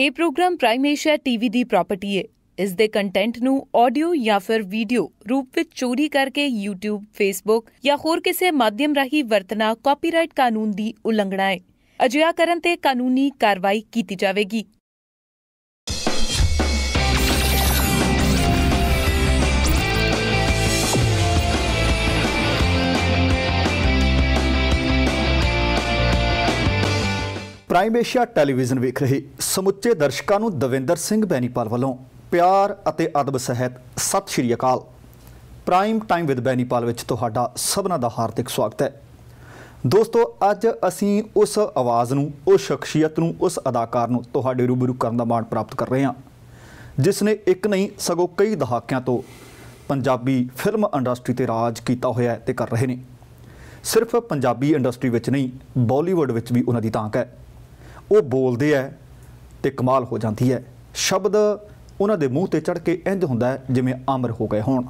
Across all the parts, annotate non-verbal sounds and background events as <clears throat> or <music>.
ਇਹ programme Prime Asia TV ਦੀ property ਹੈ ਇਸ ਦੇ ਕੰਟੈਂਟ ਨੂੰ ਆਡੀਓ ਜਾਂ ਫਿਰ ਵੀਡੀਓ ਰੂਪ ਵਿੱਚ ਚੋਰੀ ਕਰਕੇ YouTube, Facebook ਜਾਂ ਹੋਰ ਕਿਸੇ ਮਾਧਿਅਮ ਰਾਹੀਂ ਵਰਤਣਾ ਕਾਪੀਰਾਈਟ ਕਾਨੂੰਨ ਦੀ ਉਲੰਘਣਾ ਹੈ ਅਜਿਹਾ ਕਰਨ ਤੇ ਕਾਨੂੰਨੀ ਕਾਰਵਾਈ ਕੀਤੀ ਜਾਵੇਗੀ ਪ੍ਰਾਈਮ ਏਸ਼ੀਆ ਟੈਲੀਵਿਜ਼ਨ ਵੇਖ ਰਹੇ ਸਮੁੱਚੇ ਦਰਸ਼ਕਾਂ ਨੂੰ ਦਵਿੰਦਰ ਸਿੰਘ ਬੈਣੀਪਾਲ ਵੱਲੋਂ ਪਿਆਰ ਅਤੇ ਅਦਬ ਸਹਿਤ Sat Sri Akal Prime Time with Bainipal ਵਿੱਚ ਤੁਹਾਡਾ ਸਭਨਾ ਦਾ ਹਾਰਦਿਕ ਸਵਾਗਤ ਹੈ ਦੋਸਤੋ ਅੱਜ ਅਸੀਂ ਉਸ ਆਵਾਜ਼ ਨੂੰ ਉਸ ਸ਼ਖਸੀਅਤ ਨੂੰ ਉਸ ਅਦਾਕਾਰ ਨੂੰ ਤੁਹਾਡੇ ਰੂਬਰੂ ਕਰਨ ਦਾ ਮਾਣ ਪ੍ਰਾਪਤ ਕਰ ਰਹੇ ਹਾਂ ਜਿਸ ਨੇ ਇੱਕ ਨਹੀਂ ਸਗੋਂ ਕਈ ਦਹਾਕਿਆਂ ਤੋਂ ਪੰਜਾਬੀ ਫਿਲਮ ਇੰਡਸਟਰੀ ਤੇ ਰਾਜ ਕੀਤਾ ਹੋਇਆ ਹੈ ਤੇ ਕਰ ਰਹੇ ਨੇ ਸਿਰਫ ਪੰਜਾਬੀ ਇੰਡਸਟਰੀ ਵਿੱਚ ਨਹੀਂ ਬਾਲੀਵੁੱਡ ਵਿੱਚ ਵੀ ਉਹਨਾਂ ਦੀ ਤਾਂਕ ਹੈ ਉਹ ਬੋਲਦੇ ਐ ਤੇ ਕਮਾਲ ਹੋ ਜਾਂਦੀ ਹੈ ਸ਼ਬਦ ਉਹਨਾਂ ਦੇ ਮੂੰਹ ਤੇ ਚੜ ਕੇ ਇੰਜ ਹੁੰਦਾ ਜਿਵੇਂ ਅਮਰ ਹੋ ਗਏ ਹੋਣ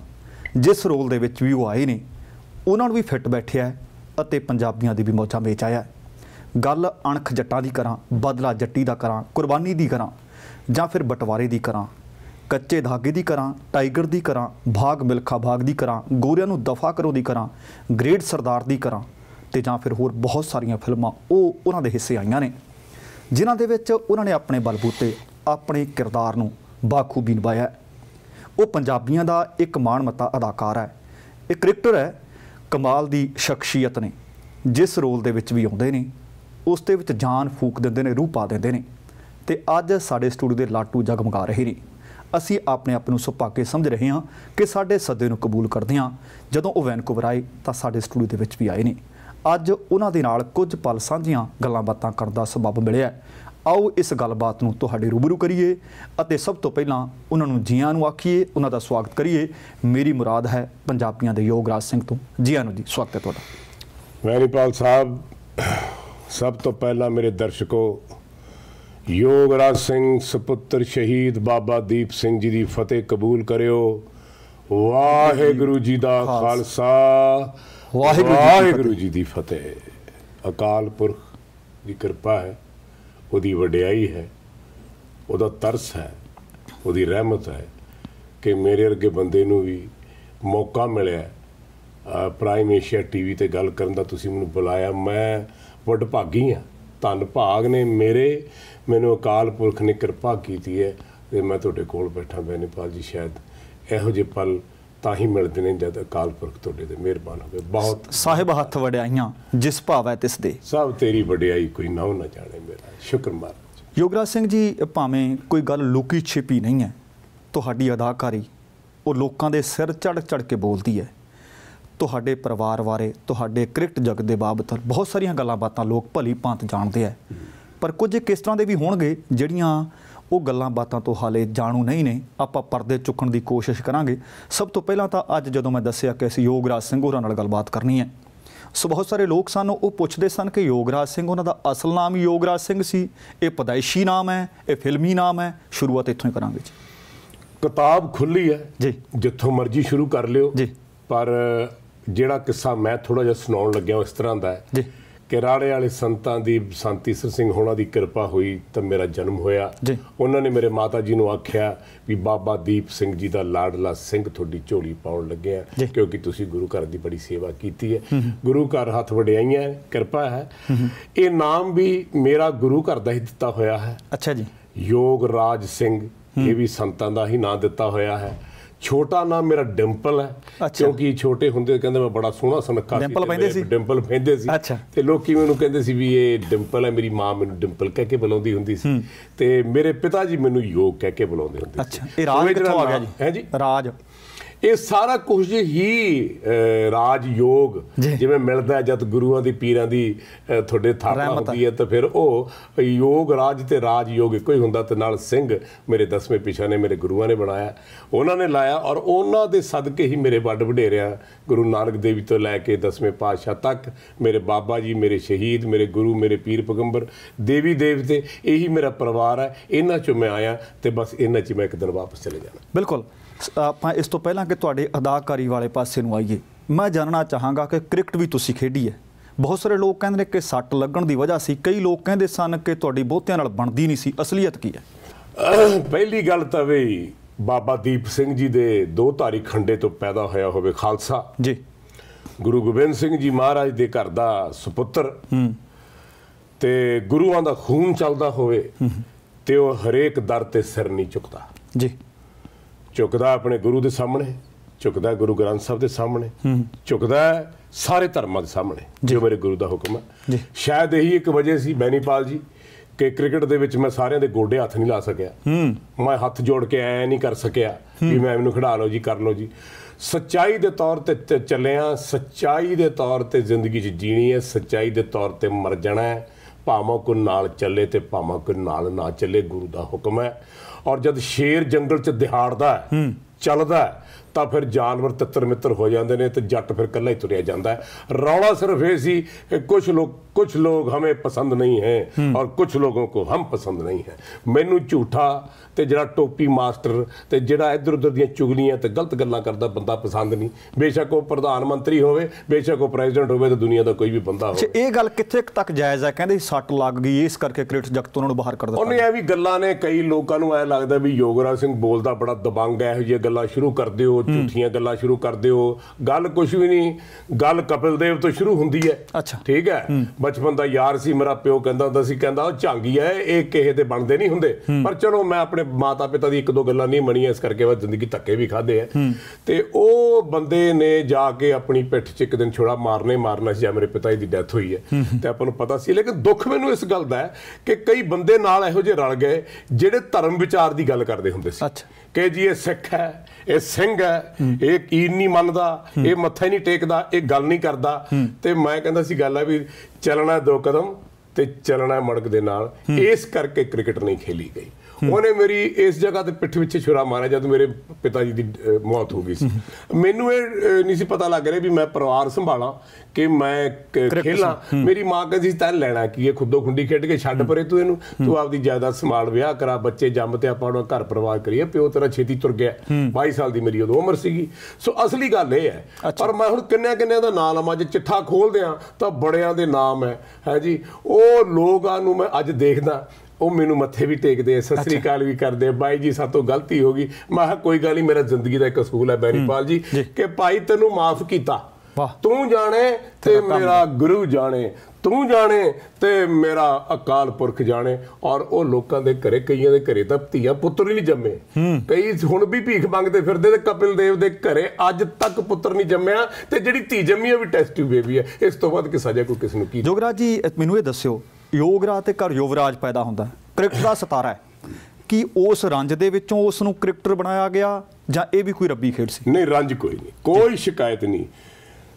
ਜਿਸ ਰੋਲ ਦੇ ਵਿੱਚ ਵੀ ਉਹ ਆਏ ਨੇ ਉਹਨਾਂ ਨੂੰ ਵੀ ਫਿੱਟ ਬੈਠਿਆ ਅਤੇ ਪੰਜਾਬੀਆਂ ਦੀ ਵੀ ਮੋਚਾ ਵਿੱਚ ਆਇਆ ਗੱਲ ਅਣਖ ਜੱਟਾਂ ਦੀ ਕਰਾਂ ਬਦਲਾ ਜੱਟੀ ਦਾ ਕਰਾਂ ਕੁਰਬਾਨੀ ਦੀ ਕਰਾਂ ਜਾਂ ਫਿਰ ਬਟਵਾਰੇ ਦੀ ਕਰਾਂ ਕੱਚੇ ਧਾਗੇ ਦੀ ਕਰਾਂ ਟਾਈਗਰ ਦੀ ਕਰਾਂ ਭਾਗ ਮਿਲਖਾ ਭਾਗ ਦੀ ਕਰਾਂ ਗੋਰਿਆਂ ਨੂੰ ਦਫਾ ਕਰੋ ਦੀ ਕਰਾਂ ਗ੍ਰੇਟ ਸਰਦਾਰ ਦੀ ਕਰਾਂ ਤੇ ਜਾਂ ਫਿਰ ਹੋਰ ਬਹੁਤ ਸਾਰੀਆਂ ਫਿਲਮਾਂ ਉਹ ਉਹਨਾਂ ਦੇ ਹਿੱਸੇ ਆਈਆਂ ਨੇ ਜਿਨ੍ਹਾਂ ਦੇ ਵਿੱਚ ਉਹਨਾਂ ਨੇ ਆਪਣੇ ਬਲਬੂਤੇ ਆਪਣੇ ਕਿਰਦਾਰ ਨੂੰ ਬਾਖੂਬੀ ਨਿਭਾਇਆ ਉਹ ਪੰਜਾਬੀਆਂ ਦਾ ਇੱਕ ਮਾਣਮੱਤਾ ਅਦਾਕਾਰ ਹੈ ਇਹ ਕ੍ਰਿਕਟਰ ਹੈ ਕਮਾਲ ਦੀ ਸ਼ਖਸੀਅਤ ਨੇ ਜਿਸ ਰੋਲ ਦੇ ਵਿੱਚ ਵੀ ਆਉਂਦੇ ਨੇ ਉਸ ਦੇ ਵਿੱਚ ਜਾਨ ਫੂਕ ਦਿੰਦੇ ਨੇ ਰੂਹ ਪਾ ਦਿੰਦੇ ਨੇ ਤੇ ਅੱਜ ਸਾਡੇ ਸਟੂਡੀਓ ਦੇ ਲਾਟੂ ਜਗਮਗਾ ਰਹੇ ਨੇ ਅਸੀਂ ਆਪਣੇ ਆਪ ਨੂੰ ਸੁਪਾਕੇ ਸਮਝ ਰਹੇ ਹਾਂ ਕਿ ਸਾਡੇ ਸੱਦੇ ਨੂੰ ਕਬੂਲ ਕਰਦੇ ਹਾਂ ਜਦੋਂ ਉਹ ਵੈਨਕੂਵਰ ਆਏ ਤਾਂ ਸਾਡੇ ਸਟੂਡੀਓ ਦੇ ਵਿੱਚ ਵੀ ਆਏ ਨੇ ਅੱਜ ਉਹਨਾਂ ਦੇ ਨਾਲ ਕੁਝ ਪਲ ਸਾਂਝੀਆਂ ਗੱਲਾਂ ਬਾਤਾਂ ਕਰਨ ਦਾ ਸਬੱਬ ਮਿਲਿਆ ਆਓ ਇਸ ਗੱਲਬਾਤ ਨੂੰ ਤੁਹਾਡੇ ਰੂਬਰੂ ਕਰੀਏ ਅਤੇ ਸਭ ਤੋਂ ਪਹਿਲਾਂ ਉਹਨਾਂ ਨੂੰ ਜੀਆਂ ਨੂੰ ਆਖੀਏ ਉਹਨਾਂ ਦਾ ਸਵਾਗਤ ਕਰੀਏ ਮੇਰੀ ਮੁਰਾਦ ਹੈ ਪੰਜਾਬੀਆਂ ਦੇ ਯੋਗਰਾਜ ਸਿੰਘ ਤੋਂ ਜੀਆਂ ਨੂੰ ਜੀ ਸਵਾਗਤ ਹੈ ਤੁਹਾਡਾ ਪਾਲ ਸਾਹਿਬ ਸਭ ਤੋਂ ਪਹਿਲਾਂ ਮੇਰੇ ਦਰਸ਼ਕੋ ਯੋਗਰਾਜ ਸਿੰਘ ਸੁਪੁੱਤਰ ਸ਼ਹੀਦ ਬਾਬਾ ਦੀਪ ਸਿੰਘ ਜੀ ਦੀ ਫਤਿਹ ਕਬੂਲ ਕਰਿਓ ਵਾਹਿਗੁਰੂ ਜੀ ਦਾ ਖਾਲਸਾ ਵਾਹਿਗੁਰੂ ਜੀ ਦੀ ਫਤਿਹ ਅਕਾਲ ਪੁਰਖ ਦੀ ਕਿਰਪਾ ਹੈ ਉਹਦੀ ਵਡਿਆਈ ਹੈ ਉਹਦਾ ਤਰਸ ਹੈ ਉਹਦੀ ਰਹਿਮਤ ਹੈ ਕਿ ਮੇਰੇ ਵਰਗੇ ਬੰਦੇ ਨੂੰ ਵੀ ਮੌਕਾ ਮਿਲਿਆ ਪ੍ਰਾਈਮ ਏਸ਼ੀਆ ਟੀਵੀ ਤੇ ਗੱਲ ਕਰਨ ਦਾ ਤੁਸੀਂ ਮੈਨੂੰ ਬੁਲਾਇਆ ਮੈਂ ਵੱਡ ਭਾਗੀ ਹਾਂ ਧੰਨ ਭਾਗ ਨੇ ਮੇਰੇ ਮੈਨੂੰ ਅਕਾਲ ਪੁਰਖ ਨੇ ਕਿਰਪਾ ਕੀਤੀ ਹੈ ਤੇ ਮੈਂ ਤੁਹਾਡੇ ਕੋਲ ਬੈਠਾ ਬੈਨੀਪਾਲ ਜੀ ਸ਼ਾਇਦ ਇਹੋ ਜਿਹੇ ਪਲ ਤਾਂ ਹੀ ਮਿਲਦੇ ਨੇ ਜਦ ਅਕਾਲ ਪੁਰਖ ਤੁਹਾਡੇ ਤੇ ਮਿਹਰਬਾਨ ਹੋਵੇ ਬਹੁਤ ਸਾਹਿਬ ਹੱਥ ਵੜਿਆਈਆਂ ਜਿਸ ਭਾਵ ਹੈ ਤਿਸ ਦੇ ਸਭ ਤੇਰੀ ਵਡਿਆਈ ਕੋਈ ਨਾ ਨਾ ਜਾਣੇ ਮੇਰਾ ਸ਼ੁਕਰ ਮਾਰ ਯੋਗਰਾਜ ਸਿੰਘ ਜੀ ਭਾਵੇਂ ਕੋਈ ਗੱਲ ਲੁਕੀ ਛਿਪੀ ਨਹੀਂ ਹੈ ਤੁਹਾਡੀ ਅਦਾਕਾਰੀ ਉਹ ਲੋਕਾਂ ਦੇ ਸਿਰ ਚੜ ਚੜ ਕੇ ਬੋਲਦੀ ਹੈ ਤੁਹਾਡੇ ਪਰਿਵਾਰ ਬਾਰੇ ਤੁਹਾਡੇ ਕ੍ਰਿਕਟ ਜਗਤ ਦੇ ਬਾਬਤ ਬਹੁਤ ਸਾਰੀਆਂ ਗੱਲਾਂ ਬਾਤਾਂ ਲੋਕ ਭਲੀ ਭਾਂਤ ਜਾਣਦੇ ਆ ਪਰ ਕੁਝ ਕਿਸ ਤਰ੍ਹਾਂ ਦੇ ਵੀ ਹੋਣਗੇ ਜਿਹੜੀਆਂ ਉਹ ਗੱਲਾਂ ਬਾਤਾਂ ਤੋਂ ਹਾਲੇ ਜਾਣੂ ਨਹੀਂ ਨੇ ਆਪਾਂ ਪਰਦੇ ਚੁੱਕਣ ਦੀ ਕੋਸ਼ਿਸ਼ ਕਰਾਂਗੇ ਸਭ ਤੋਂ ਪਹਿਲਾਂ ਤਾਂ ਅੱਜ ਜਦੋਂ ਮੈਂ ਦੱਸਿਆ ਕਿ ਅਸੀਂ ਯੋਗਰਾਜ ਸਿੰਘ ਹੋਰਾਂ ਨਾਲ ਗੱਲਬਾਤ ਕਰਨੀ ਹੈ ਸੋ ਬਹੁਤ ਸਾਰੇ ਲੋਕ ਸਾਨੂੰ ਉਹ ਪੁੱਛਦੇ ਸਨ ਕਿ ਯੋਗਰਾਜ ਸਿੰਘ ਉਹਨਾਂ ਦਾ ਅਸਲ ਨਾਮ ਯੋਗਰਾਜ ਸਿੰਘ ਸੀ ਇਹ ਪਦਾਇਸ਼ੀ ਨਾਮ ਹੈ ਇਹ ਫਿਲਮੀ ਨਾਮ ਹੈ ਸ਼ੁਰੂਆਤ ਇੱਥੋਂ ਹੀ ਕਰਾਂਗੇ ਜੀ ਕਿਤਾਬ ਖੁੱਲੀ ਹੈ ਜੀ ਜਿੱਥੋਂ ਮਰਜ਼ੀ ਸ਼ੁਰੂ ਕਰ ਲਿਓ ਜੀ ਪਰ ਜਿਹੜਾ ਕਿੱਸਾ ਮੈਂ ਥੋੜਾ ਜਿਹਾ ਸੁਣਾਉਣ ਲੱਗਿਆ ਉਸ ਤਰ੍ਹਾਂ ਦਾ ਹੈ ਜੀ ਕਿਰਾੜੇ ਵਾਲੇ ਸੰਤਾਂ ਦੀ ਸੰਤੀਸਰ ਸਿੰਘ ਹੋਣਾ ਦੀ ਕਿਰਪਾ ਹੋਈ ਤਾਂ ਮੇਰਾ ਜਨਮ ਹੋਇਆ ਉਹਨਾਂ ਨੇ ਮੇਰੇ ਮਾਤਾ ਜੀ ਨੂੰ ਆਖਿਆ ਵੀ ਬਾਬਾ ਦੀਪ ਸਿੰਘ ਜੀ ਦਾ ਲਾਡਲਾ ਸਿੰਘ ਤੁਹਾਡੀ ਝੋਲੀ ਪਾਉਣ ਲੱਗਿਆ ਕਿਉਂਕਿ ਤੁਸੀਂ ਗੁਰੂ ਘਰ ਦੀ ਬੜੀ ਸੇਵਾ ਕੀਤੀ ਹੈ ਗੁਰੂ ਘਰ ਹੱਥ ਵਡਿਆਈਆਂ ਕਿਰਪਾ ਹੈ ਇਹ ਨਾਮ ਵੀ ਮੇਰਾ ਗੁਰੂ ਘਰ ਦਾ ਹੀ ਦਿੱਤਾ ਹੋਇਆ ਹੈ ਅੱਛਾ ਜੀ ਯੋਗ ਰਾਜ ਸਿੰਘ ਇਹ ਵੀ ਸੰਤਾਂ ਦਾ ਹੀ ਨਾਮ ਦਿੱਤਾ ਹੋਇਆ ਹੈ ਛੋਟਾ ਨਾਮ ਮੇਰਾ ਡਿੰਪਲ ਹੈ ਕਿਉਂਕਿ ਛੋਟੇ ਹੁੰਦੇ ਕਹਿੰਦੇ ਮੈਂ ਬੜਾ ਸੋਹਣਾ ਸੁਨੱਖਾ ਸੀ ਡਿੰਪਲ ਪੈਂਦੇ ਸੀ ਡਿੰਪਲ ਪੈਂਦੇ ਸੀ ਤੇ ਲੋਕੀ ਮੈਨੂੰ ਕਹਿੰਦੇ ਸੀ ਵੀ ਇਹ ਡਿੰਪਲ ਹੈ ਮੇਰੀ ਮਾਂ ਮੈਨੂੰ ਡਿੰਪਲ ਕਹਿ ਕੇ ਬੁਲਾਉਂਦੀ ਹੁੰਦੀ ਸੀ ਤੇ ਮੇਰੇ ਪਿਤਾ ਜੀ ਮੈਨੂੰ ਯੋਗ ਕਹਿ ਕੇ ਬੁਲਾਉਂਦੇ ਹੁੰਦੇ ਸੀ ਅੱਛਾ ਇਹ ਰਾਜ ਕਿੱਥੋਂ ਆ ਗਿਆ ਜੀ ਹੈ ਜੀ ਰਾਜ ਇਹ ਸਾਰਾ ਕੁਝ ਹੀ ਰਾਜ ਯੋਗ ਜਿਵੇਂ ਮਿਲਦਾ ਜਦ ਗੁਰੂਆਂ ਦੀ ਪੀਰਾਂ ਦੀ ਤੁਹਾਡੇ ਥਾਪਾ ਹੁੰਦੀ ਹੈ ਤਾਂ ਫਿਰ ਉਹ ਯੋਗ ਰਾਜ ਤੇ ਰਾਜ ਯੋਗ ਇੱਕੋ ਹੀ ਹੁੰਦਾ ਤੇ ਨਾਲ ਸਿੰਘ ਮੇਰੇ ਦਸਵੇਂ ਪਿਛਾ ਨੇ ਮੇਰੇ ਗੁਰੂਆਂ ਨੇ ਬਣਾਇਆ ਉਹਨਾਂ ਨੇ ਲਾਇਆ ਔਰ ਉਹਨਾਂ ਦੇ ਸਦਕੇ ਹੀ ਮੇਰੇ ਵੱਡ ਵਡੇਰਿਆ ਗੁਰੂ ਨਾਨਕ ਦੇਵ ਜੀ ਤੋਂ ਲੈ ਕੇ ਦਸਵੇਂ ਪਾਤਸ਼ਾਹ ਤੱਕ ਮੇਰੇ ਬਾਬਾ ਜੀ ਮੇਰੇ ਸ਼ਹੀਦ ਮੇਰੇ ਗੁਰੂ ਮੇਰੇ ਪੀਰ ਪਗੰਬਰ ਦੇਵੀ ਦੇਵਤੇ ਇਹੀ ਮੇਰਾ ਪਰਿਵਾਰ ਹੈ ਇਹਨਾਂ ਚੋਂ ਮੈਂ ਆਇਆ ਤੇ ਬਸ ਇਹਨਾਂ 'ਚ ਮੈਂ ਇੱਕ ਦਿਨ ਵਾਪਸ ਚਲੇ ਜਾਣਾ ਬਿਲਕੁਲ ਆਪਾਂ ਇਸ ਤੋਂ ਪਹਿਲਾਂ ਕਿ ਤੁਹਾਡੇ ਅਦਾਕਾਰੀ ਵਾਲੇ ਪਾਸੇ ਨੂੰ ਆਈਏ ਮੈਂ ਜਾਣਨਾ ਚਾਹਾਂਗਾ ਕਿ ਕ੍ਰਿਕਟ ਵੀ ਤੁਸੀਂ ਖੇਡੀ ਹੈ ਬਹੁਤ ਸਾਰੇ ਲੋਕ ਕਹਿੰਦੇ ਨੇ ਕਿ ਸੱਟ ਲੱਗਣ ਦੀ ਵਜ੍ਹਾ ਸੀ ਕਈ ਲੋਕ ਕਹਿੰਦੇ ਸਨ ਕਿ ਤੁਹਾਡੀ ਬਹੁਤਿਆਂ ਨਾਲ ਬਣਦੀ ਨਹੀਂ ਸੀ ਅਸਲੀਅਤ ਕੀ ਹੈ ਪਹਿਲੀ ਗੱਲ ਤਾਂ ਵੀ ਬਾਬਾ ਦੀਪ ਸਿੰਘ ਜੀ ਦੇ ਦੋ ਧਾਰੀ ਖੰਡੇ ਤੋਂ ਪੈਦਾ ਹੋਇਆ ਹੋਵੇ ਖਾਲਸਾ ਜੀ ਗੁਰੂ ਗੋਬਿੰਦ ਸਿੰਘ ਜੀ ਮਹਾਰਾਜ ਦੇ ਘਰ ਦਾ ਸੁਪੁੱਤਰ ਹੂੰ ਤੇ ਗੁਰੂਆਂ ਦਾ ਖੂਨ ਚੱਲਦਾ ਹੋਵੇ ਤੇ ਉਹ ਹਰੇਕ ਦਰ ਤੇ ਸਿਰ ਨਹੀਂ ਝੁਕਦਾ ਜੀ ਝੁਕਦਾ ਆਪਣੇ ਗੁਰੂ ਦੇ ਸਾਹਮਣੇ ਝੁਕਦਾ ਗੁਰੂ ਗ੍ਰੰਥ ਸਾਹਿਬ ਦੇ ਸਾਹਮਣੇ ਝੁਕਦਾ ਸਾਰੇ ਧਰਮਾਂ ਦੇ ਸਾਹਮਣੇ ਜੋ ਮੇਰੇ ਗੁਰੂ ਦਾ ਹੁਕਮ ਹੈ ਸ਼ਾਇਦ ਇਹੀ ਇੱਕ ਵਜ੍ਹਾ ਸੀ ਬੈਨੀਪਾਲ ਜੀ ਕਿ ਕ੍ਰਿਕਟ ਦੇ ਵਿੱਚ ਮੈਂ ਸਾਰਿਆਂ ਦੇ ਗੋਡੇ ਹੱਥ ਨਹੀਂ ਲਾ ਸਕਿਆ ਮੈਂ ਹੱਥ ਜੋੜ ਕੇ ਐ ਨਹੀਂ ਕਰ ਸਕਿਆ ਕਿ ਮੈਂ ਮੈਨੂੰ ਖੜਾ ਲਓ ਜੀ ਕਰ ਲਓ ਜੀ ਸੱਚਾਈ ਦੇ ਤੌਰ ਤੇ ਚੱਲਿਆ ਸੱਚਾਈ ਦੇ ਤੌਰ ਤੇ ਜ਼ਿੰਦਗੀ 'ਚ ਜੀਣੀ ਹੈ ਸੱਚਾਈ ਦੇ ਤੌਰ ਤੇ ਮਰ ਜਾਣਾ ਹੈ ਭਾਵੇਂ ਕੋ ਨਾਲ ਚੱਲੇ ਤੇ ਭਾਵੇਂ ਕੋ ਨਾਲ ਨਾ ਚੱਲੇ ਗੁਰੂ ਦਾ ਹੁਕਮ ਹੈ ਔਰ ਜਦ ਸ਼ੇਰ ਜੰਗਲ 'ਚ ਦਿਹਾੜਦਾ ਹੈ ਚੱਲਦਾ ਤਾਂ ਫਿਰ ਜਾਨਵਰ ਤਤਰ ਮਿੱਤਰ ਹੋ ਜਾਂਦੇ ਨੇ ਤੇ ਜੱਟ ਫਿਰ ਕੱਲਾ ਹੀ ਤੁਰਿਆ ਜਾਂਦਾ ਹੈ ਰੌਲਾ ਸਿਰਫ ਇਹ ਸੀ ਕਿ ਕੁਝ ਲੋਕ ਕੁਝ ਲੋਕ ਹਮੇ ਪਸੰਦ ਨਹੀਂ ਹੈ ਔਰ ਕੁਝ ਲੋਕੋ ਕੋ ਹਮ ਪਸੰਦ ਨਹੀਂ ਹੈ ਮੈਨੂੰ ਝੂਠਾ ਤੇ ਜਿਹੜਾ ਟੋਪੀ ਮਾਸਟਰ ਤੇ ਜਿਹੜਾ ਇਧਰ ਉਧਰ ਦੀਆਂ ਚੁਗਲੀਆਂ ਤੇ ਗਲਤ ਗੱਲਾਂ ਕਰਦਾ ਬੰਦਾ ਪਸੰਦ ਨਹੀਂ ਬੇਸ਼ੱਕ ਉਹ ਪ੍ਰਧਾਨ ਮੰਤਰੀ ਹੋਵੇ ਬੇਸ਼ੱਕ ਉਹ ਪ੍ਰੈਜ਼ੀਡੈਂਟ ਹੋਵੇ ਤੇ ਦੁਨੀਆ ਦਾ ਕੋਈ ਵੀ ਬੰਦਾ ਹੋਵੇ ਇਹ ਗੱਲ ਕਿੱਥੇ ਤੱਕ ਜਾਇਜ਼ ਹੈ ਕਹਿੰਦੇ ਸੱਟ ਲੱਗ ਗਈ ਇਸ ਕਰਕੇ ਕ੍ਰਿਕਟ ਜਗਤ ਉਹਨਾਂ ਨੂੰ ਬਾਹਰ ਕਰ ਦਿੱਤਾ ਉਹਨੇ ਇਹ ਵੀ ਗੱਲਾਂ ਨੇ ਕਈ ਲੋਕਾਂ ਨੂੰ ਐ ਲੱਗਦਾ ਵੀ ਯੋਗਰਾ ਸਿੰਘ ਬੋਲਦਾ ਬੜਾ ਦਬੰਗ ਹੈ ਇਹੋ ਜਿਹੀਆਂ ਗੱਲਾਂ ਸ਼ੁਰੂ ਕਰਦੇ ਹੋ ਹੋ ਝੂਠੀਆਂ ਗੱਲਾਂ ਸ਼ੁਰੂ ਕਰ ਦਿਓ ਗੱਲ ਕੁਝ ਵੀ ਨਹੀਂ ਗੱਲ ਕਪਿਲ ਦੇਵ ਤੋਂ ਸ਼ੁਰੂ ਹੁੰਦੀ ਹੈ ਠੀਕ ਹੈ ਬਚਪਨ ਦਾ ਯਾਰ ਸੀ ਮੇਰਾ ਪਿਓ ਕਹਿੰਦਾ ਹੁੰਦਾ ਸੀ ਕਹਿੰਦਾ ਉਹ ਝਾਂਗੀ ਹੈ ਇਹ ਕਿਸੇ ਦੇ ਬਣਦੇ ਨਹੀਂ ਹੁੰਦੇ ਪਰ ਚਲੋ ਮੈਂ ਆਪਣੇ ਮਾਤਾ ਪਿਤਾ ਦੀ ਇੱਕ ਦੋ ਗੱਲਾਂ ਨਹੀਂ ਮੰਨੀਆਂ ਇਸ ਕਰਕੇ ਵਾ ਜ਼ਿੰਦਗੀ ਧੱਕੇ ਵੀ ਖਾਦੇ ਆ ਤੇ ਉਹ ਬੰਦੇ ਨੇ ਜਾ ਕੇ ਆਪਣੀ ਪਿੱਠ 'ਚ ਇੱਕ ਦਿਨ ਛੋੜਾ ਮਾਰਨੇ ਮਾਰਨਾ ਸੀ ਜਾਂ ਮੇਰੇ ਪਿਤਾ ਜੀ ਦੀ ਡੈਥ ਹੋਈ ਹੈ ਤੇ ਆਪਾਂ ਨੂੰ ਪਤਾ ਸੀ ਲੇਕਿਨ ਦੁੱਖ ਮੈਨੂੰ ਇਸ ਗੱਲ ਦਾ ਹੈ ਕਿ ਕਈ ਬੰਦੇ ਨਾਲ ਇਹੋ ਜਿਹੇ ਰਲ ਗਏ ਜਿਹੜੇ ਧਰਮ ਵਿਚਾਰ ਦੀ ਗੱਲ ਕਰਦੇ ਹੁੰਦੇ ਸੀ ਕਿ ਜੀ ਇਹ ਸਿੱਖ ਹੈ ਇਹ ਸਿੰਘ ਹੈ ਇਹ ਈਨ ਨਹੀਂ ਮੰਨਦਾ ਇਹ ਮੱਥਾ ਹੀ ਨਹੀਂ ਟੇਕਦਾ ਇਹ ਗੱਲ ਨਹੀਂ ਕਰਦਾ ਤੇ ਮੈਂ ਕਹਿੰਦਾ ਸੀ ਗੱਲ ਹੈ ਵੀ ਚੱਲਣਾ ਦੋ ਕਦਮ ਤੇ ਚੱਲਣਾ ਮੜਕ ਦੇ ਨਾਲ ਇਸ ਕਰਕੇ ਕ੍ਰਿਕਟ ਨਹੀਂ ਖੇਲੀ ਗਈ ਉਹਨੇ ਮੇਰੀ ਇਸ ਜਗ੍ਹਾ ਤੇ ਪਿੱਠ ਵਿੱਚ ਛੁਰਾ ਮਾਰਿਆ ਜਦ ਮੇਰੇ ਪਿਤਾ ਜੀ ਦੀ ਮੌਤ ਹੋ ਗਈ ਸੀ ਮੈਨੂੰ ਇਹ ਨਹੀਂ ਸੀ ਪਤਾ ਲੱਗ ਰਿਹਾ ਵੀ ਮੈਂ ਪਰਿਵਾਰ ਸੰਭਾਲਾਂ ਕਿ ਮੈਂ ਖੇਲਾਂ ਮੇਰੀ ਮਾਂ ਕਹਿੰਦੀ ਤੈਨ ਲੈਣਾ ਕੀ ਇਹ ਖੁੱਦੋ ਖੁੰਡੀ ਖੇਡ ਕੇ ਛੱਡ ਪਰੇ ਤੂੰ ਇਹਨੂੰ ਤੂੰ ਆਪਦੀ ਜਾਇਦਾਦ ਸੰਭਾਲ ਵਿਆਹ ਕਰਾ ਬੱਚੇ ਜੰਮ ਤੇ ਆਪਾਂ ਉਹਨਾਂ ਘਰ ਪਰਿਵਾਰ ਕਰੀਏ ਪਿਓ ਤੇਰਾ ਛੇਤੀ ਤੁਰ ਗਿਆ 22 ਸਾਲ ਦੀ ਮੇਰੀ ਉਦੋਂ ਉਮਰ ਸੀਗੀ ਸੋ ਅਸਲੀ ਗੱਲ ਇਹ ਹੈ ਪਰ ਮੈਂ ਹੁਣ ਕਿੰਨਿਆਂ ਕਿੰਨਿਆਂ ਦਾ ਨਾਮ ਲਵਾਂ ਜੇ ਚਿੱਠਾ ਖੋਲਦੇ ਆ ਤਾਂ ਬੜਿਆਂ ਦੇ ਨਾਮ ਹੈ ਹੈ ਜੀ ਉਹ ਲੋਕਾਂ ਨੂੰ ਮੈਂ ਅੱਜ ਦੇਖਦਾ ਉਹ ਮੈਨੂੰ ਮੱਥੇ ਵੀ ਟੇਕਦੇ ਆ ਸਤਿ ਸ੍ਰੀ ਅਕਾਲ ਵੀ ਕਰਦੇ ਆ ਬਾਈ ਜੀ ਸਾਤੋਂ ਗਲਤੀ ਹੋ ਗਈ ਮੈਂ ਕੋਈ ਗੱਲ ਨਹੀਂ ਮੇਰਾ ਜ਼ਿੰਦਗੀ ਦਾ ਇੱਕ ਅਸੂਲ ਹੈ ਬੈਰੀਪਾਲ ਜੀ ਕਿ ਭਾਈ ਤੈਨੂੰ ਮਾਫ ਕੀਤਾ ਤੂੰ ਜਾਣੇ ਤੇ ਮੇਰਾ ਗੁਰੂ ਜਾਣੇ ਤੂੰ ਜਾਣੇ ਤੇ ਮੇਰਾ ਅਕਾਲ ਪੁਰਖ ਜਾਣੇ ਔਰ ਉਹ ਲੋਕਾਂ ਦੇ ਘਰੇ ਕਈਆਂ ਦੇ ਘਰੇ ਤਾਂ ਧੀਆ ਪੁੱਤਰ ਨਹੀਂ ਜੰਮੇ ਕਈ ਹੁਣ ਵੀ ਭੀਖ ਮੰਗਦੇ ਫਿਰਦੇ ਤੇ ਕਪਿਲ ਦੇਵ ਦੇ ਘਰੇ ਅੱਜ ਤੱਕ ਪੁੱਤਰ ਨਹੀਂ ਜੰਮਿਆ ਤੇ ਜਿਹੜੀ ਧੀ ਜੰਮੀ ਉਹ ਵੀ ਟੈਸਟ ਟਿਊਬ ਬੇਬੀ ਹੈ ਇਸ ਤੋਂ ਬਾਅਦ ਕਿ ਸਜ਼ਾ ਕੋਈ ਕਿਸ ਨੂੰ ਕੀ ਜੋਗਰਾਜ ਜੀ ਮੈਨੂੰ ਇਹ ਦੱਸਿਓ ਯੋਗਰਾਜ ਤੇ ਘਰ ਯੁਵਰਾਜ ਪੈਦਾ ਹੁੰਦਾ ਕ੍ਰਿਕਟ ਦਾ ਸਿਤਾਰਾ ਹੈ ਕਿ ਉਸ ਰੰਜ ਦੇ ਵਿੱਚੋਂ ਉਸ ਨੂੰ ਕ੍ਰਿਕਟਰ ਬਣਾਇਆ ਗਿਆ ਜਾਂ ਇਹ ਵੀ ਕੋਈ ਰੱਬੀ ਖੇਡ ਸੀ ਨਹੀਂ ਰੰਜ ਕੋਈ ਨਹੀਂ ਕੋਈ ਸ਼ਿਕਾਇਤ ਨਹੀਂ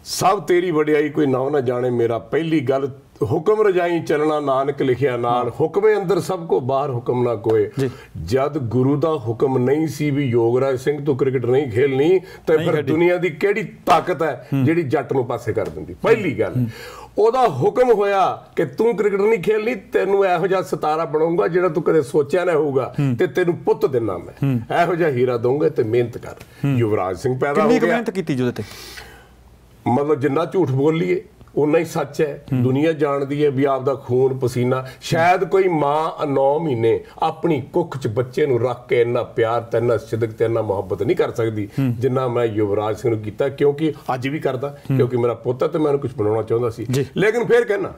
ਸਭ ਤੇਰੀ ਵਡਿਆਈ ਕੋਈ ਨਾ ਨਾ ਜਾਣੇ ਮੇਰਾ ਪਹਿਲੀ ਗੱਲ ਹੁਕਮ ਰਜਾਈ ਚੱਲਣਾ ਨਾਨਕ ਲਿਖਿਆ ਨਾਲ ਹੁਕਮੇ ਅੰਦਰ ਸਭ ਕੋ ਬਾਹਰ ਹੁਕਮ ਨਾ ਕੋਏ ਜਦ ਗੁਰੂ ਦਾ ਹੁਕਮ ਨਹੀਂ ਸੀ ਵੀ ਯੋਗਰਾਜ ਸਿੰਘ ਤੂੰ ਕ੍ਰਿਕਟ ਨਹੀਂ ਖੇਲਣੀ ਤਾਂ ਫਿਰ ਦੁਨੀਆ ਦੀ ਕਿਹੜੀ ਤਾਕਤ ਹੈ ਜਿਹੜੀ ਜੱਟ ਨੂੰ ਪਾਸੇ ਕਰ ਦਿੰਦੀ ਪਹਿਲੀ ਗੱਲ ਉਹਦਾ ਹੁਕਮ ਹੋਇਆ ਕਿ ਤੂੰ ਕ੍ਰਿਕਟ ਨਹੀਂ ਖੇਲਣੀ ਤੈਨੂੰ ਇਹੋ ਜਿਹਾ ਸਿਤਾਰਾ ਬਣਾਉਂਗਾ ਜਿਹੜਾ ਤੂੰ ਕਦੇ ਸੋਚਿਆ ਨਾ ਹੋਊਗਾ ਤੇ ਤੈਨੂੰ ਪੁੱਤ ਦਿੰਨਾ ਮੈਂ ਇਹੋ ਜਿਹਾ ਹੀਰਾ ਦਊਂਗਾ ਤੇ ਮਿਹਨਤ ਕਰ ਯੁਵਰਾਜ ਸਿੰਘ ਪੈਦਾ ਹੋ ਗਿਆ ਕਿੰਨੀ ਮਿਹਨਤ ਕੀਤੀ ਜੁਦੇ ਤੇ ਮਤਲਬ ਜਿੰਨਾ ਝੂਠ ਬੋਲੀਏ ਉਨਾ ਹੀ ਸੱਚ ਹੈ ਦੁਨੀਆ ਜਾਣਦੀ ਹੈ ਵੀ ਆਪਦਾ ਖੂਨ ਪਸੀਨਾ ਸ਼ਾਇਦ ਕੋਈ ਮਾਂ 9 ਮਹੀਨੇ ਆਪਣੀ ਕੁੱਖ 'ਚ ਬੱਚੇ ਨੂੰ ਰੱਖ ਕੇ ਇੰਨਾ ਪਿਆਰ ਤੇ ਇੰਨਾ ਸਿੱਦਕ ਤੇ ਇੰਨਾ ਮੁਹੱਬਤ ਨਹੀਂ ਕਰ ਸਕਦੀ ਜਿੰਨਾ ਮੈਂ ਯੁਵਰਾਜ ਸਿੰਘ ਨੂੰ ਕੀਤਾ ਕਿਉਂਕਿ ਅੱਜ ਵੀ ਕਰਦਾ ਕਿਉਂਕਿ ਮੇਰਾ ਪੁੱਤ ਤੇ ਮੈਂ ਉਹਨੂੰ ਕੁਝ ਬਣਾਉਣਾ ਚਾਹੁੰਦਾ ਸੀ ਲੇਕਿਨ ਫਿਰ ਕਹਿਣਾ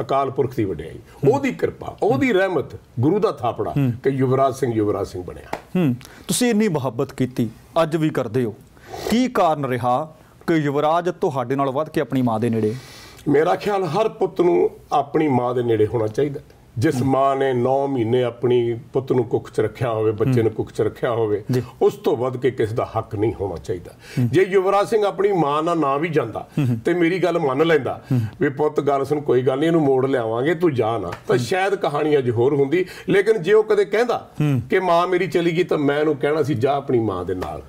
ਅਕਾਲ ਪੁਰਖ ਦੀ ਵਡਿਆਈ ਉਹਦੀ ਕਿਰਪਾ ਉਹਦੀ ਰਹਿਮਤ ਗੁਰੂ ਦਾ ਥਾਪੜਾ ਕਿ ਯੁਵਰਾਜ ਸਿੰਘ ਯੁਵਰਾਜ ਸਿੰਘ ਬਣਿਆ ਤੁਸੀਂ ਇੰਨੀ ਮੁਹੱਬਤ ਕੀਤੀ ਅੱਜ ਵੀ ਕਰਦੇ ਹੋ ਕੀ ਕਾਰਨ ਰਿਹਾ ਕਿ ਯੁਵਰਾਜ ਤੁਹਾਡੇ ਨਾਲ ਵੱਧ ਕੇ ਆਪਣੀ ਮਾਂ ਦੇ ਨੇੜੇ ਮੇਰਾ ਖਿਆਲ ਹਰ ਪੁੱਤ ਨੂੰ ਆਪਣੀ ਮਾਂ ਦੇ ਨੇੜੇ ਹੋਣਾ ਚਾਹੀਦਾ ਜਿਸ ਮਾਂ ਨੇ 9 ਮਹੀਨੇ ਆਪਣੀ ਪੁੱਤ ਨੂੰ ਕੁੱਖ 'ਚ ਰੱਖਿਆ ਹੋਵੇ ਬੱਚੇ ਨੂੰ ਕੁੱਖ 'ਚ ਰੱਖਿਆ ਹੋਵੇ ਉਸ ਤੋਂ ਵੱਧ ਕੇ ਕਿਸੇ ਦਾ ਹੱਕ ਨਹੀਂ ਹੋਣਾ ਚਾਹੀਦਾ ਜੇ ਯੁਵਰਾਜ ਸਿੰਘ ਆਪਣੀ ਮਾਂ ਦਾ ਨਾਂ ਵੀ ਜਾਂਦਾ ਤੇ ਮੇਰੀ ਗੱਲ ਮੰਨ ਲੈਂਦਾ ਵੀ ਪੁੱਤ ਗੱਲ ਸੁਣ ਕੋਈ ਗੱਲ ਨਹੀਂ ਇਹਨੂੰ ਮੋੜ ਲਿਆਵਾਂਗੇ ਤੂੰ ਜਾ ਨਾ ਤਾਂ ਸ਼ਾਇਦ ਕਹਾਣੀ ਅਜ ਹੋਰ ਹੁੰਦੀ ਲੇਕਿਨ ਜੇ ਉਹ ਕਦੇ ਕਹਿੰਦਾ ਕਿ ਮਾਂ ਮੇਰੀ ਚਲੀ ਗਈ ਤਾਂ ਮੈਂ ਉਹਨੂੰ ਕਹਿਣਾ ਸੀ ਜਾ ਆਪਣੀ ਮਾਂ ਦੇ ਨਾਲ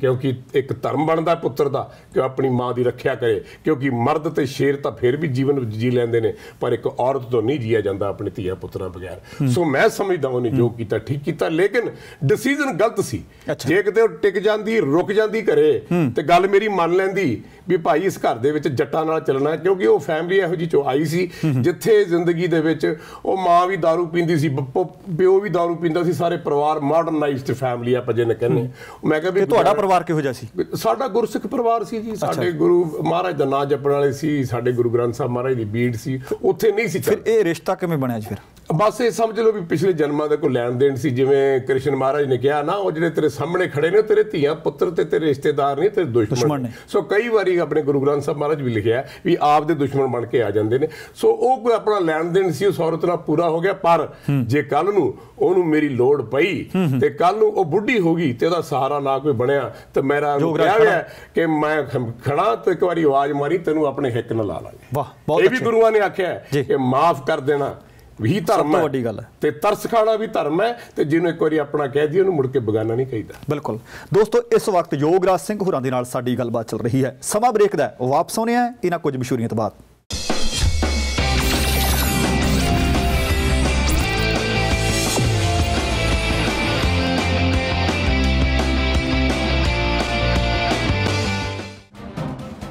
ਕਿਉਂਕਿ ਇੱਕ ਧਰਮ ਬਣਦਾ ਪੁੱਤਰ ਦਾ ਕਿ ਉਹ ਆਪਣੀ ਮਾਂ ਦੀ ਰੱਖਿਆ ਕਰੇ ਕਿਉਂਕਿ ਮਰਦ ਤੇ ਸ਼ੇਰ ਤਾਂ ਫਿਰ ਵੀ ਜੀਵਨ ਜੀ ਲੈਂਦੇ ਨੇ ਪਰ ਇੱਕ ਔਰਤ ਤੋਂ ਨਹੀਂ ਜੀਆ ਜਾਂਦਾ ਆਪਣੇ ਧੀਆ ਪੁੱਤਰਾਂ ਬਗੈਰ ਸੋ ਮੈਂ ਸਮਝਦਾ ਉਹਨੇ ਜੋ ਕੀਤਾ ਠੀਕ ਕੀਤਾ ਲੇਕਿਨ ਡਿਸੀਜਨ ਗਲਤ ਸੀ ਜੇ ਕਿਤੇ ਉਹ ਟਿਕ ਜਾਂਦੀ ਰੁਕ ਜਾਂਦੀ ਘਰੇ ਤੇ ਗੱਲ ਮੇਰੀ ਮੰਨ ਲੈਂਦੀ ਵੀ ਭਾਈ ਇਸ ਘਰ ਦੇ ਵਿੱਚ ਜੱਟਾਂ ਨਾਲ ਚੱਲਣਾ ਕਿਉਂਕਿ ਉਹ ਫੈਮਿਲੀ ਇਹੋ ਜੀ ਚੋਂ ਆਈ ਸੀ ਜਿੱਥੇ ਜ਼ਿੰਦਗੀ ਦੇ ਵਿੱਚ ਉਹ ਮਾਂ ਵੀ दारू ਪੀਂਦੀ ਸੀ ਪਿਓ ਵੀ दारू ਪੀਂਦਾ ਸੀ ਸਾਰੇ ਪਰਿਵਾਰ ਮਾਡਰਨਾਈਜ਼ਡ ਫੈਮਿਲੀ ਆਪਾਂ ਜਿਹਨੇ ਕਹਿੰਦੇ ਮੈਂ ਕਿਹਾ ਵੀ ਤੁਹਾਡਾ ਪਰਿਵਾਰ ਕਿਹੋ ਜਿਹਾ ਸੀ ਸਾਡਾ ਗੁਰਸਿੱਖ ਪਰਿਵਾਰ ਸੀ ਜੀ ਸਾਡੇ ਗੁਰੂ ਮਹਾਰਾਜ ਦਾ ਨਾਂ ਜਪਣ ਵਾਲੇ ਸੀ ਸਾਡੇ ਗੁਰੂ ਗ੍ਰੰਥ ਸਾਹਿਬ ਮਹਾਰਾਜ ਦੀ ਬੀੜ ਸੀ ਉੱਥੇ ਨਹੀਂ ਸੀ ਫਿਰ ਇਹ ਰਿਸ਼ਤਾ ਕਿਵੇਂ ਬਣਿਆ ਜੀ ਫਿਰ ਬਸ ਇਹ ਸਮਝ ਲਓ ਵੀ ਪਿਛਲੇ ਜਨਮਾਂ ਦਾ ਕੋਈ ਲੈਣ ਦੇਣ ਸੀ ਜਿਵੇਂ ਕ੍ਰਿਸ਼ਨ ਮਹਾਰਾਜ ਨੇ ਕਿਹਾ ਨਾ ਉਹ ਜਿਹੜੇ ਤੇਰੇ ਸਾਹਮਣੇ ਖੜੇ ਨੇ ਤੇਰੇ ਧੀਆ ਪੁੱਤਰ ਤੇ ਤੇਰੇ ਰਿਸ਼ਤੇਦਾਰ ਨਹੀਂ ਤੇਰੇ ਦੁਸ਼ਮਣ ਸੋ ਕਈ ਵਾਰੀ ਹੀ ਆਪਣੇ ਗੁਰੂ ਗ੍ਰੰਥ ਸਾਹਿਬ ਮਹਾਰਾਜ ਵੀ ਲਿਖਿਆ ਵੀ ਆਪ ਦੇ ਦੁਸ਼ਮਣ ਬਣ ਕੇ ਆ ਜਾਂਦੇ ਨੇ ਸੋ ਉਹ ਕੋਈ ਆਪਣਾ ਲੈਣ ਦੇਣ ਸੀ ਉਸ ਔਰਤ ਨਾਲ ਪੂਰਾ ਹੋ ਗਿਆ ਪਰ ਜੇ ਕੱਲ ਨੂੰ ਉਹਨੂੰ ਮੇਰੀ ਲੋੜ ਪਈ ਤੇ ਕੱਲ ਨੂੰ ਉਹ ਬੁੱਢੀ ਹੋ ਗਈ ਤੇ ਉਹਦਾ ਸਹਾਰਾ ਨਾ ਕੋਈ ਬਣਿਆ ਤੇ ਮੇਰਾ ਕਿਹਾ ਹੋਇਆ ਕਿ ਮੈਂ ਖੜਾ ਤੇ ਇੱਕ ਵਾਰੀ ਆਵਾਜ਼ ਮਾਰੀ ਤੈਨੂੰ ਆਪਣੇ ਹਿੱਕ ਨਾਲ ਲਾ ਲਾਂਗੇ ਵਾਹ ਬਹੁਤ ਇਹ ਵੀ ਗੁਰੂਆਂ ਨੇ ਆਖਿਆ ਕਿ ਮਾਫ ਕਰ ਦੇਣਾ ਵੀ ਧਰਮ ਹੈ ਵੱਡੀ ਗੱਲ ਹੈ ਤੇ ਤਰਸ ਖਾਣਾ ਵੀ ਧਰਮ ਹੈ ਤੇ ਜਿਹਨੂੰ ਇੱਕ ਵਾਰੀ ਆਪਣਾ ਕਹਿ ਦਈਏ ਉਹਨੂੰ ਮੁੜ ਕੇ ਬਗਾਨਾ ਨਹੀਂ ਕਹੀਦਾ ਬਿਲਕੁਲ ਦੋਸਤੋ ਇਸ ਵਕਤ ਯੋਗਰਾਜ ਸਿੰਘ ਹੋਰਾਂ ਦੇ ਨਾਲ ਸਾਡੀ ਗੱਲਬਾਤ ਚੱਲ ਰਹੀ ਹੈ ਸਮਾਂ ਬ੍ਰੇਕ ਦਾ ਵਾਪਸ ਆਉਨੇ ਆ ਇਹਨਾਂ ਕੁਝ ਮਸ਼ਹੂਰੀਆਂ ਤੋਂ ਬਾਅਦ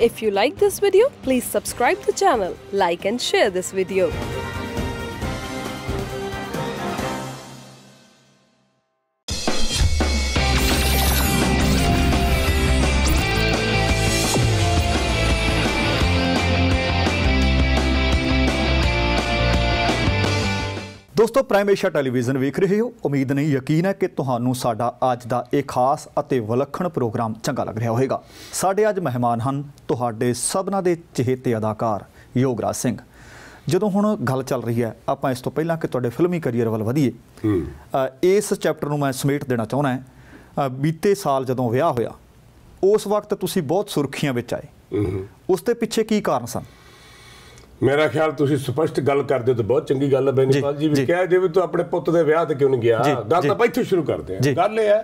If you like this video, please subscribe the channel, like and share this video. ਦੋਸਤੋ ਪ੍ਰਾਈਮ ਏਸ਼ੀਆ ਟੈਲੀਵਿਜ਼ਨ ਵੇਖ ਰਹੇ ਹੋ ਉਮੀਦ ਨਹੀਂ ਯਕੀਨ ਹੈ ਕਿ ਤੁਹਾਨੂੰ ਸਾਡਾ ਅੱਜ ਦਾ ਇਹ ਖਾਸ ਅਤੇ ਵਿਲੱਖਣ ਪ੍ਰੋਗਰਾਮ ਚੰਗਾ ਲੱਗ ਰਿਹਾ ਹੋਵੇਗਾ ਸਾਡੇ ਅੱਜ ਮਹਿਮਾਨ ਹਨ ਤੁਹਾਡੇ ਸਭਨਾ ਦੇ ਚਹੇਤੇ ਅਦਾਕਾਰ ਯੋਗਰਾਜ ਸਿੰਘ ਜਦੋਂ ਹੁਣ ਗੱਲ ਚੱਲ ਰਹੀ ਹੈ ਆਪਾਂ ਇਸ ਤੋਂ ਪਹਿਲਾਂ ਕਿ ਤੁਹਾਡੇ ਫਿਲਮੀ ਕੈਰੀਅਰ ਵੱਲ ਵਧੀਏ ਇਸ ਚੈਪਟਰ ਨੂੰ ਮੈਂ ਸਮੇਟ ਦੇਣਾ ਚਾਹੁੰਦਾ ਹਾਂ ਬੀਤੇ ਸਾਲ ਜਦੋਂ ਵਿਆਹ ਹੋਇਆ ਉਸ ਵਕਤ ਤੁਸੀਂ ਬਹੁਤ ਸੁਰਖੀਆਂ ਵਿੱਚ ਆਏ ਉਸ ਦੇ ਪਿੱਛੇ ਕੀ ਕਾਰਨ ਸਨ ਮੇਰਾ ਖਿਆਲ ਤੁਸੀਂ ਸਪਸ਼ਟ ਗੱਲ ਕਰਦੇ ਹੋ ਤਾਂ ਬਹੁਤ ਚੰਗੀ ਗੱਲ ਹੈ ਬੈਨੀਪਾਲ ਜੀ ਵੀ ਕਹਿ ਜੇ ਵੀ ਤੂੰ ਆਪਣੇ ਪੁੱਤ ਦੇ ਵਿਆਹ ਤੇ ਕਿਉਂ ਨਹੀਂ ਗਿਆ ਗੱਲ ਤਾਂ ਇੱਥੇ ਸ਼ੁਰੂ ਕਰਦੇ ਆ ਗੱਲ ਇਹ ਹੈ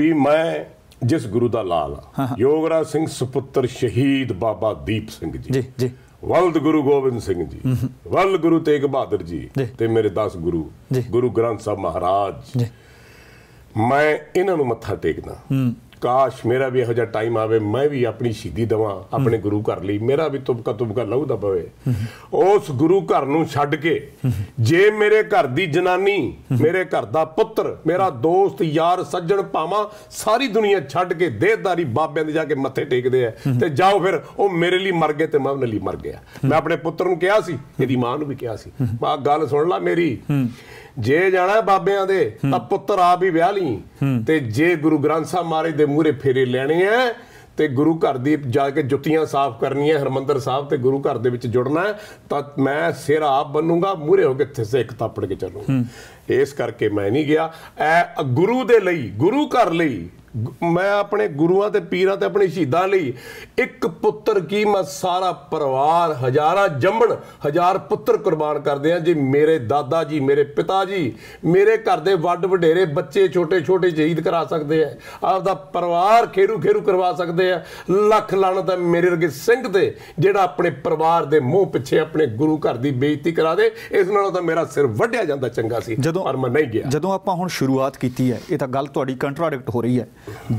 ਵੀ ਮੈਂ ਜਿਸ ਗੁਰੂ ਦਾ ਲਾਲ ਯੋਗਰਾਜ ਸਿੰਘ ਸੁਪੁੱਤਰ ਸ਼ਹੀਦ ਬਾਬਾ ਦੀਪ ਸਿੰਘ ਜੀ ਜੀ ਜੀ ਵਲਦ ਗੁਰੂ ਗੋਬਿੰਦ ਸਿੰਘ ਜੀ ਵਲ ਗੁਰੂ ਤੇਗ ਬਹਾਦਰ ਜੀ ਤੇ ਮੇਰੇ 10 ਗੁਰੂ ਗੁਰੂ ਗ੍ਰੰਥ ਸਾਹਿਬ ਮਹਾਰਾਜ ਮੈਂ ਇਹਨਾਂ ਨੂੰ ਮੱਥਾ ਟੇਕਦਾ ਕਾਸ਼ ਮੇਰਾ ਵੀ ਇਹੋ ਜਿਹਾ ਟਾਈਮ ਆਵੇ ਮੈਂ ਵੀ ਆਪਣੀ ਸ਼ਹੀਦੀ ਦਵਾਂ ਆਪਣੇ ਗੁਰੂ ਘਰ ਲਈ ਮੇਰਾ ਵੀ ਤੁਮਕਾ ਤੁਮਕਾ ਲਹੂ ਪਵੇ ਉਸ ਗੁਰੂ ਘਰ ਨੂੰ ਛੱਡ ਕੇ ਜੇ ਮੇਰੇ ਘਰ ਦੀ ਜਨਾਨੀ ਮੇਰੇ ਘਰ ਦਾ ਪੁੱਤਰ ਮੇਰਾ ਦੋਸਤ ਯਾਰ ਸੱਜਣ ਪਾਵਾਂ ਸਾਰੀ ਦੁਨੀਆ ਛੱਡ ਕੇ ਦੇਹਦਾਰੀ ਬਾਬਿਆਂ ਦੇ ਜਾ ਕੇ ਮੱਥੇ ਟੇਕਦੇ ਆ ਤੇ ਜਾਓ ਫਿਰ ਉਹ ਮੇਰੇ ਲਈ ਮਰ ਗਏ ਤੇ ਮੈਂ ਲਈ ਮਰ ਗਿਆ ਮੈਂ ਆਪਣੇ ਪੁੱਤਰ ਨੂੰ ਕਿਹਾ ਸੀ ਇਹਦੀ ਮਾਂ ਨੂੰ ਵੀ ਕਿਹਾ ਸੀ ਬਾ ਗੱਲ ਸੁਣ ਲੈ ਮੇਰੀ ਜੇ ਜਾਣਾ ਬਾਬਿਆਂ ਦੇ ਤਾਂ ਪੁੱਤਰ ਆਪ ਹੀ ਵਿਆਹ ਲਈ ਤੇ ਜੇ ਗੁਰੂ ਗ੍ਰੰਥ ਸਾਹਿਬ ਮਾਰੇ ਦੇ ਮੂਹਰੇ ਫੇਰੇ ਲੈਣੇ ਆ ਤੇ ਗੁਰੂ ਘਰ ਦੀ ਜਾ ਕੇ ਜੁੱਤੀਆਂ ਸਾਫ਼ ਕਰਨੀਆਂ ਹਰਮੰਦਰ ਸਾਹਿਬ ਤੇ ਗੁਰੂ ਘਰ ਦੇ ਵਿੱਚ ਜੁੜਨਾ ਤਾਂ ਮੈਂ ਸਿਰ ਆਪ ਬੰਨੂਗਾ ਮੂਹਰੇ ਹੋ ਕੇ ਸਿੱਖ ਤਾਪੜ ਕੇ ਚੱਲੂ ਇਸ ਕਰਕੇ ਮੈਂ ਨਹੀਂ ਗਿਆ ਐ ਗੁਰੂ ਦੇ ਲਈ ਗੁਰੂ ਘਰ ਲਈ ਮੈਂ ਆਪਣੇ ਗੁਰੂਆਂ ਤੇ ਪੀਰਾਂ ਤੇ ਆਪਣੇ ਸ਼ਹੀਦਾਂ ਲਈ ਇੱਕ ਪੁੱਤਰ ਕੀ ਮੈਂ ਸਾਰਾ ਪਰਿਵਾਰ ਹਜ਼ਾਰਾਂ ਜੰਮਣ ਹਜ਼ਾਰ ਪੁੱਤਰ ਕੁਰਬਾਨ ਕਰਦੇ ਆ ਜੇ ਮੇਰੇ ਦਾਦਾ ਜੀ ਮੇਰੇ ਪਿਤਾ ਜੀ ਮੇਰੇ ਘਰ ਦੇ ਵੱਡ ਵਡੇਰੇ ਬੱਚੇ ਛੋਟੇ ਛੋਟੇ ਜਹੀਦ ਕਰਾ ਸਕਦੇ ਆ ਆਪਦਾ ਪਰਿਵਾਰ ਖੇਰੂ ਖੇਰੂ ਕਰਵਾ ਸਕਦੇ ਆ ਲੱਖ ਲਾਣ ਤਾਂ ਮੇਰੇ ਵਰਗੇ ਸਿੰਘ ਤੇ ਜਿਹੜਾ ਆਪਣੇ ਪਰਿਵਾਰ ਦੇ ਮੂੰਹ ਪਿੱਛੇ ਆਪਣੇ ਗੁਰੂ ਘਰ ਦੀ ਬੇਇੱਜ਼ਤੀ ਕਰਾ ਦੇ ਇਸ ਨਾਲੋਂ ਤਾਂ ਮੇਰਾ ਸਿਰ ਵੱਢਿਆ ਜਾਂਦਾ ਚੰਗਾ ਸੀ ਜਦੋਂ ਪਰ ਮੈਂ ਨਹੀਂ ਗਿਆ ਜਦੋਂ ਆਪਾਂ ਹੁਣ ਸ਼ੁਰੂਆਤ ਕੀਤੀ ਹੈ ਇਹ ਤਾਂ ਗੱਲ ਤੁਹਾਡੀ ਕੰਟਰਾਡਿਕਟ ਹੋ ਰਹੀ ਹੈ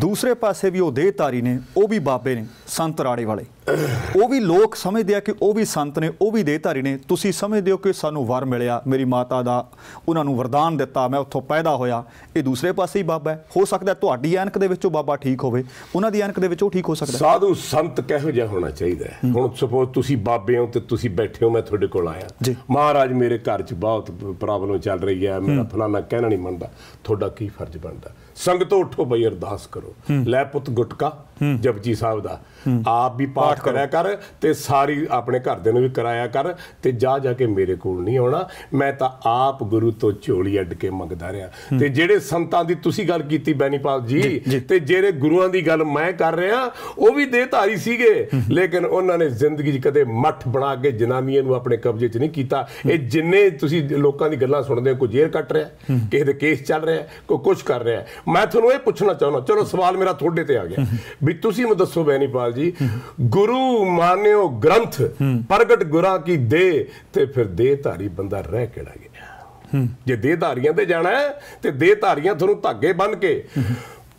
ਦੂਸਰੇ ਪਾਸੇ ਵੀ ਉਹ ਦੇਹਤਾਰੀ ਨੇ ਉਹ ਵੀ ਬਾਬੇ ਨੇ ਸੰਤ ਰਾੜੇ ਵਾਲੇ ਉਹ ਵੀ ਲੋਕ ਸਮਝਦੇ ਆ ਕਿ ਉਹ ਵੀ ਸੰਤ ਨੇ ਉਹ ਵੀ ਦੇਹਧਾਰੀ ਨੇ ਤੁਸੀਂ ਸਮਝਦੇ ਹੋ ਕਿ ਸਾਨੂੰ ਵਰ ਮਿਲਿਆ ਮੇਰੀ ਮਾਤਾ ਦਾ ਉਹਨਾਂ ਨੂੰ ਵਰਦਾਨ ਦਿੱਤਾ ਮੈਂ ਉੱਥੋਂ ਪੈਦਾ ਹੋਇਆ ਇਹ ਦੂਸਰੇ ਪਾਸੇ ਹੀ ਬਾਬਾ ਹੋ ਸਕਦਾ ਤੁਹਾਡੀ ਐਨਕ ਦੇ ਵਿੱਚੋਂ ਬਾਬਾ ਠੀਕ ਹੋਵੇ ਉਹਨਾਂ ਦੀ ਐਨਕ ਦੇ ਵਿੱਚੋਂ ਠੀਕ ਹੋ ਸਕਦਾ ਸਾਧੂ ਸੰਤ ਕਿਹੋ ਜਿਹਾ ਹੋਣਾ ਚਾਹੀਦਾ ਹੁਣ ਸਪੋਜ਼ ਤੁਸੀਂ ਬਾਬੇ ਹੋ ਤੇ ਤੁਸੀਂ ਬੈਠੇ ਹੋ ਮੈਂ ਤੁਹਾਡੇ ਕੋਲ ਆਇਆ ਮਹਾਰਾਜ ਮੇਰੇ ਘਰ 'ਚ ਬਹੁਤ ਪ੍ਰੋਬਲਮ ਚੱਲ ਰਹੀ ਹੈ ਮੇਰਾ ਫਲਾਣਾ ਕਹਿਣਾ ਨਹੀਂ ਮੰਨਦਾ ਤੁਹਾਡਾ ਕੀ ਫਰਜ਼ ਬਣਦਾ ਸੰਗਤੋ ਉਠੋ ਬਈ ਅਰਦਾਸ ਕਰੋ ਲੈ ਪੁੱਤ ਗੁਟਕਾ ਜਪਜੀ ਸਾਹਿਬ ਦਾ ਆਪ ਵੀ ਪਾਠ ਕਰਿਆ ਕਰ ਤੇ ਸਾਰੀ ਆਪਣੇ ਘਰ ਦੇ ਨੂੰ ਵੀ ਕਰਾਇਆ ਕਰ ਤੇ ਜਾ ਜਾ ਕੇ ਮੇਰੇ ਕੋਲ ਨਹੀਂ ਆਉਣਾ ਮੈਂ ਤਾਂ ਆਪ ਗੁਰੂ ਤੋਂ ਝੋਲੀ ਅੱਡ ਕੇ ਮੰਗਦਾ ਰਿਹਾ ਤੇ ਜਿਹੜੇ ਸੰਤਾਂ ਦੀ ਤੁਸੀਂ ਗੱਲ ਕੀਤੀ ਬੈਨੀਪਾਲ ਜੀ ਤੇ ਜਿਹੜੇ ਗੁਰੂਆਂ ਦੀ ਗੱਲ ਮੈਂ ਕਰ ਰਿਹਾ ਉਹ ਵੀ ਦੇਹਧਾਰੀ ਸੀਗੇ ਲੇਕਿਨ ਉਹਨਾਂ ਨੇ ਜ਼ਿੰਦਗੀ 'ਚ ਕਦੇ ਮੱਠ ਬਣਾ ਕੇ ਜਨਾਨੀਆਂ ਨੂੰ ਆਪਣੇ ਕਬਜ਼ੇ 'ਚ ਨਹੀਂ ਕੀਤਾ ਇਹ ਜਿੰਨੇ ਤੁਸੀਂ ਲੋਕਾਂ ਦੀ ਗੱਲਾਂ ਸੁਣਦੇ ਹੋ ਕੋਈ ਜੇਰ ਕੱਟ ਰਿਹਾ ਕਿਸੇ ਦੇ ਕੇਸ ਚੱਲ ਰਿਹਾ ਕੋਈ ਕੁਝ ਕਰ ਰਿਹਾ ਮੈਂ ਤੁਹਾਨੂੰ ਇਹ ਪੁੱਛਣਾ ਚਾਹੁੰਦਾ ਚਲੋ ਸਵਾਲ ਮੇਰਾ ਤੁਹਾਡੇ ਤੇ ਆ ਗਿਆ ਵੀ ਤੁਸੀਂ ਮੈਨੂੰ ਦੱਸੋ ਬੈਨੀਪਾਲ ਜੀ ਗੁਰੂ ਮਾਨਿਓ ਗ੍ਰੰਥ ਪ੍ਰਗਟ ਗੁਰਾਂ ਕੀ ਦੇ ਤੇ ਫਿਰ ਦੇ ਧਾਰੀ ਬੰਦਾ ਰਹਿ ਕਿਹੜਾ ਗਿਆ ਜੇ ਦੇਹਧਾਰੀਆਂ ਤੇ ਜਾਣਾ ਤੇ ਦੇਹਧਾਰੀਆਂ ਤੁਹਾਨੂੰ ਧਾਗੇ ਬੰਨ ਕੇ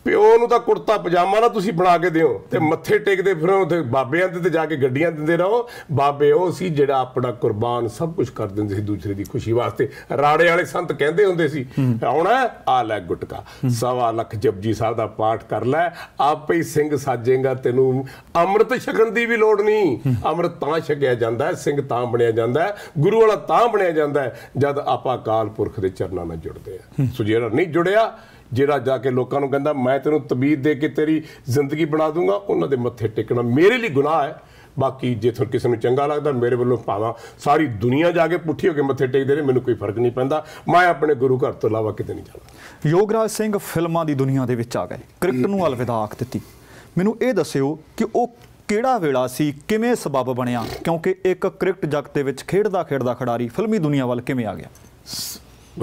ਪਿਓ ਨੂੰ ਤਾਂ ਕੁਰਤਾ ਪਜਾਮਾ ਨਾ ਤੁਸੀਂ ਬਣਾ ਕੇ ਦਿਓ ਤੇ ਮੱਥੇ ਟੇਕਦੇ ਫਿਰੋ ਤੇ ਬਾਬਿਆਂ ਦੇ ਤੇ ਜਾ ਕੇ ਗੱਡੀਆਂ ਦਿੰਦੇ ਰਹੋ ਬਾਬੇ ਉਹ ਸੀ ਜਿਹੜਾ ਆਪਣਾ ਕੁਰਬਾਨ ਸਭ ਕੁਝ ਕਰ ਦਿੰਦੇ ਸੀ ਦੂਸਰੇ ਦੀ ਖੁਸ਼ੀ ਵਾਸਤੇ ਰਾੜੇ ਵਾਲੇ ਸੰਤ ਕਹਿੰਦੇ ਹੁੰਦੇ ਸੀ ਆਉਣਾ ਆ ਲੈ ਗੁਟਕਾ ਸਵਾ ਲੱਖ ਜਪਜੀ ਸਾਹਿਬ ਦਾ ਪਾਠ ਕਰ ਲੈ ਆਪੇ ਹੀ ਸਿੰਘ ਸਾਜੇਗਾ ਤੈਨੂੰ ਅੰਮ੍ਰਿਤ ਛਕਣ ਦੀ ਵੀ ਲੋੜ ਨਹੀਂ ਅੰਮ੍ਰਿਤ ਤਾਂ ਛਕਿਆ ਜਾਂਦਾ ਹੈ ਸਿੰਘ ਤਾਂ ਬਣਿਆ ਜਾਂਦਾ ਹੈ ਗੁਰੂ ਵਾਲਾ ਤਾਂ ਬਣਿਆ ਜਾਂਦਾ ਹੈ ਜਦ ਆਪਾਂ ਕਾਲ ਪੁਰਖ ਦੇ ਚਰਨਾਂ ਨਾਲ ਜੁੜਦੇ ਆ ਸੋ ਜਿਹੜਾ ਨਹੀਂ ਜੁੜਿਆ ਜਿਹੜਾ ਜਾ ਕੇ ਲੋਕਾਂ ਨੂੰ ਕਹਿੰਦਾ ਮੈਂ ਤੈਨੂੰ ਤਬੀਦ ਦੇ ਕੇ ਤੇਰੀ ਜ਼ਿੰਦਗੀ ਬਣਾ ਦੂੰਗਾ ਉਹਨਾਂ ਦੇ ਮੱਥੇ ਟੇਕਣਾ ਮੇਰੇ ਲਈ ਗੁਨਾਹ ਹੈ ਬਾਕੀ ਜੇ ਤੁਹਾਨੂੰ ਕਿਸੇ ਨੂੰ ਚੰਗਾ ਲੱਗਦਾ ਮੇਰੇ ਵੱਲੋਂ ਭਾਵਾ ਸਾਰੀ ਦੁਨੀਆ ਜਾ ਕੇ ਪੁੱਠੀ ਹੋ ਕੇ ਮੱਥੇ ਟੇਕਦੇ ਨੇ ਮੈਨੂੰ ਕੋਈ ਫਰਕ ਨਹੀਂ ਪੈਂਦਾ ਮੈਂ ਆਪਣੇ ਗੁਰੂ ਘਰ ਤੋਂ ਇਲਾਵਾ ਕਿਤੇ ਨਹੀਂ ਜਾਣਾ ਯੋਗਰਾਜ ਸਿੰਘ ਫਿਲਮਾਂ ਦੀ ਦੁਨੀਆ ਦੇ ਵਿੱਚ ਆ ਗਏ ਕ੍ਰਿਕਟ ਨੂੰ ਅਲਵਿਦਾ ਆਖ ਦਿੱਤੀ ਮੈਨੂੰ ਇਹ ਦੱਸਿਓ ਕਿ ਉਹ ਕਿਹੜਾ ਵੇਲਾ ਸੀ ਕਿਵੇਂ ਸਬਬ ਬਣਿਆ ਕਿਉਂਕਿ ਇੱਕ ਕ੍ਰਿਕਟ ਜਗਤ ਦੇ ਵਿੱਚ ਖੇਡਦਾ ਖੇਡਦਾ ਖਿਡਾਰੀ ਫਿਲਮੀ ਦੁਨੀਆ ਵੱਲ ਕਿਵੇਂ ਆ ਗਿਆ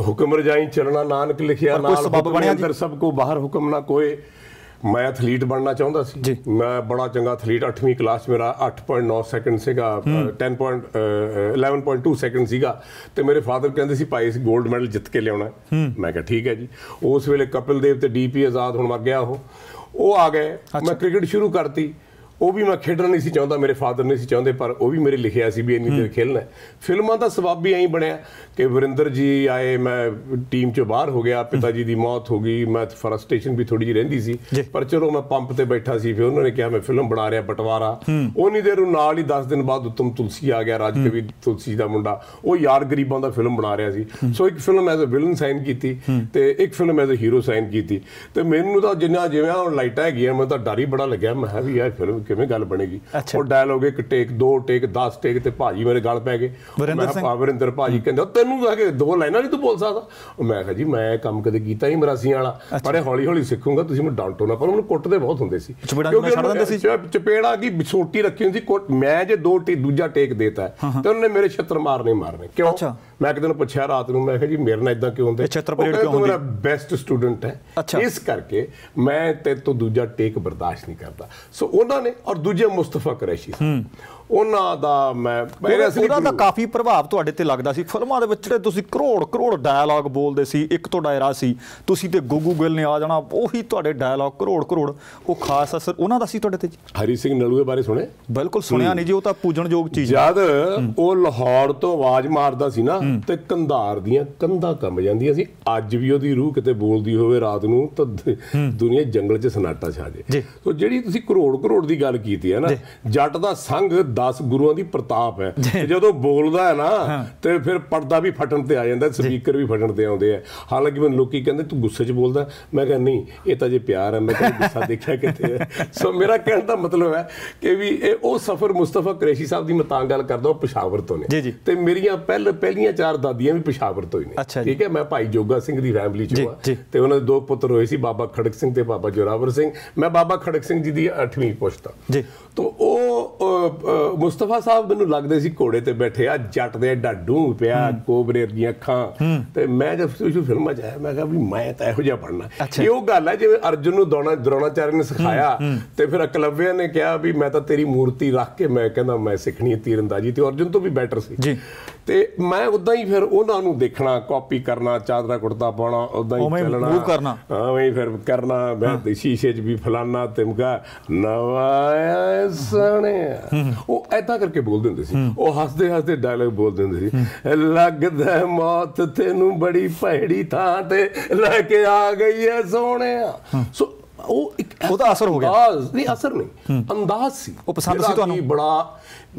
ਹੁਕਮ ਰਜਾਈ ਚਲਣਾ ਨਾਨਕ ਲਿਖਿਆ ਨਾਲ ਸਬਬ ਬਣਿਆ ਜੀ ਸਭ ਕੋ ਬਾਹਰ ਹੁਕਮ ਨਾ ਕੋਏ ਮੈਂ ਐਥਲੀਟ ਬਣਨਾ ਚਾਹੁੰਦਾ ਸੀ ਮੈਂ ਬੜਾ ਚੰਗਾ ਐਥਲੀਟ 8ਵੀਂ ਕਲਾਸ ਮੇਰਾ 8.9 ਸੈਕਿੰਡ ਸੀਗਾ 10. 11.2 ਸੈਕਿੰਡ ਸੀਗਾ ਤੇ ਮੇਰੇ ਫਾਦਰ ਕਹਿੰਦੇ ਸੀ ਭਾਈ ਇਸ 골ਡ ਮੈਡਲ ਜਿੱਤ ਕੇ ਲਿਆਉਣਾ ਮੈਂ ਕਿਹਾ ਠੀਕ ਹੈ ਜੀ ਉਸ ਵੇਲੇ ਕਪਿਲ ਦੇਵ ਤੇ ਡੀਪੀ ਆਜ਼ਾਦ ਹੁਣ ਮਰ ਗਿਆ ਉਹ ਉਹ ਆ ਗਏ ਮੈਂ ਕ੍ਰਿਕਟ ਸ਼ੁਰੂ ਕਰਤੀ ਉਹ ਵੀ ਮੈਂ ਖੇਡਣਾ ਨਹੀਂ ਸੀ ਚਾਹੁੰਦਾ ਮੇਰੇ ਫਾਦਰ ਨਹੀਂ ਸੀ ਚਾਹੁੰਦੇ ਪਰ ਉਹ ਵੀ ਮੇਰੇ ਲਿਖਿਆ ਸੀ ਵੀ ਇੰਨੀ ਦੇਰ ਖੇਲਣਾ ਫਿਲਮਾਂ ਦਾ ਸਬਬ ਵੀ ਐਂ ਬਣਿਆ ਕਿ ਵਰਿੰਦਰ ਜੀ ਆਏ ਮੈਂ ਟੀਮ ਚੋਂ ਬਾਹਰ ਹੋ ਗਿਆ ਪਿਤਾ ਜੀ ਦੀ ਮੌਤ ਹੋ ਗਈ ਮੈਂ ਫਰਸਟ੍ਰੇਸ਼ਨ ਵੀ ਥੋੜੀ ਜਿਹੀ ਰਹਿੰਦੀ ਸੀ ਪਰ ਚਲੋ ਮੈਂ ਪੰਪ ਤੇ ਬੈਠਾ ਸੀ ਫਿਰ ਉਹਨਾਂ ਨੇ ਕਿਹਾ ਮੈਂ ਫਿਲਮ ਬਣਾ ਰਿਹਾ ਬਟਵਾਰਾ ਉਨੀ ਦੇਰ ਨੂੰ ਨਾਲ ਹੀ 10 ਦਿਨ ਬਾਅਦ ਉਤਮ ਤੁਲਸੀ ਆ ਗਿਆ ਰਾਜਕਵੀ ਤੁਲਸੀ ਦਾ ਮੁੰਡਾ ਉਹ ਯਾਰ ਗਰੀਬਾਂ ਦਾ ਫਿਲਮ ਬਣਾ ਰਿਹਾ ਸੀ ਸੋ ਇੱਕ film as a villain sign ਕੀਤੀ ਤੇ ਇੱਕ film as a hero sign ਕੀਤੀ ਤੇ ਮੈਨੂੰ ਤਾਂ ਜਿੰਨਾ ਜਿਵੇਂ ਹੁਣ ਲਾਈਟਾਂ ਹੈਗੀਆਂ ਮੈਂ ਤਾਂ ਡਰ ਹੀ ਬੜਾ ਲੱਗਿਆ ਮੈਂ ਕਿਹਾ ਵੀ ਯਾਰ ਫਿਲਮ ਕਿਵੇਂ ਗੱਲ ਬਣੇਗੀ ਉਹ ਡਾਇਲੋਗ ਇੱਕ ਟੇਕ ਦੋ ਟੇਕ 10 ਟੇਕ ਤੇ ਭਾਜੀ ਮੇਰੇ ਗੱਲ ਪੈ ਗਏ ਮੈਂ ਪਾਵਰਿੰਦਰ ਭਾਜੀ ਕਹਿੰਦੇ ਤੈਨੂੰ ਲਾ ਕੇ ਦੋ ਲਾਈਨਾਂ ਨਹੀਂ ਤੂੰ ਬੋਲ ਸਕਦਾ ਮੈਂ ਕਿਹਾ ਜੀ ਮੈਂ ਕੰਮ ਕਦੇ ਕੀਤਾ ਨਹੀਂ ਮਰਾਸੀਆਂ ਵਾਲਾ ਪਰ ਹੌਲੀ ਹੌਲੀ ਸਿੱਖੂਗਾ ਤੁਸੀਂ ਮੈਨੂੰ ਡਾਂਟੋ ਨਾ ਪਰ ਉਹਨੂੰ ਕੁੱਟਦੇ ਬਹੁਤ ਹੁੰਦੇ ਸੀ ਕਿਉਂਕਿ ਛੱਡ ਦਿੰਦੇ ਸੀ ਚਪੇੜਾ ਕੀ ਬਿਛੋਟੀ ਰੱਖੀ ਹੁੰਦੀ ਕੁੱਟ ਮੈਂ ਜੇ ਦੋ ਟੀ ਦੂਜਾ ਟੇਕ ਦੇਤਾ ਤੇ ਉਹਨੇ ਮੇਰੇ ਛੱਤਰ ਮਾਰਨੇ ਮਾਰਨੇ ਕਿਉਂ ਮੈਂ ਕਿਤੇ ਨੂੰ ਪੁੱਛਿਆ ਰਾਤ ਨੂੰ ਮੈਂ ਕਿਹਾ ਜੀ ਮੇਰੇ ਨਾਲ ਇਦਾਂ ਕਿਉਂ ਹੁੰਦਾ ਛੱਤਰ ਪਰੇਡ ਕਿਉਂ ਹੁੰਦੀ ਮੇਰਾ ਬੈਸਟ ਸਟੂਡੈਂਟ ਹੈ ਇਸ ਕਰਕੇ ਮੈਂ ਤੇ ਤੋਂ ਦੂਜਾ ਟੇਕ ਬਰਦਾਸ਼ਤ ਨਹੀਂ ਕਰਦਾ ਸੋ ਉਹਨਾਂ ਨੇ ਔਰ ਦੂਜੇ ਮੁਸਤਫਾ ਕੁਰੈਸ਼ੀ ਸਾਹਿਬ ਉਹਨਾਂ ਦਾ ਮੈਂ ਉਹਦਾ ਤਾਂ ਕਾਫੀ ਪ੍ਰਭਾਵ ਤੁਹਾਡੇ ਤੇ ਲੱਗਦਾ ਸੀ ਫਿਲਮਾਂ ਦੇ ਵਿੱਚ ਜਿਹੜੇ ਤੁਸੀਂ ਕਰੋੜ ਕਰੋੜ ਡਾਇਲੌਗ ਬੋਲਦੇ ਸੀ ਇੱਕ ਤੋਂ ਡਾਇਰਾ ਸੀ ਤੁਸੀਂ ਤੇ ਗੁੱਗੂ ਗਿੱਲ ਨੇ ਆ ਜਾਣਾ ਉਹੀ ਤੁਹਾਡੇ ਡਾਇਲੌਗ ਕਰੋੜ ਕਰੋੜ ਉਹ ਖਾਸ ਅਸਰ ਉਹਨਾਂ ਦਾ ਸੀ ਤੁਹਾਡੇ ਤੇ ਹਰੀ ਸਿੰਘ ਨਲੂਏ ਬਾਰੇ ਸੁਣੇ ਬਿਲਕੁਲ ਸੁਣਿਆ ਨਹੀਂ ਜੀ ਉਹ ਤਾਂ ਪੂਜਣਯੋਗ ਚੀਜ਼ ਜਦ ਉਹ ਲਾਹੌਰ ਤੋਂ ਆਵਾਜ਼ ਮਾਰਦਾ ਸੀ ਨਾ ਤੇ ਕੰਧਾਰ ਦੀਆਂ ਕੰਧਾਂ ਕੰਬ ਜਾਂਦੀਆਂ ਸੀ ਅੱਜ ਵੀ ਉਹਦੀ ਰੂਹ ਕਿਤੇ ਬੋਲਦੀ ਹੋਵੇ ਰਾਤ ਨੂੰ ਤਾਂ ਦੁਨੀਆ ਜੰਗਲ 'ਚ ਸਨਾਟਾ ਛਾ ਜੇ ਸੋ ਜਿਹੜੀ ਤੁਸੀਂ ਕਰੋੜ ਕਰੋੜ ਦੀ ਗੱਲ ਕੀਤੀ ਹੈ ਨਾ ਜੱਟ ਦਾ ਸੰਗ 10 ਗੁਰੂਆਂ ਦੀ ਪ੍ਰਤਾਪ ਹੈ ਤੇ <laughs> ਜਦੋਂ ਬੋਲਦਾ ਹੈ ਨਾ ਤੇ ਫਿਰ ਪਰਦਾ ਵੀ ਫਟਣ ਤੇ ਆ ਜਾਂਦਾ ਸਪੀਕਰ ਵੀ ਫਟਣ ਤੇ ਆਉਂਦੇ ਆ ਹਾਲਾਂਕਿ ਮੈਨੂੰ ਲੋਕੀ ਕਹਿੰਦੇ ਤੂੰ ਗੁੱਸੇ 'ਚ ਬੋਲਦਾ ਮੈਂ ਕਹਿੰਦਾ ਨਹੀਂ ਇਹ ਤਾਂ ਜੇ ਪਿਆਰ ਹੈ ਮੈਂ ਕਦੇ ਗੁੱਸਾ ਦੇਖਿਆ ਕਿਤੇ ਸੋ <laughs> ਮੇਰਾ ਕਹਿਣ ਦਾ ਮਤਲਬ ਹੈ ਕਿ ਵੀ ਇਹ ਉਹ ਸਫ਼ਰ ਮੁਸਤਫਾ ਕਰੇਸ਼ੀ ਸਾਹਿਬ ਦੀ ਮੈਂ ਤਾਂ ਗੱਲ ਕਰਦਾ ਉਹ ਪਸ਼ਾਵਰ ਤੋਂ ਨੇ ਤੇ ਮੇਰੀਆਂ ਪਹਿਲ ਪਹਿਲੀਆਂ ਚਾਰ ਦਾਦੀਆਂ ਵੀ ਪਸ਼ਾਵਰ ਤੋਂ ਹੀ ਨੇ ਠੀਕ ਹੈ ਮੈਂ ਭਾਈ ਜੋਗਾ ਸਿੰਘ ਦੀ ਫੈਮਿਲੀ 'ਚੋਂ ਤੇ ਉਹਨਾਂ ਦੇ ਦੋ ਪੁੱਤਰ ਹੋਏ ਸੀ ਬਾਬਾ ਖੜਕ ਸਿੰਘ ਤੇ ਬਾਬਾ ਜੋਰਾਵਰ ਸਿੰਘ ਮੈਂ ਬਾਬਾ ਖੜਕ ਸਿੰਘ ਜੀ ਦੀ 8ਵੀਂ ਪੁੱਛਦਾ ਜੀ ਤੋ ਉਹ ਮੁਸਤਫਾ ਸਾਹਿਬ ਮੈਨੂੰ ਲੱਗਦੇ ਸੀ ਘੋੜੇ ਤੇ ਬੈਠੇ ਆ ਜੱਟ ਦੇ ਐਡਾ ਪਿਆ ਕੋਬਰੇ ਦੀਆਂ ਅੱਖਾਂ ਤੇ ਮੈਂ ਜਦ ਸ਼ੁਰੂ ਫਿਲਮਾਂ ਚ ਆਇਆ ਮੈਂ ਕਿਹਾ ਵੀ ਮੈਂ ਤਾਂ ਇਹੋ ਜਿਹਾ ਬਣਨਾ ਇਹ ਉਹ ਗੱਲ ਹੈ ਜਿਵੇਂ ਅਰਜੁਨ ਨੂੰ ਦੌਣਾ ਦਰੋਣਾਚਾਰਿਆ ਨੇ ਸਿਖਾਇਆ ਤੇ ਫਿਰ ਅਕਲਵਿਆ ਨੇ ਕਿਹਾ ਵੀ ਮੈਂ ਤਾਂ ਤੇਰੀ ਮੂਰਤੀ ਰੱਖ ਕੇ ਮੈਂ ਕਹਿੰਦਾ ਮੈਂ ਸਿੱਖਣੀ ਹੈ ਤੀਰੰਦਾਜ਼ੀ ਤੇ ਅਰਜੁਨ ਤੋਂ ਵੀ ਬੈਟਰ ਸੀ ਜੀ ਤੇ ਮੈਂ ਉਦਾਂ ਹੀ ਫਿਰ ਉਹਨਾਂ ਨੂੰ ਦੇਖਣਾ ਕਾਪੀ ਕਰਨਾ ਚਾਦਰਾ ਕੁੜਤਾ ਪਾਉਣਾ ਉਦਾਂ ਹੀ ਚੱਲਣਾ ਮੂਵ ਕਰਨਾ ਹਾਂ ਹੀ ਫਿਰ ਕਰਨਾ ਮੈਂ ਸ਼ੀਸ਼ੇ 'ਚ ਵੀ ਫਲਾਨਾ ਤਿਮਕਾ ਨਵਾਇਆ ਸੋਹਣਿਆ ਉਹ ਐਦਾਂ ਕਰਕੇ ਬੋਲਦੇ ਹੁੰਦੇ ਸੀ ਉਹ ਹੱਸਦੇ ਹੱਸਦੇ ਡਾਇਲੌਗ ਬੋਲਦੇ ਹੁੰਦੇ ਸੀ ਲੱਗਦਾ ਮੌਤ ਤੈਨੂੰ ਬੜੀ ਭੈੜੀ ਥਾਂ ਤੇ ਲੈ ਕੇ ਆ ਗਈ ਐ ਸੋਹਣਿਆ ਸੋ ਉਹ ਇੱਕ ਉਹਦਾ ਅਸਰ ਹੋ ਗਿਆ ਨਹੀਂ ਅਸਰ ਨਹੀਂ ਅੰਦਾਜ਼ ਸੀ ਉਹ ਪਸੰਦ ਸੀ ਤੁਹਾਨੂੰ ਬੜਾ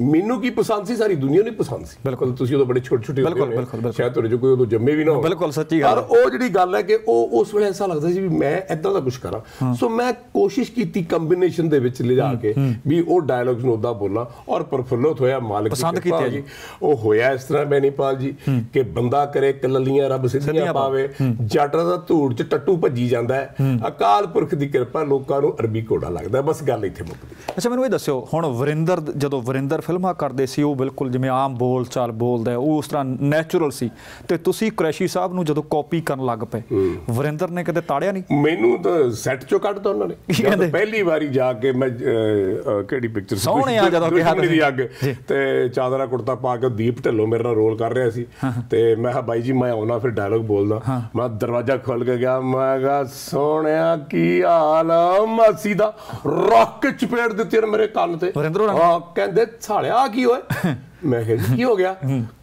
ਮੈਨੂੰ ਕੀ ਪਸੰਦ ਸੀ ਸਾਰੀ ਦੁਨੀਆ ਨੂੰ ਪਸੰਦ ਸੀ ਬਿਲਕੁਲ ਤੁਸੀਂ ਉਦੋਂ ਬੜੇ ਛੋਟੇ ਛੋਟੇ ਬਿਲਕੁਲ ਬਿਲਕੁਲ ਸ਼ਾਇਦ ਤੁਹਾਡੇ ਜੋ ਕੋਈ ਉਦੋਂ ਜੰਮੇ ਵੀ ਨਾ ਹੋਵੇ ਬਿਲਕੁਲ ਸੱਚੀ ਗੱਲ ਪਰ ਉਹ ਜਿਹੜੀ ਗੱਲ ਹੈ ਕਿ ਉਹ ਉਸ ਵੇਲੇ ਐਸਾ ਲੱਗਦਾ ਸੀ ਵੀ ਮੈਂ ਇਦਾਂ ਦਾ ਕੁਝ ਕਰਾਂ ਸੋ ਮੈਂ ਕੋਸ਼ਿਸ਼ ਕੀਤੀ ਕੰਬੀਨੇਸ਼ਨ ਦੇ ਵਿੱਚ ਲਿਜਾ ਕੇ ਵੀ ਉਹ ਡਾਇਲੌਗਸ ਨੂੰ ਉਦਾਂ ਬੋਲਾਂ ਔਰ ਪਰਫੁੱਲਤ ਹੋਇਆ ਮਾਲਕ ਪਸੰਦ ਕੀਤਾ ਜੀ ਉਹ ਹੋਇਆ ਇਸ ਤਰ੍ਹਾਂ ਬੈਨੀਪਾਲ ਜੀ ਕਿ ਬੰਦਾ ਕਰੇ ਕਲਲੀਆਂ ਰੱਬ ਸਿੱਧੀਆਂ ਪਾਵੇ ਜੱਟ ਦਾ ਧੂੜ ਚ ਟੱਟੂ ਭੱਜੀ ਜਾਂਦਾ ਹੈ ਅਕਾਲ ਪੁਰਖ ਦੀ ਕਿਰਪਾ ਲੋਕਾਂ ਨੂੰ ਅਰਬੀ ਕੋੜਾ ਲੱਗਦਾ ਬਸ ਗੱਲ ਇੱਥੇ ਮੁੱਕਦੀ ਅੱਛਾ ਮੈਨੂੰ ਇਹ ਦੱਸਿਓ ਹੁਣ ਵਰਿੰਦਰ ਜਦੋਂ ਵਰਿੰਦਰ ਫਿਲਮਾਂ ਕਰਦੇ ਸੀ ਉਹ ਬਿਲਕੁਲ ਜਿਵੇਂ ਆਮ ਬੋਲ ਚਾਲ ਬੋਲਦਾ ਉਹ ਉਸ ਤਰ੍ਹਾਂ ਨੇਚਰਲ ਸੀ ਤੇ ਤੁਸੀਂ ਕ੍ਰੈਸ਼ੀ ਸਾਹਿਬ ਨੂੰ ਜਦੋਂ ਕਾਪੀ ਕਰਨ ਲੱਗ ਪਏ ਵਰਿੰਦਰ ਨੇ ਕਦੇ ਤਾੜਿਆ ਨਹੀਂ ਮੈਨੂੰ ਤਾਂ ਸੈੱਟ ਚੋਂ ਕੱਢਤਾ ਉਹਨਾਂ ਨੇ ਪਹਿਲੀ ਵਾਰੀ ਜਾ ਕੇ ਮੈਂ ਕਿਹੜੀ ਪਿਕਚਰ ਸੋਹਣੇ ਆ ਜਦੋਂ ਕਿਹਾ ਤੁਸੀਂ ਅੱਗ ਤੇ ਚਾਦਰਾ ਕੁੜਤਾ ਪਾ ਕੇ ਦੀਪ ਢੱਲੋ ਮੇਰੇ ਨਾਲ ਰੋਲ ਕਰ ਰਿਹਾ ਸੀ ਤੇ ਮੈਂ ਕਿਹਾ ਬਾਈ ਜੀ ਮੈਂ ਆਉਣਾ ਫਿਰ ਡਾਇਲੌਗ ਬੋਲਦਾ ਮੈਂ ਦਰਵਾਜ਼ਾ ਖੋਲ ਕੇ ਗਿਆ ਮੈਂ ਕਿਹਾ ਸੋਹਣਿਆ ਕੀ ਹਾਲ ਮਾਸੀ ਦਾ ਰੌਕ ਚਪੇੜ ਦਿੱਤੀ ਮੇਰੇ ਕੰਨ ਤੇ ਵਰਿੰਦਰ ਹਾਂ ਕਹਿੰਦੇ ਲਿਆ ਆ ਕੀ ਹੋਇਆ <laughs> ਮੈਂ ਕਿਹਾ ਜੀ ਕੀ ਹੋ ਗਿਆ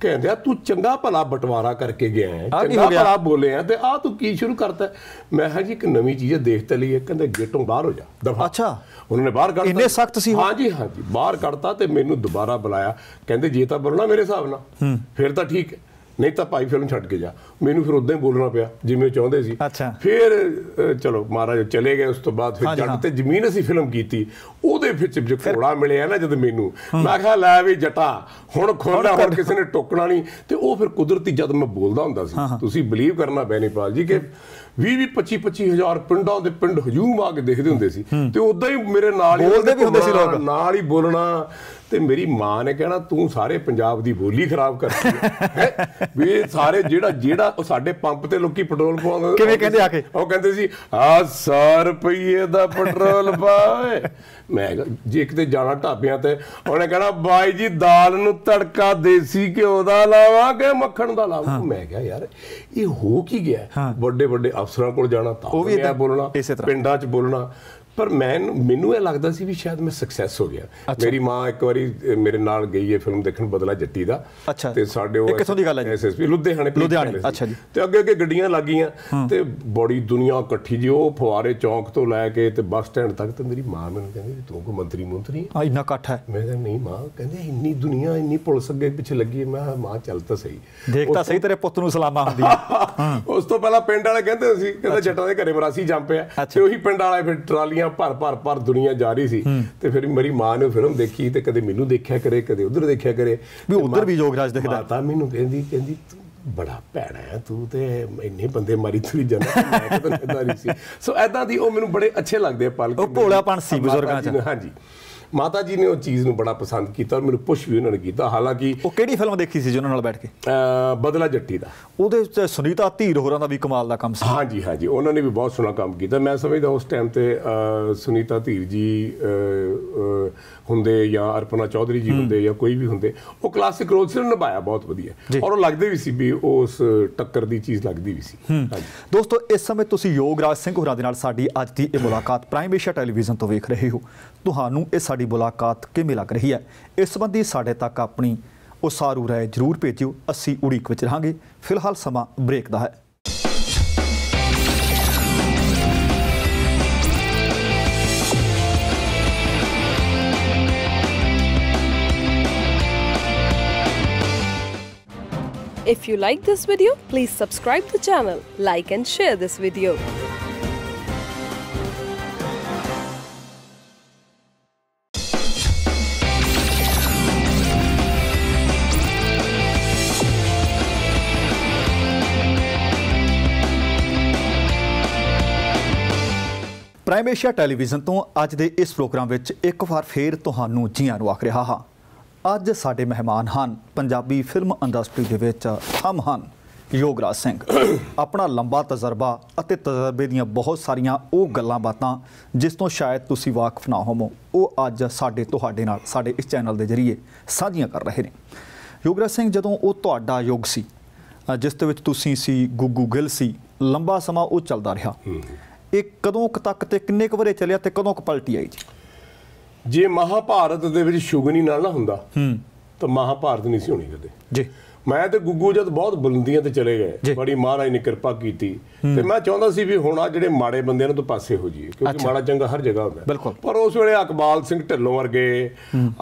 ਕਹਿੰਦੇ ਆ ਤੂੰ ਚੰਗਾ ਭਲਾ ਬਟਵਾਰਾ ਕਰਕੇ ਗਿਆ ਹੈ ਚੰਗਾ ਭਲਾ ਬੋਲੇ ਆ ਤੇ ਆ ਤੂੰ ਕੀ ਸ਼ੁਰੂ ਕਰਤਾ ਮੈਂ ਕਿਹਾ ਜੀ ਇੱਕ ਨਵੀਂ ਚੀਜ਼ ਦੇਖ ਤੇ ਲਈ ਕਹਿੰਦੇ ਗੇਟੋਂ ਬਾਹਰ ਹੋ ਜਾ ਦਫਾ ਅੱਛਾ ਉਹਨਾਂ ਨੇ ਬਾਹਰ ਕੱਢ ਦਿੱਤਾ ਇੰਨੇ ਸਖਤ ਸੀ ਹਾਂ ਜੀ ਹਾਂ ਜੀ ਬਾਹਰ ਕੱਢਤਾ ਤੇ ਮੈਨੂੰ ਦੁਬਾਰਾ ਬੁਲਾਇਆ ਕਹਿੰਦੇ ਜੇ ਤਾਂ ਬੋਲਣਾ ਮੇਰੇ ਹਿਸਾਬ ਨਾਲ ਫਿਰ ਤਾਂ ਠੀਕ ਹੈ ਨਹੀਂ ਤਾਂ ਭਾਈ ਫਿਲਮ ਛੱਡ ਕੇ ਜਾ ਮੈਨੂੰ ਫਿਰ ਉਦਾਂ ਹੀ ਬੋਲਣਾ ਪਿਆ ਜਿਵੇਂ ਚਾਹੁੰਦੇ ਸੀ ਫਿਰ ਚਲੋ ਮਹਾਰਾਜ ਚਲੇ ਗਏ ਉਸ ਤੋਂ ਬਾਅਦ ਫਿਰ ਜੱਟ ਤੇ ਜ਼ਮੀਨ ਅਸੀਂ ਫਿਲਮ ਕੀਤੀ ਉਹਦੇ ਵਿੱਚ ਜੇ ਘੋੜਾ ਮਿਲਿਆ ਨਾ ਜਦ ਮੈਨੂੰ ਮੈਂ ਕਿਹਾ ਲੈ ਵੀ ਜਟਾ ਹੁਣ ਖੋਲਣਾ ਹੋਰ ਕਿਸੇ ਨੇ ਟੋਕਣਾ ਨਹੀਂ ਤੇ ਉਹ ਫਿਰ ਕੁਦਰਤੀ ਜਦ ਮੈਂ ਬੋਲਦਾ ਹੁੰਦਾ ਸੀ ਤੁਸੀਂ ਬਲੀਵ ਕਰਨਾ ਬੈਨੀਪਾਲ ਜੀ ਕਿ 20 20 25 25000 ਪਿੰਡਾਂ ਦੇ ਪਿੰਡ ਹਜੂਮ ਆ ਕੇ ਦੇਖਦੇ ਹੁੰਦੇ ਸੀ ਤੇ ਉਦਾਂ ਹੀ ਮੇਰੇ ਨਾਲ ਹੀ ਬੋਲਦੇ ਵੀ ਹੁੰਦੇ ਸੀ ਲੋਕ ਨਾਲ ਹੀ ਬੋਲਣਾ ਤੇ ਮੇਰੀ ਮਾਂ ਨੇ ਕਹਿਣਾ ਤੂੰ ਸਾਰੇ ਪੰਜਾਬ ਦੀ ਬੋਲੀ ਖਰਾਬ ਕਰਦੀ ਹੈ ਵੀ ਸਾਰੇ ਜਿਹੜਾ ਜਿਹੜਾ ਉਹ ਸਾਡੇ ਪੰਪ ਤੇ ਲੋਕੀ ਪੈਟਰੋਲ ਪਵਾਉਂਦੇ ਕਿਵੇਂ ਕਹਿੰਦੇ ਆ ਕੇ ਉਹ ਕਹਿੰਦੇ ਸੀ ਆ 100 ਰੁਪਏ ਦਾ ਪੈਟਰੋਲ ਪਾਏ ਮੈਂ ਜੇ ਇੱਕ ਤੇ ਜਾਣਾ ਢਾਬਿਆਂ ਤੇ ਉਹਨੇ ਕਹਿਣਾ ਬਾਈ ਜੀ ਦਾਲ ਨੂੰ ਤੜਕਾ ਦੇਸੀ ਘਿਓ ਦਾ ਲਾਵਾਂ ਕਿ ਮੱਖਣ ਦਾ ਲਾਵਾਂ ਮੈਂ ਕਿਹਾ ਯਾਰ ਇਹ ਹੋ ਕੀ ਗਿਆ ਵੱਡੇ ਵੱਡੇ ਅਫਸਰਾਂ ਕੋਲ ਜਾਣਾ ਤਾਂ ਉਹ ਵੀ ਬੋਲਣਾ ਪਿੰਡਾਂ 'ਚ ਬੋਲਣਾ ਪਰ ਮੈਂ ਮੈਨੂੰ ਇਹ ਲੱਗਦਾ ਸੀ ਵੀ ਸ਼ਾਇਦ ਮੈਂ ਸਕਸੈਸ ਹੋ ਗਿਆ ਮੇਰੀ ਮਾਂ ਇੱਕ ਵਾਰੀ ਮੇਰੇ ਨਾਲ ਗਈ ਹੈ ਫਿਲਮ ਦੇਖਣ ਬਦਲਾ ਜੱਟੀ ਦਾ ਤੇ ਸਾਡੇ ਉਹ ਕਿੱਥੋਂ ਦੀ ਗੱਲ ਹੈ ਐਸਐਸਪੀ ਲੁਧਿਆਣੇ ਲੁਧਿਆਣੇ ਅੱਛਾ ਜੀ ਤੇ ਅੱਗੇ ਅੱਗੇ ਗੱਡੀਆਂ ਲੱਗੀਆਂ ਤੇ ਬੜੀ ਦੁਨੀਆ ਇਕੱਠੀ ਜੀ ਉਹ ਫੁਆਰੇ ਚੌਂਕ ਤੋਂ ਲੈ ਕੇ ਤੇ ਬੱਸ ਸਟੈਂਡ ਤੱਕ ਤੇ ਮੇਰੀ ਮਾਂ ਮੈਨੂੰ ਕਹਿੰਦੀ ਤੂੰ ਕੋ ਮੰਤਰੀ ਮੰਤਰੀ ਆ ਇੰਨਾ ਇਕੱਠ ਹੈ ਮੈਂ ਕਿਹਾ ਨਹੀਂ ਮਾਂ ਕਹਿੰਦੇ ਇੰਨੀ ਦੁਨੀਆ ਇੰਨੀ ਪੁਲਿਸ ਅੱਗੇ ਪਿੱਛੇ ਲੱਗੀ ਹੈ ਮੈਂ ਮਾਂ ਚੱਲ ਤਾਂ ਸਹੀ ਦੇਖ ਤਾਂ ਸਹੀ ਤੇਰੇ ਪੁੱਤ ਨੂੰ ਸਲਾਮਾ ਹੁੰਦੀ <laughs> ਉਸ ਤੋਂ ਪਹਿਲਾਂ ਪਿੰਡ ਵਾਲੇ ਕਹਿੰਦੇ ਸੀ ਕਹਿੰਦਾ ਜੱਟਾਂ ਦੇ ਘਰੇ ਮਰਾਸੀ ਜੰਪਿਆ ਤੇ ਉਹੀ ਪਿੰਡ ਵਾਲੇ ਫਿਰ ਟਰਾਲੀ ਦੁਨੀਆ ਭਰ ਭਰ ਭਰ ਦੁਨੀਆ ਜਾ ਰਹੀ ਸੀ ਤੇ ਫਿਰ ਮੇਰੀ ਮਾਂ ਨੇ ਫਿਲਮ ਦੇਖੀ ਤੇ ਕਦੇ ਮੈਨੂੰ ਦੇਖਿਆ ਕਰੇ ਕਦੇ ਉਧਰ ਦੇਖਿਆ ਕਰੇ ਵੀ ਉਧਰ ਵੀ ਜੋਗਰਾਜ ਦੇਖਦਾ ਤਾਂ ਮੈਨੂੰ ਕਹਿੰਦੀ ਕਹਿੰਦੀ ਬੜਾ ਭੈੜਾ ਹੈ ਤੂੰ ਤੇ ਇੰਨੇ ਬੰਦੇ ਮਾਰੀ ਤੁਰੀ ਜਾਂਦਾ ਮੈਂ ਤਾਂ ਨਹੀਂ ਸੀ ਸੋ ਐਦਾਂ ਦੀ ਉਹ ਮੈਨੂੰ ਬੜੇ ਅੱਛੇ ਲੱਗਦੇ ਆ ਪਲ ਉਹ ਭੋਲਾਪਣ ਸੀ ਬਜ਼ੁਰਗਾਂ ਚ ਹਾਂਜੀ ਮਾਤਾ ਜੀ ਨੇ ਉਹ ਚੀਜ਼ ਨੂੰ ਬੜਾ ਪਸੰਦ ਕੀਤਾ ਔਰ ਮੈਨੂੰ ਪੁੱਛ ਵੀ ਉਹਨਾਂ ਨੇ ਕੀਤਾ ਹਾਲਾਂਕਿ ਉਹ ਕਿਹੜੀ ਫਿਲਮ ਦੇਖੀ ਸੀ ਜੀ ਉਹਨਾਂ ਨਾਲ ਬੈਠ ਕੇ ਬਦਲਾ ਜੱਟੀ ਦਾ ਉਹਦੇ ਵਿੱਚ ਸੁਨੀਤਾ ਧੀਰ ਹੋਰਾਂ ਦਾ ਵੀ ਕਮਾਲ ਦਾ ਕੰਮ ਸੀ ਹਾਂਜੀ ਹਾਂਜੀ ਉਹਨਾਂ ਨੇ ਵੀ ਬਹੁਤ ਸੋਹਣਾ ਕੰਮ ਕੀਤਾ ਮੈਂ ਸਮਝਦਾ ਉਸ ਟਾਈਮ ਤੇ ਸੁਨੀਤਾ ਧੀਰ ਜੀ ਹੁੰਦੇ ਜਾਂ ਅਰਪਨਾ ਚੌਧਰੀ ਜੀ ਹੁੰਦੇ ਜਾਂ ਕੋਈ ਵੀ ਹੁੰਦੇ ਉਹ ਕਲਾਸਿਕ ਰੋਲ ਸਿਰ ਨਿਭਾਇਆ ਬਹੁਤ ਵਧੀਆ ਔਰ ਉਹ ਲੱਗਦੇ ਵੀ ਸੀ ਵੀ ਉਸ ਟੱਕਰ ਦੀ ਚੀਜ਼ ਲੱਗਦੀ ਵੀ ਸੀ ਹਾਂਜੀ ਦੋਸਤੋ ਇਸ ਸਮੇਂ ਤੁਸੀਂ ਯੋਗਰਾਜ ਸਿੰਘ ਹੋਰਾਂ ਦੇ ਨਾਲ ਸਾਡੀ ਅੱਜ ਦੀ ਇਹ ਮੁਲਾਕਾਤ ਪ੍ਰਾਈਮ ਏਸ਼ੀਆ ਟੈਲੀਵਿਜ਼ਨ ਤੋਂ ਵੇਖ ਰਹੇ ਹੋ ਤੁਹਾਨੂੰ ਇਹ ਸਾਡੀ ਮੁਲਾਕਾਤ ਕਿਵੇਂ ਲੱਗ ਰਹੀ ਹੈ ਇਸ ਸੰਬੰਧੀ ਸਾਡੇ ਤੱਕ ਆਪਣੀ ਉਸਾਰੂ ਰਾਏ ਜ਼ਰੂਰ ਭੇਜਿਓ ਅਸੀਂ ਉਡੀਕ ਵਿੱਚ ਰਹਾਂਗੇ ਫਿਲਹਾਲ ਸਮਾਂ ਬ੍ਰੇਕ ਦਾ ਹੈ If you like this video, please subscribe the channel, like and share this video. Prime Asia television ਤੋਂ ਅੱਜ ਦੇ ਇਸ ਪ੍ਰੋਗਰਾਮ ਵਿੱਚ ਇੱਕ ਵਾਰ ਫੇਰ ਤੁਹਾਨੂੰ ਜੀਆਂ ਨੂੰ ਆਖ ਰਿਹਾ ਹਾਂ ਅੱਜ ਸਾਡੇ ਮਹਿਮਾਨ ਹਨ ਪੰਜਾਬੀ ਫਿਲਮ ਇੰਡਸਟਰੀ ਦੇ ਵਿੱਚ ਹਮ ਹਨ ਯੋਗਰਾਜ ਸਿੰਘ ਆਪਣਾ ਲੰਬਾ ਤਜਰਬਾ ਅਤੇ ਤਜਰਬੇ ਦੀਆਂ ਬਹੁਤ ਸਾਰੀਆਂ ਉਹ ਗੱਲਾਂ ਬਾਤਾਂ ਜਿਸ ਤੋਂ ਸ਼ਾਇਦ ਤੁਸੀਂ ਵਾਕਿਫ ਨਾ ਹੋਵੋ ਉਹ ਅੱਜ ਸਾਡੇ ਤੁਹਾਡੇ ਨਾਲ ਸਾਡੇ ਇਸ ਚੈਨਲ ਦੇ ਜ਼ਰੀਏ ਸਾਂਝੀਆਂ ਕਰ ਰਹੇ ਨੇ ਯੋਗਰਾਜ ਸਿੰਘ ਜਦੋਂ ਉਹ ਤੁਹਾਡਾ ਯੋਗ ਸੀ ਜਿਸ ਦੇ ਵਿੱਚ ਤੁਸੀਂ ਸੀ ਗੁੱਗੂ ਗਿੱਲ ਸੀ ਲੰਬਾ ਸਮਾਂ ਉਹ ਚੱਲਦਾ ਰਿਹਾ ਇਹ ਕਦੋਂ ਕੁ ਤੱਕ ਤੇ ਕਿੰਨੇ ਕੁ ਵਰੇ ਚੱਲਿਆ ਤੇ ਕਦੋਂ ਕੁ ਪਲਟੀ ਆਈ ਜੀ ਜੇ ਮਹਾਭਾਰਤ ਦੇ ਵਿੱਚ ਸ਼ੁਗਨੀ ਨਾਲ ਨਾ ਹੁੰਦਾ ਹੂੰ ਤਾਂ ਮਹਾਭਾਰਤ ਨਹੀਂ ਸੀ ਹੋਣੀ ਕਦੇ ਜੀ ਮੈਂ ਤੇ ਗੁੱਗੂ ਜਦ ਬਹੁਤ ਬੁਲੰਦੀਆਂ ਤੇ ਚਲੇ ਗਏ ਬੜੀ ਮਹਾਰਾਜ ਨੇ ਕਿਰਪਾ ਕੀਤੀ ਤੇ ਮੈਂ ਚਾਹੁੰਦਾ ਸੀ ਵੀ ਹੁਣ ਆ ਜਿਹੜੇ ਮਾੜੇ ਬੰਦੇ ਨੇ ਤੋਂ ਪਾਸੇ ਹੋ ਜਾਈਏ ਕਿਉਂਕਿ ਮਾੜਾ ਚੰਗਾ ਹਰ ਜਗ੍ਹਾ ਹੁੰਦਾ ਪਰ ਉਸ ਵੇਲੇ ਅਕਬਾਲ ਸਿੰਘ ਢਿੱਲੋਂ ਵਰਗੇ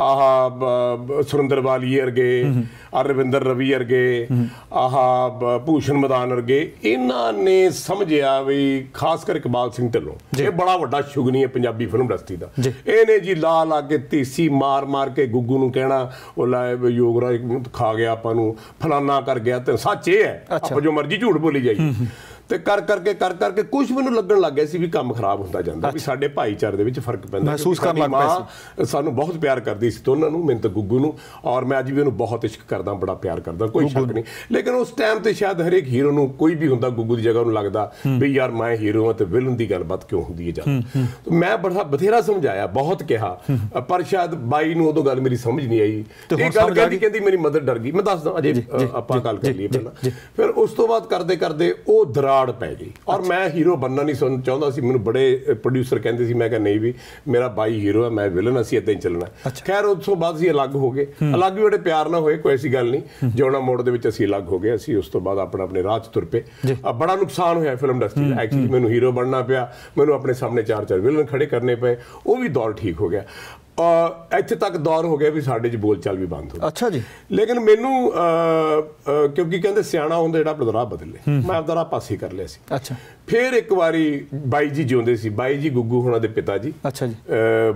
ਆਹ ਸੁਰਿੰਦਰ ਵਾਲੀ ਵਰਗੇ ਅਰਵਿੰਦਰ ਰਵੀ ਵਰਗੇ ਆਹ ਭੂਸ਼ਣ ਮਦਾਨ ਵਰਗੇ ਇਹਨਾਂ ਨੇ ਸਮਝਿਆ ਵੀ ਖਾਸ ਕਰ ਇਕਬਾਲ ਸਿੰਘ ਢਿੱਲੋਂ ਇਹ ਬੜਾ ਵੱਡਾ ਸ਼ੁਗਨੀ ਹੈ ਪੰਜਾਬੀ ਫਿਲਮ ਇੰਡਸਟਰੀ ਦਾ ਇਹਨੇ ਜੀ ਲਾ ਲਾ ਕੇ ਤੀਸੀ ਮਾਰ ਮਾਰ ਕੇ ਗੁੱਗੂ ਨੂੰ ਕਹਿਣਾ ਉਹ ਲਾਇਬ ਯੋਗਰਾਜ ਖਾ ਗਿਆ ਆਪਾਂ ਨੂੰ ਫਲਾਨਾ ਕਰ ਗਿਆ ਤੇ ਸੱਚ ਇਹ ਹੈ ਆਪ ਜੋ ਮਰਜ਼ੀ ਝੂਠ ਬੋਲੀ ਜਾਈ ਤੇ ਕਰ ਕਰਕੇ ਕਰ ਕਰਕੇ ਕੁਝ ਮੈਨੂੰ ਲੱਗਣ ਲੱਗ ਗਿਆ ਸੀ ਵੀ ਕੰਮ ਖਰਾਬ ਹੁੰਦਾ ਜਾਂਦਾ ਵੀ ਸਾਡੇ ਭਾਈਚਾਰੇ ਦੇ ਵਿੱਚ ਫਰਕ ਪੈਂਦਾ ਮਹਿਸੂਸ ਕਰਨ ਲੱਗ ਪਿਆ ਸੀ ਸਾਨੂੰ ਬਹੁਤ ਪਿਆਰ ਕਰਦੀ ਸੀ ਦੋਨਾਂ ਨੂੰ ਮੈਂ ਤਾਂ ਗੁੱਗੂ ਨੂੰ ਔਰ ਮੈਂ ਅੱਜ ਵੀ ਉਹਨੂੰ ਬਹੁਤ ਇਸ਼ਕ ਕਰਦਾ ਬੜਾ ਪਿਆਰ ਕਰਦਾ ਕੋਈ ਸ਼ੱਕ ਨਹੀਂ ਲੇਕਿਨ ਉਸ ਟਾਈਮ ਤੇ ਸ਼ਾਇਦ ਹਰੇਕ ਹੀਰੋ ਨੂੰ ਕੋਈ ਵੀ ਹੁੰਦਾ ਗੁੱਗੂ ਦੀ ਜਗ੍ਹਾ ਉਹਨੂੰ ਲੱਗਦਾ ਵੀ ਯਾਰ ਮੈਂ ਹੀਰੋ ਹਾਂ ਤੇ ਵਿਲਨ ਦੀ ਗੱਲਬਾਤ ਕਿਉਂ ਹੁੰਦੀ ਹੈ ਜ਼ਿਆਦਾ ਤੇ ਮੈਂ ਬੜਾ ਬਥੇਰਾ ਸਮਝਾਇਆ ਬਹੁਤ ਕਿਹਾ ਪਰ ਸ਼ਾਇਦ ਬਾਈ ਨੂੰ ਉਦੋਂ ਗੱਲ ਮੇਰੀ ਸਮਝ ਨਹੀਂ ਆਈ ਇਹ ਗੱਲ ਕਹਿੰਦੀ ਕਹਿੰਦੀ ਮੇਰੀ ਮਦਰ ਡਰ ਗਈ ਮੈਂ ਦੱਸਦਾ ਅਜੇ ਆਪਾਂ ਗੱਲ ਕਰ ਲਈਏ ਪਹਿਲਾਂ ਫਿਰ ਉਸ ਤੋਂ ਬਾਅਦ ਕਰਦੇ ਕਰਦੇ ਉਹ ਰਾੜ ਪੈ ਗਈ ਔਰ ਮੈਂ ਹੀਰੋ ਬੰਨਣਾ ਨਹੀਂ ਸੁਣ ਚਾਹੁੰਦਾ ਸੀ ਮੈਨੂੰ ਬੜੇ ਪ੍ਰੋਡਿਊਸਰ ਕਹਿੰਦੇ ਸੀ ਮੈਂ ਕਿਹਾ ਨਹੀਂ ਵੀ ਮੇਰਾ ਬਾਈ ਹੀਰੋ ਹੈ ਮੈਂ ਵਿਲਨ ਅਸੀਂ ਇਦਾਂ ਹੀ ਚੱਲਣਾ ਖੈਰ ਉਸ ਤੋਂ ਬਾਅਦ ਅਸੀਂ ਅਲੱਗ ਹੋ ਗਏ ਅਲੱਗ ਵੀ ਬੜੇ ਪਿਆਰ ਨਾਲ ਹੋਏ ਕੋਈ ਐਸੀ ਗੱਲ ਨਹੀਂ ਜੋਣਾ ਮੋੜ ਦੇ ਵਿੱਚ ਅਸੀਂ ਅਲੱਗ ਹੋ ਗਏ ਅਸੀਂ ਉਸ ਤੋਂ ਬਾਅਦ ਆਪਣਾ ਆਪਣੇ ਰਾਹ ਤੁਰ ਪਏ ਬੜਾ ਨੁਕਸਾਨ ਹੋਇਆ ਫਿਲਮ ਇੰਡਸਟਰੀ ਦਾ ਐਕਚੁਅਲੀ ਮੈਨੂੰ ਹੀਰੋ ਬਣਨਾ ਪਿਆ ਮੈਨੂੰ ਆਪਣੇ ਸਾਹਮਣੇ ਚਾਰ ਚਾਰ ਵਿਲਨ ਖੜੇ ਕਰਨੇ ਪਏ ਉਹ ਵੀ ਦੌਰ ਠੀਕ ਹੋ ਗਿਆ ਇੱਥੇ ਤੱਕ ਦੌਰ ਹੋ ਗਿਆ ਵੀ ਸਾਡੇ 'ਚ ਬੋਲਚਾਲ ਵੀ ਬੰਦ ਹੋ ਗਈ ਅੱਛਾ ਜੀ ਲੇਕਿਨ ਮੈਨੂੰ ਕਿਉਂਕਿ ਕਹਿੰਦੇ ਸਿਆਣਾ ਹੁੰਦਾ ਜਿਹੜਾ ਆਪਣਾ ਦਰਾ ਬਦਲੇ ਮੈਂ ਆਪਣਾ ਦਰਾ ਪਾਸੇ ਕਰ ਲਿਆ ਸੀ ਅੱਛਾ ਫਿਰ ਇੱਕ ਵਾਰੀ ਬਾਈ ਜੀ ਜਿਉਂਦੇ ਸੀ ਬਾਈ ਜੀ ਗੁੱਗੂ ਹੋਣਾ ਦੇ ਪਿਤਾ ਜੀ ਅੱਛਾ ਜੀ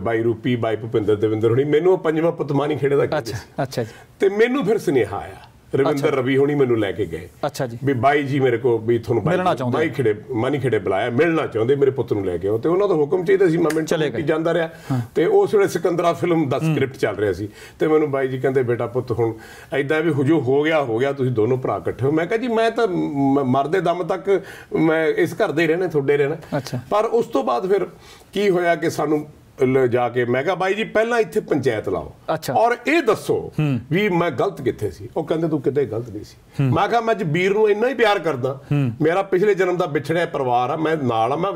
ਬਾਈ ਰੂਪੀ ਬਾਈ ਭੁਪਿੰਦਰ ਦੇਵਿੰਦਰ ਹੋਣੀ ਮੈਨੂੰ ਪੰਜਵਾਂ ਨਹੀਂ ਖੇੜੇ ਦਾ ਕਿਹਾ ਅੱਛਾ ਅੱਛਾ ਜੀ ਤੇ ਮੈਨੂੰ ਫਿਰ ਸੁਨੇਹਾ ਆਇਆ ਰਵਿੰਦਰ ਰਵੀ ਹੋਣੀ ਮੈਨੂੰ ਲੈ ਕੇ ਗਏ ਅੱਛਾ ਜੀ ਵੀ ਬਾਈ ਜੀ ਮੇਰੇ ਕੋ ਵੀ ਤੁਹਾਨੂੰ ਬਾਈ ਬਾਈ ਖੜੇ ਮਾਨੀ ਖੜੇ ਬੁਲਾਇਆ ਮਿਲਣਾ ਚਾਹੁੰਦੇ ਮੇਰੇ ਪੁੱਤ ਨੂੰ ਲੈ ਕੇ ਆਓ ਤੇ ਉਹਨਾਂ ਦਾ ਹੁਕਮ ਚਾਹੀਦਾ ਸੀ ਮੈਂ ਮਿੰਟ ਚ ਜਾਂਦਾ ਰਿਹਾ ਤੇ ਉਸ ਵੇਲੇ ਸਿਕੰਦਰਾ ਫਿਲਮ ਦਾ ਸਕ੍ਰਿਪਟ ਚੱਲ ਰਿਹਾ ਸੀ ਤੇ ਮੈਨੂੰ ਬਾਈ ਜੀ ਕਹਿੰਦੇ ਬੇਟਾ ਪੁੱਤ ਹੁਣ ਐਦਾਂ ਵੀ ਹੁਜੂ ਹੋ ਗਿਆ ਹੋ ਗਿਆ ਤੁਸੀਂ ਦੋਨੋਂ ਭਰਾ ਇਕੱਠੇ ਹੋ ਮੈਂ ਕਿਹਾ ਜੀ ਮੈਂ ਤਾਂ ਮਰਦੇ ਦਮ ਤੱਕ ਮੈਂ ਇਸ ਘਰ ਦੇ ਰਹਿਣਾ ਤੁਹਾਡੇ ਰਹਿਣਾ ਪਰ ਉਸ ਤੋਂ ਬਾਅਦ ਫਿਰ ਕੀ ਹੋਇਆ ਕਿ ਸਾਨੂੰ ਜਾ ਕੇ ਮੈਂ ਕਿਹਾ ਬਾਈ ਜੀ ਪਹਿਲਾਂ ਇੱਥੇ ਪੰਚਾਇਤ ਲਾਓ ਔਰ ਇਹ ਦੱਸੋ ਵੀ ਮੈਂ ਗਲਤ ਕਿੱਥੇ ਸੀ ਉਹ ਕਹਿੰਦੇ ਤੂੰ ਕਿਤੇ ਗਲਤ ਨਹੀਂ ਸੀ ਮੈਂ ਕਿਹਾ ਮੈਂ ਵੀਰ ਨੂੰ ਇੰਨਾ ਹੀ ਪਿਆਰ ਕਰਦਾ ਮੇਰਾ ਪਿਛਲੇ ਜਨਮ ਦਾ ਵਿਛੜਿਆ ਪਰਿਵਾਰ ਆ ਮੈਂ ਨਾਲ ਆ ਮੈਂ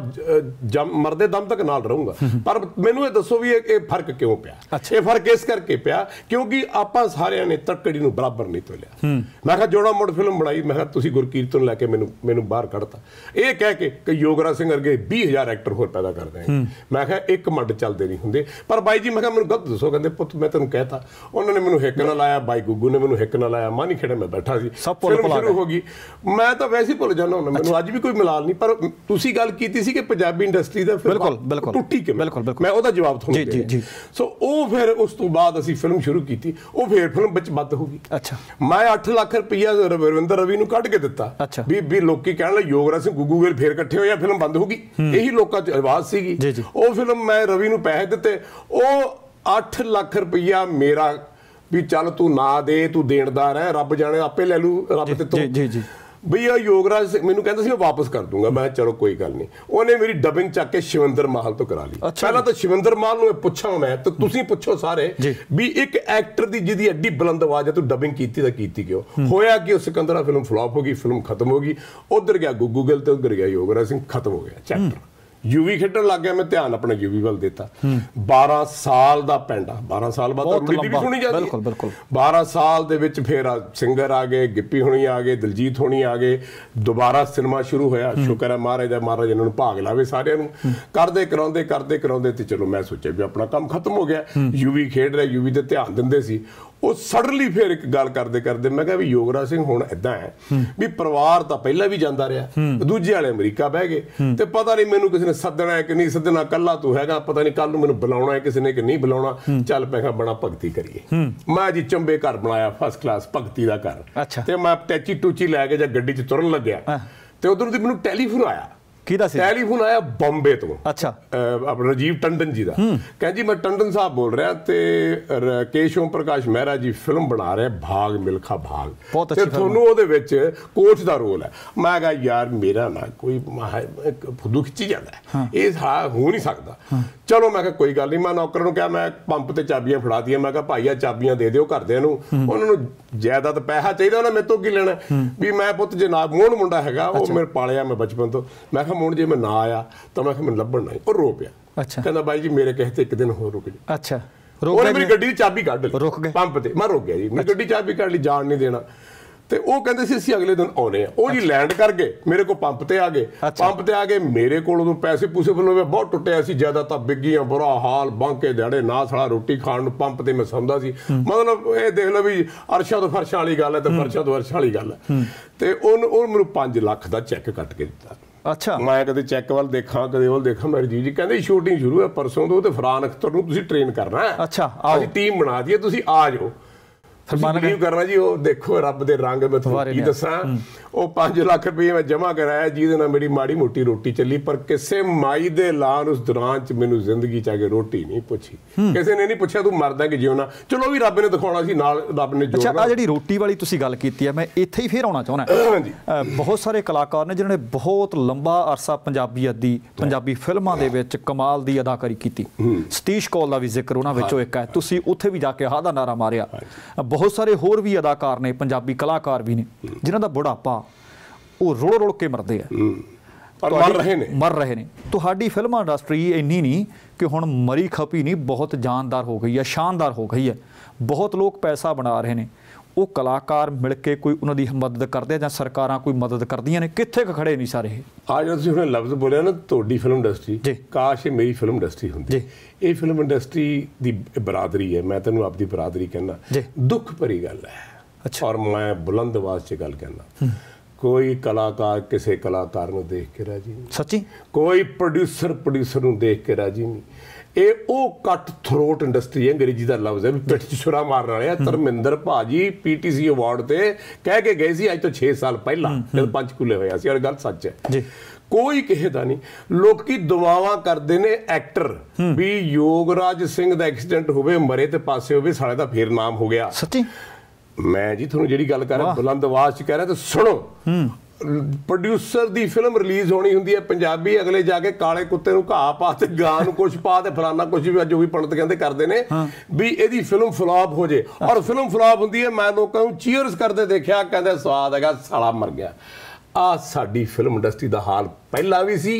ਮਰਦੇ ਦਮ ਤੱਕ ਨਾਲ ਰਹੂੰਗਾ ਪਰ ਮੈਨੂੰ ਇਹ ਦੱਸੋ ਵੀ ਇਹ ਫਰਕ ਕਿਉਂ ਪਿਆ ਇਹ ਫਰਕ ਇਸ ਕਰਕੇ ਪਿਆ ਕਿਉਂਕਿ ਆਪਾਂ ਸਾਰਿਆਂ ਨੇ ਤੱਕੜੀ ਨੂੰ ਬਰਾਬਰ ਨਹੀਂ ਤੋਲਿਆ ਮੈਂ ਕਿਹਾ ਜੋੜਾ ਮੋੜ ਫਿਲਮ ਬਣਾਈ ਮੈਂ ਕਿਹਾ ਤੁਸੀਂ ਗੁਰਕੀਰਤ ਨੂੰ ਲੈ ਕੇ ਮੈਨੂੰ ਮੈਨੂੰ ਬਾਹਰ ਕੱਢਤਾ ਇਹ ਕਹਿ ਕੇ ਕਿ ਯੋਗਰਾ ਸਿੰਘ ਵਰਗੇ 20000 ਐਕਟਰ ਹੋਰ ਪੈਦਾ ਕਰਦੇ ਮੈਂ ਕਿਹਾ ਇੱਕ ਮੰਡ ਚੱਲ ਚੱਲਦੇ ਨਹੀਂ ਹੁੰਦੇ ਪਰ ਬਾਈ ਜੀ ਮੈਂ ਕਿਹਾ ਮੈਨੂੰ ਗਲਤ ਦੱਸੋ ਕਹਿੰਦੇ ਪੁੱਤ ਮੈਂ ਤੈਨੂੰ ਕਹਿਤਾ ਉਹਨਾਂ ਨੇ ਮੈਨੂੰ ਹਿੱਕ ਨਾਲ ਲਾਇਆ ਬਾਈ ਗੁੱਗੂ ਨੇ ਮੈਨੂੰ ਹਿੱਕ ਨਾਲ ਲਾਇਆ ਮਾਨੀ ਖੜੇ ਮੈਂ ਬੈਠਾ ਸੀ ਫਿਲਮ ਸ਼ੁਰੂ ਹੋ ਗਈ ਮੈਂ ਤਾਂ ਵੈਸੇ ਭੁੱਲ ਜਾਂਦਾ ਹੁੰਦਾ ਮੈਨੂੰ ਅੱਜ ਵੀ ਕੋਈ ਮਿਲਾਲ ਨਹੀਂ ਪਰ ਤੁਸੀਂ ਗੱਲ ਕੀਤੀ ਸੀ ਕਿ ਪੰਜਾਬੀ ਇੰਡਸਟਰੀ ਦਾ ਬਿਲਕੁਲ ਬਿਲਕੁਲ ਟੁੱਟੀ ਕਿ ਬਿਲਕੁਲ ਬਿਲਕੁਲ ਮੈਂ ਉਹਦਾ ਜਵਾਬ ਤੁਹਾਨੂੰ ਜੀ ਜੀ ਸੋ ਉਹ ਫਿਰ ਉਸ ਤੋਂ ਬਾਅਦ ਅਸੀਂ ਫਿਲਮ ਸ਼ੁਰੂ ਕੀਤੀ ਉਹ ਫਿਰ ਫਿਲਮ ਵਿੱਚ ਬੰਦ ਹੋ ਗਈ ਅੱਛਾ ਮੈਂ 8 ਲੱਖ ਰੁਪਈਆ ਰਵਿੰਦਰ ਰਵੀ ਨੂੰ ਕੱਢ ਕੇ ਦਿੱਤਾ ਵੀ ਵੀ ਲੋਕੀ ਕਹਿਣ ਲੱਗੇ ਯੋਗਰਾਜ ਸਿੰਘ ਗੁੱਗੂ ਗਿੱਲ ਫੇਰ ਇਕੱਠੇ ਹੋਇਆ ਫਿਲਮ ਬੰਦ ਹੋ ਗਈ ਇਹੀ ਲੋਕਾਂ 'ਚ ਆਵਾਜ਼ ਸੀਗੀ ਉਹ ਫਿਲਮ ਮੈਂ ਰਵੀ ਨੂੰ ਨੂੰ ਪੈਸੇ ਦਿੱਤੇ ਉਹ 8 ਲੱਖ ਰੁਪਈਆ ਮੇਰਾ ਵੀ ਚੱਲ ਤੂੰ ਨਾ ਦੇ ਤੂੰ ਦੇਣਦਾਰ ਹੈ ਰੱਬ ਜਾਣੇ ਆਪੇ ਲੈ ਲੂ ਰੱਬ ਤੇ ਤੂੰ ਜੀ ਜੀ ਜੀ ਬਈ ਆ ਯੋਗਰਾਜ ਮੈਨੂੰ ਕਹਿੰਦਾ ਸੀ ਮੈਂ ਵਾਪਸ ਕਰ ਦੂੰਗਾ ਮੈਂ ਚਲੋ ਕੋਈ ਗੱਲ ਨਹੀਂ ਉਹਨੇ ਮੇਰੀ ਡਬਿੰਗ ਚੱਕ ਕੇ ਸ਼ਿਵਿੰਦਰ ਮਾਹਲ ਤੋਂ ਕਰਾ ਲਈ ਪਹਿਲਾਂ ਤਾਂ ਸ਼ਿਵਿੰਦਰ ਮਾਹਲ ਨੂੰ ਪੁੱਛਾਂ ਮੈਂ ਤੇ ਤੁਸੀਂ ਪੁੱਛੋ ਸਾਰੇ ਵੀ ਇੱਕ ਐਕਟਰ ਦੀ ਜਿਹਦੀ ਐਡੀ ਬਲੰਦ ਆਵਾਜ਼ ਹੈ ਤੂੰ ਡਬਿੰਗ ਕੀਤੀ ਤਾਂ ਕੀਤੀ ਕਿਉਂ ਹੋਇਆ ਕਿ ਉਹ ਸਿਕੰਦਰਾ ਫਿਲਮ ਫਲॉप ਹੋ ਗਈ ਫਿਲਮ ਖਤਮ ਹੋ ਗਈ ਉਧਰ ਗਿਆ ਗੂਗਲ ਤੇ ਉਧਰ ਗਿਆ ਯੋਗਰਾਜ ਸਿੰਘ ਖਤਮ ਹੋ ਗਿਆ ਚੈਪਟਰ ਯੂਵੀ ਖੇਡਣ ਲੱਗ ਗਿਆ ਮੈਂ ਧਿਆਨ ਆਪਣਾ ਯੂਵੀ ਵੱਲ ਦਿੱਤਾ 12 ਸਾਲ ਦਾ ਪੈਂਡਾ 12 ਸਾਲ ਬਾਅਦ ਉਹ ਵੀ ਸੁਣੀ ਜਾਂਦੀ ਬਿਲਕੁਲ ਬਿਲਕੁਲ 12 ਸਾਲ ਦੇ ਵਿੱਚ ਫੇਰ ਸਿੰਗਰ ਆ ਗਏ ਗਿੱਪੀ ਹੋਣੀ ਆ ਗਏ ਦਿਲਜੀਤ ਹੋਣੀ ਆ ਗਏ ਦੁਬਾਰਾ ਸਿਨੇਮਾ ਸ਼ੁਰੂ ਹੋਇਆ ਸ਼ੁਕਰ ਹੈ ਮਹਾਰਾਜ ਦਾ ਮਹਾਰਾਜ ਇਹਨਾਂ ਨੂੰ ਭਾਗ ਲਾਵੇ ਸਾਰਿਆਂ ਨੂੰ ਕਰਦੇ ਕਰਾਉਂਦੇ ਕਰਦੇ ਕਰਾਉਂਦੇ ਤੇ ਚਲੋ ਮੈਂ ਸੋਚਿਆ ਵੀ ਆਪਣਾ ਕੰਮ ਖਤਮ ਹੋ ਗਿਆ ਯੂਵੀ ਖੇਡ ਰਿਹਾ ਯੂਵੀ ਤੇ ਧਿਆਨ ਦਿੰਦੇ ਸੀ ਉਹ ਸੜਲੀ ਫੇਰ ਇੱਕ ਗੱਲ ਕਰਦੇ ਕਰਦੇ ਮੈਂ ਕਿਹਾ ਵੀ ਯੋਗਰਾ ਸਿੰਘ ਹੁਣ ਇਦਾਂ ਹੈ ਵੀ ਪਰਿਵਾਰ ਤਾਂ ਪਹਿਲਾਂ ਵੀ ਜਾਂਦਾ ਰਿਹਾ ਦੂਜੇ ਵਾਲੇ ਅਮਰੀਕਾ ਬਹਿ ਗਏ ਤੇ ਪਤਾ ਨਹੀਂ ਮੈਨੂੰ ਕਿਸੇ ਨੇ ਸੱਦਣਾ ਹੈ ਕਿ ਨਹੀਂ ਸੱਦਣਾ ਕੱਲਾ ਤੂੰ ਹੈਗਾ ਪਤਾ ਨਹੀਂ ਕੱਲ ਨੂੰ ਮੈਨੂੰ ਬੁਲਾਉਣਾ ਹੈ ਕਿਸੇ ਨੇ ਕਿ ਨਹੀਂ ਬੁਲਾਉਣਾ ਚੱਲ ਪੈਗਾ ਕਿਹਾ ਬਣਾ ਭਗਤੀ ਕਰੀਏ ਮੈਂ ਜੀ ਚੰਬੇ ਘਰ ਬਣਾਇਆ ਫਸਟ ਕਲਾਸ ਭਗਤੀ ਦਾ ਘਰ ਤੇ ਮੈਂ ਟੈਚੀ ਟੂਚੀ ਲੈ ਕੇ ਜਾਂ ਗੱਡੀ 'ਚ ਤੁਰਨ ਲੱਗਿਆ ਤੇ ਉਧਰੋਂ ਦੀ ਮੈਨੂੰ ਟੈਲੀਫੋਨ ਆਇਆ ਕਿਹਦਾ ਸੀ ਟੈਲੀਫੋਨ ਆਇਆ ਬੰਬੇ ਤੋਂ ਅੱਛਾ ਆਪਣਾ ਰਜੀਵ ਟੰਡਨ ਜੀ ਦਾ ਕਹਿੰਦੇ ਜੀ ਮੈਂ ਟੰਡਨ ਸਾਹਿਬ ਬੋਲ ਰਿਹਾ ਤੇ ਕੇਸ਼ਵ ਪ੍ਰਕਾਸ਼ ਮਹਿਰਾ ਜੀ ਫਿਲਮ ਬਣਾ ਰਿਹਾ ਭਾਗ ਮਿਲਖਾ ਭਾਗ ਤੇ ਤੁਹਾਨੂੰ ਉਹਦੇ ਵਿੱਚ ਕੋਚ ਦਾ ਰੋਲ ਹੈ ਮੈਂ ਕਹਾ ਯਾਰ ਮੇਰਾ ਨਾ ਕੋਈ ਫੁੱਦੂ ਖਿੱਚੀ ਜਾਂਦਾ ਇਹ ਹੋ ਨਹੀਂ ਸਕਦਾ ਚਲੋ ਮੈਂ ਕਿਹਾ ਕੋਈ ਗੱਲ ਨਹੀਂ ਮੈਂ ਨੌਕਰ ਨੂੰ ਕਿਹਾ ਮੈਂ ਪੰਪ ਤੇ ਚਾਬੀਆਂ ਫੜਾਤੀਆਂ ਮੈਂ ਕਿਹਾ ਭਾਈ ਆ ਚਾਬੀਆਂ ਦੇ ਦਿਓ ਘਰਦਿਆਂ ਨੂੰ ਉਹਨਾਂ ਨੂੰ ਜਾਇਦਾਦ ਪੈਸਾ ਚਾਹੀਦਾ ਉਹਨਾਂ ਮੇਰੇ ਤੋਂ ਕੀ ਲੈਣਾ ਵੀ ਮੈਂ ਪੁੱਤ ਜਨਾਬ ਮੋਹਣ ਮੁੰਡਾ ਹੈਗਾ ਉਹ ਮੇਰੇ ਪਾਲਿਆ ਮੈਂ ਬਚਪਨ ਤੋਂ ਮੈਂ ਕਿਹਾ ਹੁਣ ਜੇ ਮੈਂ ਨਾ ਆਇਆ ਤਾਂ ਮੈਂ ਕਿਹਾ ਮੈਂ ਲੱਭਣ ਨਹੀਂ ਉਹ ਰੋ ਪਿਆ ਅੱਛਾ ਕਹਿੰਦਾ ਬਾਈ ਜੀ ਮੇਰੇ ਕਹੇ ਤੇ ਇੱਕ ਦਿਨ ਹੋਰ ਰੁਕ ਜੀ ਅੱਛਾ ਗਏ ਉਹ ਮੇਰੀ ਗੱਡੀ ਦੀ ਚਾਬੀ ਕੱਢ ਲਈ ਰੁਕ ਗਏ ਪੰਪ ਤੇ ਮੈਂ ਰੁਕ ਗਿਆ ਜੀ ਮੇਰੀ ਗੱਡੀ ਚਾਬੀ ਕੱਢ ਲਈ ਜਾਣ ਨਹੀਂ ਦੇਣਾ ਤੇ ਉਹ ਕਹਿੰਦੇ ਸੀ ਅਸੀਂ ਅਗਲੇ ਦਿਨ ਆਉਨੇ ਆ ਉਹ ਜੀ ਲੈਂਡ ਕਰ ਗਏ ਮੇਰੇ ਕੋਲ ਪੰਪ ਤੇ ਆ ਗਏ ਪੰਪ ਤੇ ਆ ਗਏ ਮੇਰੇ ਕੋਲ ਉਹਨੂੰ ਪੈਸੇ ਪੂਸੇ ਵੱਲੋਂ ਮੈਂ ਬਹੁਤ ਟੁੱਟਿਆ ਸੀ ਜਿਆਦਾ ਤਾਂ ਬਿੱਗੀਆਂ ਬੁਰਾ ਹਾਲ ਬਾਂਕੇ ਦਿਹਾੜੇ ਨਾ ਸਾਲਾ ਰੋਟੀ ਖਾਣ ਨੂੰ ਪੰਪ ਤੇ ਮੈਂ ਸੌਂਦਾ ਸੀ ਮਤਲਬ ਇਹ ਦੇਖ ਲਓ ਵੀ ਅਰਸ਼ਾ ਤੋਂ ਫਰਸ਼ਾਂ ਵਾਲੀ ਗੱਲ ਹੈ ਤੇ ਫਰਸ਼ਾਂ ਤੋਂ ਅਰਸ਼ਾਂ ਵਾਲੀ ਗੱਲ ਹੈ ਤੇ ਉਹ ਉਹ ਮੈਨੂੰ 5 ਲੱਖ ਦਾ ਚੈੱਕ ਕੱਟ ਕੇ ਦਿੱਤਾ ਅੱਛਾ ਮੈਂ ਕਦੇ ਚੈੱਕ ਵੱਲ ਦੇਖਾਂ ਕਦੇ ਉਹ ਦੇਖਾਂ ਮੈਂ ਜੀ ਜੀ ਕਹਿੰਦੇ ਸ਼ੂਟਿੰਗ ਸ਼ੁਰੂ ਹੈ ਪਰਸੋਂ ਤੋਂ ਤੇ ਫਰਾਨ ਅਖਤਰ ਨੂੰ ਤੁਸੀਂ ਟ੍ਰੇਨ ਕਰਨਾ ਹੈ ਅੱਛਾ ਆਓ ਟੀਮ ਬਣਾ ਦਈਏ ਤੁਸੀਂ ਆ ਜਾਓ ਸਨਮਾਨ ਕੀ ਕਰਨਾ ਜੀ ਉਹ ਦੇਖੋ ਰੱਬ ਦੇ ਰੰਗ ਮੈਂ ਤੁਹਾਨੂੰ ਕੀ ਦੱਸਾਂ ਉਹ 5 ਲੱਖ ਰੁਪਏ ਮੈਂ ਜਮ੍ਹਾਂ ਕਰਾਇਆ ਜਿਹਦੇ ਨਾਲ ਮੇਰੀ ਮਾੜੀ ਮੋਟੀ ਰੋਟੀ ਚੱਲੀ ਪਰ ਕਿਸੇ ਮਾਈ ਦੇ ਲਾਲ ਉਸ ਦੌਰਾਨ ਚ ਮੈਨੂੰ ਜ਼ਿੰਦਗੀ ਚ ਆ ਕੇ ਰੋਟੀ ਨਹੀਂ ਪੁੱਛੀ ਕਿਸੇ ਨੇ ਨਹੀਂ ਪੁੱਛਿਆ ਤੂੰ ਮਰਦਾ ਕਿ ਜਿਉਣਾ ਚਲੋ ਵੀ ਰੱਬ ਨੇ ਦਿਖਾਉਣਾ ਸੀ ਨਾਲ ਰੱਬ ਨੇ ਜੋੜਨਾ ਅੱਛਾ ਆ ਜਿਹੜੀ ਰੋਟੀ ਵਾਲੀ ਤੁਸੀਂ ਗੱਲ ਕੀਤੀ ਹੈ ਮੈਂ ਇੱਥੇ ਹੀ ਫੇਰ ਆਉਣਾ ਚਾਹੁੰਦਾ ਬਹੁਤ ਸਾਰੇ ਕਲਾਕਾਰ ਨੇ ਜਿਨ੍ਹਾਂ ਨੇ ਬਹੁਤ ਲੰਬਾ ਅਰਸਾ ਪੰਜਾਬੀ ਅਦੀ ਪੰਜਾਬੀ ਫਿਲਮਾਂ ਦੇ ਵਿੱਚ ਕਮਾਲ ਦੀ ਅਦਾਕਾਰੀ ਕੀਤੀ ਸਤੀਸ਼ ਕੌਲ ਦਾ ਵੀ ਜ਼ਿਕਰ ਉਹਨਾਂ ਵਿੱਚੋਂ ਇੱਕ ਹੈ ਤੁਸੀਂ ਉੱਥੇ ਵੀ ਜਾ ਕੇ ਆਹ ਦਾ ਨਾਰਾ ਮਾਰਿਆ ਬਹੁਤ ਬਹੁਤ ਸਾਰੇ ਹੋਰ ਵੀ ਅਦਾਕਾਰ ਨੇ ਪੰਜਾਬੀ ਕਲਾਕਾਰ ਵੀ ਨੇ ਜਿਨ੍ਹਾਂ ਦਾ ਬੁਢਾਪਾ ਉਹ ਰੋ ਰੋ ਕੇ ਮਰਦੇ ਆ ਪਰ ਮਰ ਰਹੇ ਨੇ ਮਰ ਰਹੇ ਨੇ ਤੁਹਾਡੀ ਫਿਲਮ ਇੰਡਸਟਰੀ ਇੰਨੀ ਨਹੀਂ ਕਿ ਹੁਣ ਮਰੀ ਖਪੀ ਨਹੀਂ ਬਹੁਤ ਜਾਨਦਾਰ ਹੋ ਗਈ ਹੈ ਸ਼ਾਨਦਾਰ ਹੋ ਗਈ ਹੈ ਬਹੁਤ ਲੋਕ ਪੈਸਾ ਬਣਾ ਰਹੇ ਨੇ ਉਹ ਕਲਾਕਾਰ ਮਿਲ ਕੇ ਕੋਈ ਉਹਨਾਂ ਦੀ ਮਦਦ ਕਰਦੇ ਜਾਂ ਸਰਕਾਰਾਂ ਕੋਈ ਮਦਦ ਕਰਦੀਆਂ ਨੇ ਕਿੱਥੇ ਖੜੇ ਨਹੀਂ ਸਾਰੇ ਆ ਜਦੋਂ ਤੁਸੀਂ ਹੁਣ ਲਫ਼ਜ਼ ਬੋਲਿਆ ਨਾ ਤੁਹਾਡੀ ਫਿਲਮ ਇੰਡਸਟਰੀ ਕਾਸ਼ ਇਹ ਮੇਰੀ ਫਿਲਮ ਇੰਡਸਟਰੀ ਹੁੰਦੀ ਇਹ ਫਿਲਮ ਇੰਡਸਟਰੀ ਦੀ ਬਰਾਦਰੀ ਹੈ ਮੈਂ ਤੈਨੂੰ ਆਪਦੀ ਬਰਾਦਰੀ ਕਹਿੰਦਾ ਦੁੱਖ ਭਰੀ ਗੱਲ ਹੈ ਅੱਛਾ ਔਰ ਮੈਂ ਬੁਲੰਦ ਆਵਾਜ਼ 'ਚ ਗੱਲ ਕਹਿੰਦਾ ਕੋਈ ਕਲਾਕਾਰ ਕਿਸੇ ਕਲਾਕਾਰ ਨੂੰ ਦੇਖ ਕੇ ਰਾਜੀ ਨਹੀਂ ਸੱਚੀ ਕੋਈ ਪ੍ਰੋਡਿਊਸਰ ਪ੍ਰੋਡਿਊਸਰ ਨੂੰ ਦੇਖ ਕੇ ਰਾਜੀ ਨਹੀਂ ਇਹ ਉਹ ਕੱਟ ਥਰੋਟ ਇੰਡਸਟਰੀ ਹੈ ਅੰਗਰੇਜ਼ੀ ਦਾ ਲਫ਼ਜ਼ ਹੈ ਪਿੱਠ ਛੁਰਾ ਮਾਰਨ ਆ ਧਰਮਿੰਦਰ ਭਾਜੀ ਪੀਟੀਸੀ ਅਵਾਰਡ ਤੇ ਕਹਿ ਕੇ ਗਏ ਸੀ ਅੱਜ ਤੋਂ 6 ਸਾਲ ਪਹਿਲਾਂ ਜਦ ਕੁਲੇ ਹੋਇਆ ਸੀ ਔਰ ਗੱਲ ਸੱਚ ਹੈ ਜੀ ਕੋਈ ਕਿਸੇ ਦਾ ਨਹੀਂ ਲੋਕੀ ਦੁਆਵਾਂ ਕਰਦੇ ਨੇ ਐਕਟਰ ਵੀ ਯੋਗਰਾਜ ਸਿੰਘ ਦਾ ਐਕਸੀਡੈਂਟ ਹੋਵੇ ਮਰੇ ਤੇ ਪਾਸੇ ਹੋਵੇ ਸਾਲੇ ਦਾ ਫੇਰ ਨਾਮ ਹੋ ਗਿਆ ਸੱਚੀ ਮੈਂ ਜੀ ਤੁਹਾਨੂੰ ਜਿਹੜੀ ਗੱਲ ਕਰ ਰਿਹਾ ਬੁਲੰਦ ਆਵਾਜ਼ 'ਚ ਕਹਿ ਰਿਹਾ ਤੇ ਸੁਣੋ ਪ੍ਰੋਡਿਊਸਰ ਦੀ ਫਿਲਮ ਰਿਲੀਜ਼ ਹੋਣੀ ਹੁੰਦੀ ਹੈ ਪੰਜਾਬੀ ਅਗਲੇ ਜਾ ਕੇ ਕਾਲੇ ਕੁੱਤੇ ਨੂੰ ਘਾਹ ਪਾ ਤੇ ਗਾਂ ਨੂੰ ਕੁਝ ਪਾ ਤੇ ਫਰਾਨਾ ਕੁਝ ਵੀ ਜੋ ਵੀ ਪੰਡਤ ਕਹਿੰਦੇ ਕਰਦੇ ਨੇ ਵੀ ਇਹਦੀ ਫਿਲਮ ਫਲॉप ਹੋ ਜੇ ਔਰ ਫਿਲਮ ਫਲॉप ਹੁੰਦੀ ਹੈ ਮੈਂ ਲੋਕਾਂ ਨੂੰ ਚੀਅਰਸ ਕਰਦੇ ਦੇਖਿਆ ਕਹਿੰਦੇ ਸਵਾਦ ਹੈਗਾ ਸਾਲਾ ਮਰ ਗਿਆ ਆ ਸਾਡੀ ਫਿਲਮ ਇੰਡਸਟਰੀ ਦਾ ਹਾਲ ਪਹਿਲਾਂ ਵੀ ਸੀ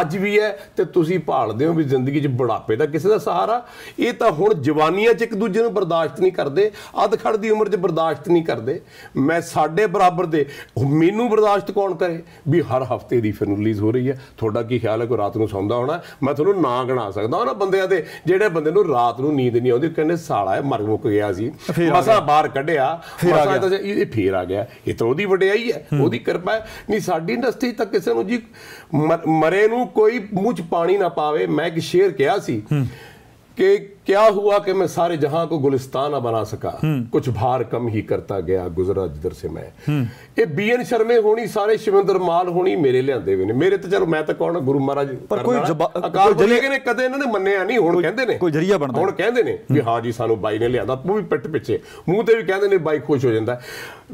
ਅੱਜ ਵੀ ਹੈ ਤੇ ਤੁਸੀਂ ਭਾਲਦੇ ਹੋ ਵੀ ਜ਼ਿੰਦਗੀ 'ਚ ਬੁਢਾਪੇ ਦਾ ਕਿਸੇ ਦਾ ਸਹਾਰਾ ਇਹ ਤਾਂ ਹੁਣ ਜਵਾਨੀਆਂ 'ਚ ਇੱਕ ਦੂਜੇ ਨੂੰ ਬਰਦਾਸ਼ਤ ਨਹੀਂ ਕਰਦੇ ਅਧਖੜ ਦੀ ਉਮਰ 'ਚ ਬਰਦਾਸ਼ਤ ਨਹੀਂ ਕਰਦੇ ਮੈਂ ਸਾਡੇ ਬਰਾਬਰ ਦੇ ਮੈਨੂੰ ਬਰਦਾਸ਼ਤ ਕੌਣ ਕਰੇ ਵੀ ਹਰ ਹਫਤੇ ਦੀ ਰਿਲੀਜ਼ ਹੋ ਰਹੀ ਹੈ ਤੁਹਾਡਾ ਕੀ ਖਿਆਲ ਹੈ ਕੋ ਰਾਤ ਨੂੰ ਸੌਂਦਾ ਹੋਣਾ ਮੈਂ ਤੁਹਾਨੂੰ ਨਾ ਗਣਾ ਸਕਦਾ ਉਹਨਾਂ ਬੰਦਿਆਂ ਦੇ ਜਿਹੜੇ ਬੰਦੇ ਨੂੰ ਰਾਤ ਨੂੰ ਨੀਂਦ ਨਹੀਂ ਆਉਂਦੀ ਕਹਿੰਦੇ ਸਾਲਾ ਇਹ ਮਰ ਮੁੱਕ ਗਿਆ ਸੀ ਮਸਾ ਬਾਹਰ ਕੱਢਿਆ ਮਸਾ ਇਹ ਫੇਰ ਆ ਗਿਆ ਇਹ ਤਾਂ ਉਹਦੀ ਵਡਿਆਈ ਹੈ ਉਹਦੀ ਕਿਰਪਾ ਨਹੀਂ ਸਾਡੀ ਇੰਡਸਟਰੀ ਤਾਂ ਕਿਸੇ ਨੂੰ ਜੀ ਮਰੇ ਨੂੰ ਕੋਈ ਮੂੰਹ ਚ ਪਾਣੀ ਨਾ ਪਾਵੇ ਮੈਂ ਇੱਕ ਸ਼ੇਰ ਕਿਹਾ ਸੀ ਕਿ क्या हुआ कि मैं सारे जहां को गुलिस्तान ना बना सका कुछ भार कम ही करता गया ਗੁਜ਼ਰਾ ਜਿੱਧਰ ਸੇ ਮੈਂ ਇਹ ਬੀਐਨ ਸ਼ਰਮੇ ਹੋਣੀ ਸਾਰੇ ਸ਼ਿਵਿੰਦਰ ਮਾਲ ਹੋਣੀ ਮੇਰੇ ਲਿਆਂਦੇ ਹੋਏ ਨੇ ਮੇਰੇ ਤੇ ਚਲੋ ਮੈਂ ਤਾਂ ਕੌਣ ਗੁਰੂ ਮਹਾਰਾਜ ਪਰ ਕੋਈ ਅਕਾਲ ਜਰੀਏ ਨੇ ਕਦੇ ਇਹਨਾਂ ਨੇ ਮੰਨਿਆ ਨਹੀਂ ਹੁਣ ਕਹਿੰਦੇ ਨੇ ਕੋਈ ਜਰੀਆ ਬਣਦਾ ਹੁਣ ਕਹਿੰਦੇ ਨੇ ਵੀ ਹਾਂ ਜੀ ਸਾਨੂੰ ਬਾਈ ਨੇ ਲਿਆਂਦਾ ਤੂੰ ਵੀ ਪਿੱਟ ਪਿੱਛੇ ਮੂੰਹ ਤੇ ਵੀ ਕਹਿੰਦੇ ਨੇ ਬਾਈ ਖੁਸ਼ ਹੋ ਜਾਂਦਾ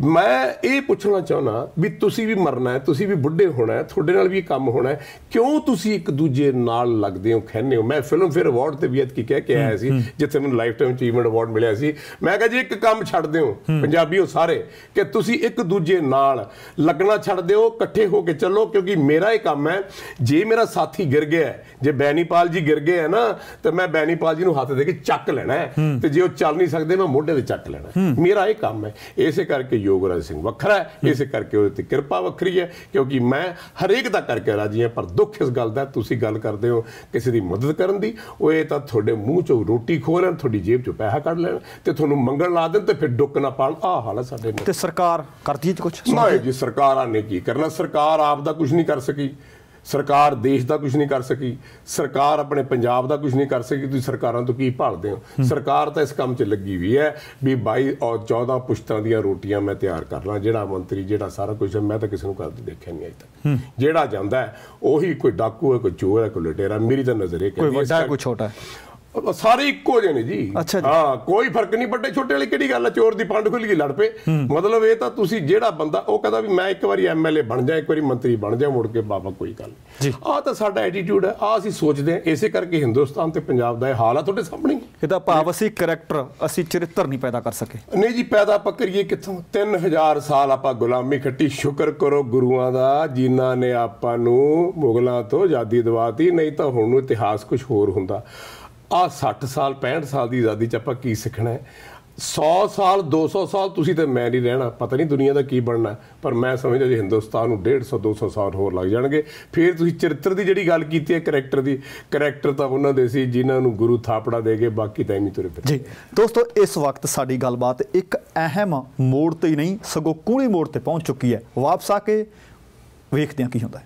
ਮੈਂ ਇਹ ਪੁੱਛਣਾ ਚਾਹਣਾ ਵੀ ਤੁਸੀਂ ਵੀ ਮਰਨਾ ਹੈ ਤੁਸੀਂ ਵੀ ਬੁੱਢੇ ਹੋਣਾ ਹੈ ਤੁਹਾਡੇ ਨਾਲ ਵੀ ਇਹ ਕੰਮ ਹੋਣਾ ਹੈ ਕਿਉਂ ਤੁਸੀਂ ਇੱਕ ਦੂਜੇ ਨਾਲ ਲੱਗਦੇ ਹੋ ਖੈਨੇ ਹੋ ਮੈਂ ਫਿਲਮ ਫੇਅਰ ਅਵਾਰਡ ਤੇ ਵੀ ਐਤ ਕੀ ਕਹਿ ਕੇ ਆਇਆ ਸੀ ਸੀ ਜਿੱਥੇ ਮੈਨੂੰ ਲਾਈਫ ਟਾਈਮ ਅਚੀਵਮੈਂਟ ਅਵਾਰਡ ਮਿਲਿਆ ਸੀ ਮੈਂ ਕਿਹਾ ਜੀ ਇੱਕ ਕੰਮ ਛੱਡ ਦਿਓ ਪੰਜਾਬੀਓ ਸਾਰੇ ਕਿ ਤੁਸੀਂ ਇੱਕ ਦੂਜੇ ਨਾਲ ਲੱਗਣਾ ਛੱਡ ਦਿਓ ਇਕੱਠੇ ਹੋ ਕੇ ਚੱਲੋ ਕਿਉਂਕਿ ਮੇਰਾ ਇਹ ਕੰਮ ਹੈ ਜੇ ਮੇਰਾ ਸਾਥੀ ਗਿਰ ਗਿਆ ਜੇ ਬੈਨੀਪਾਲ ਜੀ ਗਿਰ ਗਏ ਹੈ ਨਾ ਤੇ ਮੈਂ ਬੈਨੀਪਾਲ ਜੀ ਨੂੰ ਹੱਥ ਦੇ ਕੇ ਚੱਕ ਲੈਣਾ ਤੇ ਜੇ ਉਹ ਚੱਲ ਨਹੀਂ ਸਕਦੇ ਮੈਂ ਮੋਢੇ ਤੇ ਚੱਕ ਲੈਣਾ ਮੇਰਾ ਇਹ ਕੰਮ ਹੈ ਇਸੇ ਕਰਕੇ ਯੋਗਰਾਜ ਸਿੰਘ ਵੱਖਰਾ ਹੈ ਇਸੇ ਕਰਕੇ ਉਹਦੇ ਤੇ ਕਿਰਪਾ ਵੱਖਰੀ ਹੈ ਕਿਉਂਕਿ ਮੈਂ ਹਰੇਕ ਦਾ ਕਰਕੇ ਰਾਜੀ ਹਾਂ ਪਰ ਦੁੱਖ ਇਸ ਗੱਲ ਦਾ ਤੁਸੀਂ ਗੱਲ ਕਰਦੇ ਹੋ ਕਿਸੇ ਦੀ ਮਦਦ ਕਰਨ ਦੀ ਉਹ ਇਹ ਤਾਂ ਤੁਹਾਡੇ ਮੂੰਹ ਚੋਂ ਰੋਟੀ ਖੋ ਲੈਣ ਤੁਹਾਡੀ ਜੇਬ ਚੋਂ ਪੈਸਾ ਕੱਢ ਲੈਣ ਤੇ ਤੁਹਾਨੂੰ ਮੰਗਣ ਲਾ ਦੇਣ ਤੇ ਫਿਰ ਡੁੱਕ ਨਾ ਪਾਣ ਆ ਹਾਲ ਹੈ ਸਾਡੇ ਤੇ ਸਰਕਾਰ ਕਰਦੀ ਹੈ ਕੁਝ ਨਹੀਂ ਜੀ ਸਰਕਾਰਾਂ ਨੇ ਕੀ ਕਰਨਾ ਸਰਕਾਰ ਆਪ ਦਾ ਕੁਝ ਨਹੀਂ ਕਰ ਸਕੀ ਸਰਕਾਰ ਦੇਸ਼ ਦਾ ਕੁਝ ਨਹੀਂ ਕਰ ਸਕੀ ਸਰਕਾਰ ਆਪਣੇ ਪੰਜਾਬ ਦਾ ਕੁਝ ਨਹੀਂ ਕਰ ਸਕੀ ਤੁਸੀਂ ਸਰਕਾਰਾਂ ਤੋਂ ਕੀ ਭਾਲਦੇ ਹੋ ਸਰਕਾਰ ਤਾਂ ਇਸ ਕੰਮ 'ਚ ਲੱਗੀ ਹੋਈ ਹੈ ਵੀ 22 ਔਰ 14 ਪੁਸ਼ਤਾਂ ਦੀਆਂ ਰੋਟੀਆਂ ਮੈਂ ਤਿਆਰ ਕਰ ਲਾਂ ਜਿਹੜਾ ਮੰਤਰੀ ਜਿਹੜਾ ਸਾਰਾ ਕੁਝ ਮੈਂ ਤਾਂ ਕਿਸੇ ਨੂੰ ਕਰਦੇ ਦੇਖਿਆ ਨਹੀਂ ਅਜੇ ਤੱਕ ਜਿਹੜਾ ਜਾਂਦਾ ਉਹੀ ਕੋਈ ਡਾਕੂ ਹੈ ਕੋਈ ਚੋਰ ਹੈ ਕੋਈ ਲਟੇਰਾ ਮੇਰੀ ਤਾਂ ਨਜ਼ਰ ਇਹ ਕਹਿੰਦੀ ਹੈ ਕੋਈ ਵੱਡਾ ਕੋਈ ਛੋਟਾ ਸਾਰੇ ਇੱਕੋ ਜਿਹੇ ਨੇ ਜੀ ਹਾਂ ਕੋਈ ਫਰਕ ਨਹੀਂ ਵੱਡੇ ਛੋਟੇ ਵਾਲੀ ਕਿਹੜੀ ਗੱਲ ਹੈ ਚੋਰ ਦੀ ਪੰਡ ਖੁੱਲ ਗਈ ਲੜ ਪਏ ਮਤਲਬ ਇਹ ਤਾਂ ਤੁਸੀਂ ਜਿਹੜਾ ਬੰਦਾ ਉਹ ਕਹਦਾ ਵੀ ਮੈਂ ਇੱਕ ਵਾਰੀ ਐਮਐਲਏ ਬਣ ਜਾ ਇੱਕ ਵਾਰੀ ਮੰਤਰੀ ਬਣ ਜਾ ਮੁੜ ਕੇ ਬਾਬਾ ਕੋਈ ਗੱਲ ਆ ਤਾਂ ਸਾਡਾ ਐਟੀਟਿਊਡ ਹੈ ਆ ਅਸੀਂ ਸੋਚਦੇ ਹਾਂ ਇਸੇ ਕਰਕੇ ਹਿੰਦੁਸਤਾਨ ਤੇ ਪੰਜਾਬ ਦਾ ਇਹ ਹਾਲ ਆ ਤੁਹਾਡੇ ਸਾਹਮਣੇ ਇਹਦਾ ਭਾਵ ਅਸੀਂ ਕੈਰੈਕਟਰ ਅਸੀਂ ਚਰਿੱਤਰ ਨਹੀਂ ਪੈਦਾ ਕਰ ਸਕੇ ਨਹੀਂ ਜੀ ਪੈਦਾ ਆਪਾਂ ਕਰੀਏ ਕਿੱਥੋਂ 3000 ਸਾਲ ਆਪਾਂ ਗੁਲਾਮੀ ਖੱਟੀ ਸ਼ੁਕਰ ਕਰੋ ਗੁਰੂਆਂ ਦਾ ਜਿਨ੍ਹਾਂ ਨੇ ਆਪਾਂ ਨੂੰ ਮੁਗਲਾਂ ਤੋਂ ਆਜ਼ਾਦੀ ਦਿਵਾਤੀ ਨਹੀਂ ਤਾਂ ਹੁਣ ਨੂੰ ਇਤਿਹਾਸ ਕੁਝ ਹੋਰ ਹੁੰਦਾ ਆ 60 ਸਾਲ 65 ਸਾਲ ਦੀ ਆਜ਼ਾਦੀ ਚ ਆਪਾਂ ਕੀ ਸਿੱਖਣਾ ਹੈ 100 ਸਾਲ 200 ਸਾਲ ਤੁਸੀਂ ਤੇ ਮੈਂ ਨਹੀਂ ਰਹਿਣਾ ਪਤਾ ਨਹੀਂ ਦੁਨੀਆ ਦਾ ਕੀ ਬਣਨਾ ਪਰ ਮੈਂ ਸਮਝਦਾ ਜੀ ਹਿੰਦੁਸਤਾਨ ਨੂੰ 150 200 ਸਾਲ ਹੋਰ ਲੱਗ ਜਾਣਗੇ ਫਿਰ ਤੁਸੀਂ ਚਰਿੱਤਰ ਦੀ ਜਿਹੜੀ ਗੱਲ ਕੀਤੀ ਹੈ ਕੈਰੈਕਟਰ ਦੀ ਕੈਰੈਕਟਰ ਤਾਂ ਉਹਨਾਂ ਦੇ ਸੀ ਜਿਨ੍ਹਾਂ ਨੂੰ ਗੁਰੂ ਥਾਪੜਾ ਦੇ ਕੇ ਬਾਕੀ ਤਾਂ ਨਹੀਂ ਤੁਰੇ ਫਿਰ ਜੀ ਦੋਸਤੋ ਇਸ ਵਕਤ ਸਾਡੀ ਗੱਲਬਾਤ ਇੱਕ ਅਹਿਮ ਮੋੜ ਤੇ ਹੀ ਨਹੀਂ ਸਗੋਂ ਕੋਣੀ ਮੋੜ ਤੇ ਪਹੁੰਚ ਚੁੱਕੀ ਹੈ ਵਾਪਸ ਆ ਕੇ ਵੇਖਦੇ ਹਾਂ ਕੀ ਹੁੰਦਾ ਹੈ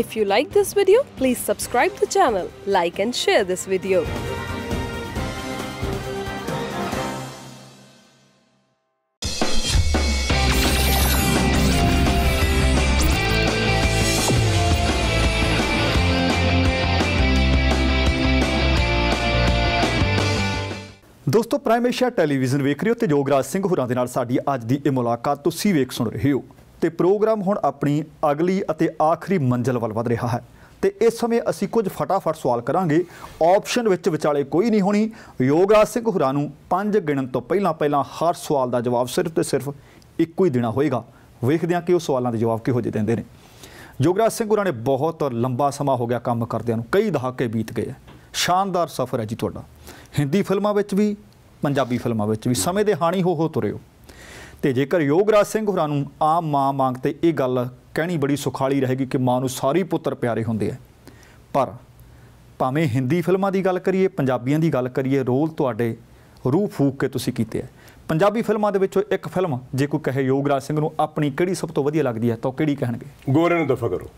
If you like this video, please subscribe the channel, like and share this video. ਦੋਸਤੋ ਪ੍ਰਾਈਮ ਏਸ਼ੀਆ ਟੈਲੀਵਿਜ਼ਨ ਵੇਖ ਰਹੇ ਹੋ ਤੇ ਜੋਗਰਾਜ ਸਿੰਘ ਹੋਰਾਂ ਦੇ ਨਾਲ ਸਾਡੀ ਅੱਜ ਦੀ ਇਹ ਮੁਲਾਕਾਤ ਤੁਸੀਂ ਵੇਖ ਸੁਣ ਰਹੇ ਹੋ ਤੇ ਪ੍ਰੋਗਰਾਮ ਹੁਣ ਆਪਣੀ ਅਗਲੀ ਅਤੇ ਆਖਰੀ ਮੰਜ਼ਲ ਵੱਲ ਵਧ ਰਿਹਾ ਹੈ ਤੇ ਇਸ ਸਮੇਂ ਅਸੀਂ ਕੁਝ ਫਟਾਫਟ ਸਵਾਲ ਕਰਾਂਗੇ ਆਪਸ਼ਨ ਵਿੱਚ ਵਿਚਾਲੇ ਕੋਈ ਨਹੀਂ ਹੋਣੀ ਯੋਗਰਾਜ ਸਿੰਘ ਹੁਰਾ ਨੂੰ ਪੰਜ ਗਿਣਨ ਤੋਂ ਪਹਿਲਾਂ ਪਹਿਲਾਂ ਹਰ ਸਵਾਲ ਦਾ ਜਵਾਬ ਸਿਰਫ ਤੇ ਸਿਰਫ ਇੱਕੋ ਹੀ ਦੇਣਾ ਹੋਏਗਾ ਵੇਖਦੇ ਹਾਂ ਕਿ ਉਹ ਸਵਾਲਾਂ ਦੇ ਜਵਾਬ ਕਿਹੋ ਜਿਹੇ ਦਿੰਦੇ ਨੇ ਯੋਗਰਾਜ ਸਿੰਘ ਹੁਰਾ ਨੇ ਬਹੁਤ ਲੰਬਾ ਸਮਾਂ ਹੋ ਗਿਆ ਕੰਮ ਕਰਦਿਆਂ ਨੂੰ ਕਈ ਦਹਾਕੇ ਬੀਤ ਗਏ ਹੈ ਸ਼ਾਨਦਾਰ ਸਫ਼ਰ ਹੈ ਜੀ ਤੁਹਾਡਾ ਹਿੰਦੀ ਫਿਲਮਾਂ ਵਿੱਚ ਵੀ ਪੰਜਾਬੀ ਫਿਲਮਾਂ ਵਿੱਚ ਵੀ ਸਮੇਂ ਦੇ ਹਾਣੀ ਹੋ ਹੋ ਤੁਰੇ ਹੋ ਤੇ ਜੇਕਰ ਯੋਗਰਾਜ ਸਿੰਘ ਹੋਰਾਂ ਨੂੰ ਆਮ ਮਾਂ ਮੰਗ ਤੇ ਇਹ ਗੱਲ ਕਹਿਣੀ ਬੜੀ ਸੁਖਾਲੀ ਰਹੇਗੀ ਕਿ ਮਾਂ ਨੂੰ ਸਾਰੇ ਪੁੱਤਰ ਪਿਆਰੇ ਹੁੰਦੇ ਆ ਪਰ ਭਾਵੇਂ ਹਿੰਦੀ ਫਿਲਮਾਂ ਦੀ ਗੱਲ ਕਰੀਏ ਪੰਜਾਬੀਆਂ ਦੀ ਗੱਲ ਕਰੀਏ ਰੋਲ ਤੁਹਾਡੇ ਰੂਹ ਫੂਕ ਕੇ ਤੁਸੀਂ ਕੀਤੇ ਆ ਪੰਜਾਬੀ ਫਿਲਮਾਂ ਦੇ ਵਿੱਚੋਂ ਇੱਕ ਫਿਲਮ ਜੇ ਕੋਈ ਕਹੇ ਯੋਗਰਾਜ ਸਿੰਘ ਨੂੰ ਆਪਣੀ ਕਿਹੜੀ ਸਭ ਤੋਂ ਵਧੀਆ ਲੱਗਦੀ ਹੈ ਤਾਂ ਕਿਹੜੀ ਕਹਿਣਗੇ ਗੋਰੇ ਨੂੰ ਦਫਾ ਕਰੋ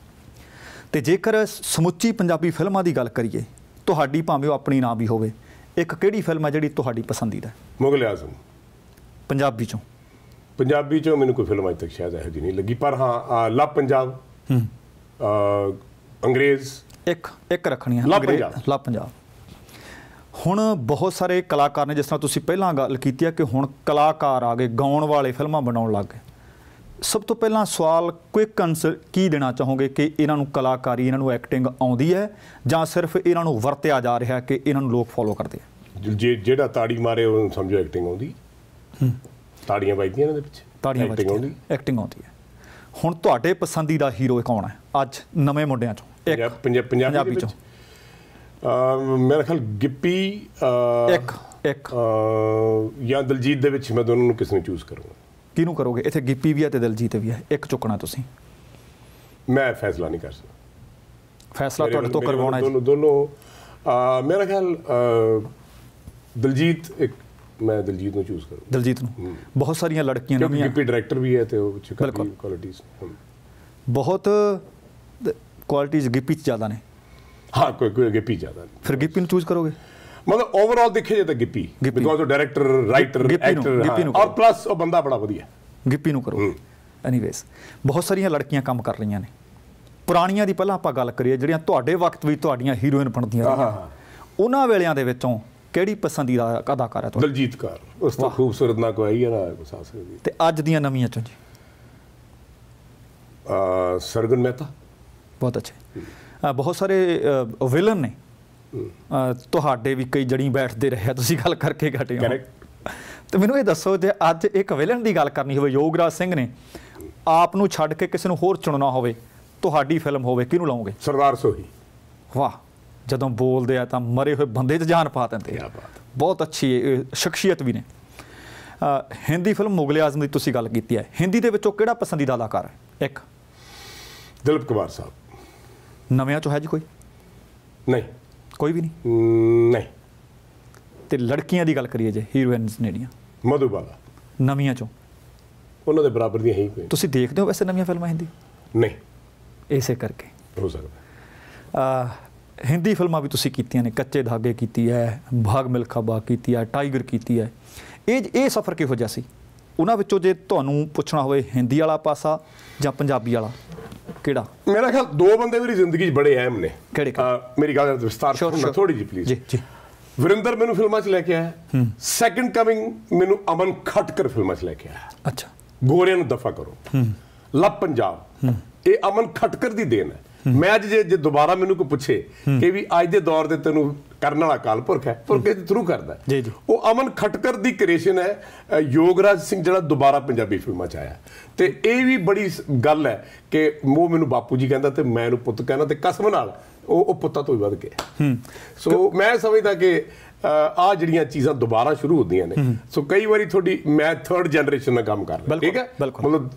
ਤੇ ਜੇਕਰ ਸਮੁੱਚੀ ਪੰਜਾਬੀ ਫਿਲਮਾਂ ਦੀ ਗੱਲ ਕਰੀਏ ਤੁਹਾਡੀ ਭਾਵੇਂ ਉਹ ਆਪਣੀ ਨਾ ਵੀ ਹੋਵੇ ਇੱਕ ਕਿਹੜੀ ਫਿਲਮ ਹੈ ਜਿਹੜੀ ਤੁਹਾਡੀ ਪਸੰਦੀਦਾ ਮੁਗਲ ਆਜ਼ਮ ਪੰਜਾਬੀ ਚੋਂ ਪੰਜਾਬੀ ਚੋਂ ਮੈਨੂੰ ਕੋਈ ਫਿਲਮ ਅਜੇ ਤੱਕ ਸ਼ਾਇਦ ਇਹੋ ਜਿਹੀ ਨਹੀਂ ਲੱਗੀ ਪਰ ਹਾਂ ਲਵ ਪੰਜਾਬ ਹੂੰ ਅੰਗਰੇਜ਼ ਇੱਕ ਇੱਕ ਰੱਖਣੀ ਹੈ ਲਵ ਪੰਜਾਬ ਹੁਣ ਬਹੁਤ ਸਾਰੇ ਕਲਾਕਾਰ ਨੇ ਜਿਸ ਤਰ੍ਹਾਂ ਤੁਸੀਂ ਪਹਿਲਾਂ ਗੱਲ ਕੀਤੀ ਆ ਕਿ ਹੁਣ ਕਲਾਕਾਰ ਆ ਗਏ ਗਾਉਣ ਵਾਲੇ ਫਿਲਮਾਂ ਬਣਾਉਣ ਲੱਗ ਗਏ ਸਭ ਤੋਂ ਪਹਿਲਾਂ ਸਵਾਲ ਕੁਇਕ ਆਨਸਰ ਕੀ ਦੇਣਾ ਚਾਹੋਗੇ ਕਿ ਇਹਨਾਂ ਨੂੰ ਕਲਾਕਾਰੀ ਇਹਨਾਂ ਨੂੰ ਐਕਟਿੰਗ ਆਉਂਦੀ ਹੈ ਜਾਂ ਸਿਰਫ ਇਹਨਾਂ ਨੂੰ ਵਰਤਿਆ ਜਾ ਰਿਹਾ ਕਿ ਇਹਨਾਂ ਨੂੰ ਲੋਕ ਫੋਲੋ ਕਰਦੇ ਆ ਜਿਹੜਾ ਤਾੜੀ ਮਾਰੇ ਉਹ ਸਮਝੋ ਐਕਟਿੰਗ ਆਉਂਦੀ ਤਾੜੀਆਂ ਵੱਜਦੀਆਂ ਨੇ ਦੇ ਪਿੱਛੇ ਤਾੜੀਆਂ ਵੱਜਦੀਆਂ ਐਕਟਿੰਗ ਆਉਂਦੀ ਹੈ ਹੁਣ ਤੁਹਾਡੇ ਪਸੰਦੀਦਾ ਹੀਰੋ ਕੌਣ ਹੈ ਅੱਜ ਨਵੇਂ ਮੁੰਡਿਆਂ ਚੋਂ ਇੱਕ ਪੰਜਾਬੀ ਚੋਂ ਮੇਰੇ ਖਿਆਲ ਗਿੱਪੀ ਇੱਕ ਇੱਕ ਜਾਂ ਦਲਜੀਤ ਦੇ ਵਿੱਚ ਮੈਂ ਦੋਨਾਂ ਨੂੰ ਕਿਸ ਨੂੰ ਚੂਜ਼ ਕਰੂੰਗਾ ਕਿਹਨੂੰ ਕਰੋਗੇ ਇੱਥੇ ਗਿੱਪੀ ਵੀ ਆ ਤੇ ਦਲਜੀਤ ਵੀ ਆ ਇੱਕ ਚੁੱਕਣਾ ਤੁਸੀਂ ਮੈਂ ਫੈਸਲਾ ਨਹੀਂ ਕਰ ਸਕਦਾ ਫੈਸਲਾ ਤੁਹਾਡੇ ਤੋਂ ਕਰਵਾਉਣਾ ਹੈ ਦੋਨੋਂ ਦੋਨੋਂ ਮੇਰੇ ਖਿਆਲ ਦਲਜੀਤ ਇੱਕ ਮੈਂ ਦਲਜੀਤ ਨੂੰ ਚੂਜ਼ ਕਰੂੰ ਦਲਜੀਤ ਨੂੰ ਬਹੁਤ ਸਾਰੀਆਂ ਲੜਕੀਆਂ ਨੇ ਕਿਉਂਕਿ ਡਾਇਰੈਕਟਰ ਵੀ ਹੈ ਤੇ ਉਹ ਚ ਕਾਫੀ ਬਹੁਤ ਕੁਆਲਿਟੀਜ਼ ਗਿੱਪੀ ਚ ਜ਼ਿਆਦਾ ਨੇ ਹਾਂ ਕੋਈ ਕੋਈ ਗਿੱਪੀ ਜ਼ਿਆਦਾ ਫਿਰ ਗਿੱਪੀ ਨੂੰ ਚੂਜ਼ ਕਰੋਗੇ ਮਤਲਬ ਓਵਰਆਲ ਦੇਖਿਆ ਜੇ ਤਾਂ ਗਿੱਪੀ ਬਿਕੋਜ਼ ਉਹ ਡਾਇਰੈਕਟਰ ਰਾਈਟਰ ਐਕਟਰ ਔਰ ਪਲੱਸ ਉਹ ਬੰਦਾ ਬੜਾ ਵਧੀਆ ਗਿੱਪੀ ਨੂੰ ਕਰੋ ਐਨੀਵੇਸ ਬਹੁਤ ਸਾਰੀਆਂ ਲੜਕੀਆਂ ਕੰਮ ਕਰ ਰਹੀਆਂ ਨੇ ਪੁਰਾਣੀਆਂ ਦੀ ਪਹਿਲਾਂ ਆਪਾਂ ਗੱਲ ਕਰੀਏ ਜਿਹੜੀਆਂ ਤੁਹਾਡੇ ਵਕਤ ਵੀ ਤੁਹਾਡੀਆਂ ਹੀਰੋਇਨ ਬਣਦੀਆਂ ਰਹੀਆਂ ਉਹਨਾਂ ਵੇਲਿਆਂ ਦੇ ਵਿੱਚੋਂ ਕਿਹੜੀ ਪਸੰਦੀਦਾ ਅਦਾਕਾਰ ਹੈ ਤੁਹਾਡਾ ਦਲਜੀਤ ਕੌਰ ਉਸ ਤੋਂ ਖੂਬਸੂਰਤ ਨਾ ਕੋਈ ਹੈ ਨਾ ਕੋਈ ਸਾਸ ਦੀ ਤੇ ਅੱਜ ਦੀਆਂ ਨਵੀਆਂ ਚੋਂ ਜੀ ਆ ਸਰਗਨ ਮਹਿਤਾ ਬਹੁਤ ਅੱਛੇ ਬਹੁਤ ਸਾਰੇ ਵਿਲਨ ਨੇ ਤੁਹਾਡੇ ਵੀ ਕਈ ਜੜੀ ਬੈਠਦੇ ਰਹੇ ਤੁਸੀਂ ਗੱਲ ਕਰਕੇ ਘਟੇ ਹੋ ਤੇ ਮੈਨੂੰ ਇਹ ਦੱਸੋ ਜੇ ਅੱਜ ਇੱਕ ਵਿਲਨ ਦੀ ਗੱਲ ਕਰਨੀ ਹੋਵੇ ਯੋਗਰਾਜ ਸਿੰਘ ਨੇ ਆਪ ਨੂੰ ਛੱਡ ਕੇ ਕਿਸੇ ਨੂੰ ਹੋਰ ਚੁਣਨਾ ਹੋਵੇ ਤੁਹਾਡੀ ਫਿਲਮ ਹੋਵੇ ਕਿਹਨੂੰ ਲਾਉਂਗੇ ਸਰਦਾਰ ਸੋਹੀ ਵਾਹ ਜਦੋਂ ਬੋਲਦੇ ਆ ਤਾਂ ਮਰੇ ਹੋਏ ਬੰਦੇ 'ਚ ਜਾਨ ਪਾ ਦਿੰਦੇ ਆ ਬਹੁਤ ਅੱਛੀ ਸ਼ਖਸੀਅਤ ਵੀ ਨੇ ਹਿੰਦੀ ਫਿਲਮ ਮੁਗਲ ਆਜ਼ਮ ਦੀ ਤੁਸੀਂ ਗੱਲ ਕੀਤੀ ਹੈ ਹਿੰਦੀ ਦੇ ਵਿੱਚੋਂ ਕਿਹੜਾ ਪਸੰਦੀਦਾ ਅਦਾਕਾਰ ਹੈ ਇੱਕ ਦਿਲਪ ਕੁਮਾਰ ਸਾਹਿਬ ਨਵਿਆਂ 'ਚੋਂ ਹੈ ਜੀ ਕੋਈ ਨਹੀਂ ਕੋਈ ਵੀ ਨਹੀਂ ਨਹੀਂ ਤੇ ਲੜਕੀਆਂ ਦੀ ਗੱਲ ਕਰੀਏ ਜੇ ਹੀਰੋਇਨਸ ਨੇੜੀਆਂ ਮਧੂਬਾਲਾ ਨਵੀਆਂ 'ਚੋਂ ਉਹਨਾਂ ਦੇ ਬਰਾਬਰ ਦੀਆਂ ਹੀ ਕੋਈ ਤੁਸੀਂ ਦੇਖਦੇ ਹੋ ਵੈਸੇ ਨਵੀਆਂ ਫਿਲਮਾਂ ਹਿੰਦੀ ਨਹੀਂ ਐਸੇ ਕਰਕੇ ਹੋ ਸਕਦਾ ਆ ਹਿੰਦੀ ਫਿਲਮਾਂ ਵੀ ਤੁਸੀਂ ਕੀਤੀਆਂ ਨੇ ਕੱਚੇ ਧਾਗੇ ਕੀਤੀ ਹੈ ਭਾਗ ਮਿਲਖਾ ਬਾ ਕੀਤੀ ਹੈ ਟਾਈਗਰ ਕੀਤੀ ਹੈ ਇਹ ਇਹ ਸਫ਼ਰ ਕਿਹੋ ਜਿਹਾ ਸੀ ਉਹਨਾਂ ਵਿੱਚੋਂ ਜੇ ਤੁਹਾਨੂੰ ਪੁੱਛਣਾ ਹੋਵੇ ਹਿੰਦੀ ਵਾਲਾ ਪਾਸਾ ਜਾਂ ਪੰਜਾਬੀ ਵਾਲਾ ਕਿਹੜਾ ਮੇਰਾ ਖਿਆਲ ਦੋ ਬੰਦੇ ਮੇਰੀ ਜ਼ਿੰਦਗੀ 'ਚ ਬੜੇ ਅਹਿਮ ਨੇ ਕਿਹੜੇ ਮੇਰੀ ਗੱਲ ਵਿਸਤਾਰ ਕਰਨਾ ਥੋੜੀ ਜੀ ਪਲੀਜ਼ ਜੀ ਜੀ ਵਿਰਿੰਦਰ ਮੈਨੂੰ ਫਿਲਮਾਂ 'ਚ ਲੈ ਕੇ ਆਇਆ ਸੈਕੰਡ ਕਮਿੰਗ ਮੈਨੂੰ ਅਮਨ ਖਟਕਰ ਫਿਲਮਾਂ 'ਚ ਲੈ ਕੇ ਆਇਆ ਅੱਛਾ ਗੋਰਿਆਂ ਨੂੰ ਦਫਾ ਕਰੋ ਲੱਭ ਪੰਜਾਬ ਇਹ ਅਮਨ ਖਟਕਰ ਦੀ ਦੇਣ ਹੈ ਮੈਂ ਅੱਜ ਜੇ ਜੇ ਦੁਬਾਰਾ ਮੈਨੂੰ ਕੋਈ ਪੁੱਛੇ ਕਿ ਵੀ ਅੱਜ ਦੇ ਦੌਰ ਦੇ ਤੈਨੂੰ ਕਰਨ ਵਾਲਾ ਕਾਲਪੁਰਖ ਹੈ ਪੁਰਖੇ ਦੇ ਥਰੂ ਕਰਦਾ ਉਹ ਅਮਨ ਖਟਕਰ ਦੀ ਕ੍ਰੀਏਸ਼ਨ ਹੈ ਯੋਗਰਾਜ ਸਿੰਘ ਜਿਹੜਾ ਦੁਬਾਰਾ ਪੰਜਾਬੀ ਫਿਲਮਾਂ 'ਚ ਆਇਆ ਤੇ ਇਹ ਵੀ ਬੜੀ ਗੱਲ ਹੈ ਕਿ ਉਹ ਮੈਨੂੰ ਬਾਪੂ ਜੀ ਕਹਿੰਦਾ ਤੇ ਮੈਂ ਇਹਨੂੰ ਪੁੱਤ ਕਹਿੰਦਾ ਤੇ ਕਸਮ ਨਾਲ ਉਹ ਉਹ ਪੁੱਤਾ ਤੋਂ ਵੀ ਵੱਧ ਕੇ ਸੋ ਮੈਂ ਸਮਝਦਾ ਕਿ ਆ ਜਿਹੜੀਆਂ ਚੀਜ਼ਾਂ ਦੁਬਾਰਾ ਸ਼ੁਰੂ ਹੁੰਦੀਆਂ ਨੇ ਸੋ ਕਈ ਵਾਰੀ ਤੁਹਾਡੀ ਮੈਂ ਥਰਡ ਜਨਰੇਸ਼ਨ ਨਾਲ ਕੰਮ ਕਰ ਰਿਹਾ ਠੀਕ ਹੈ ਮਤਲਬ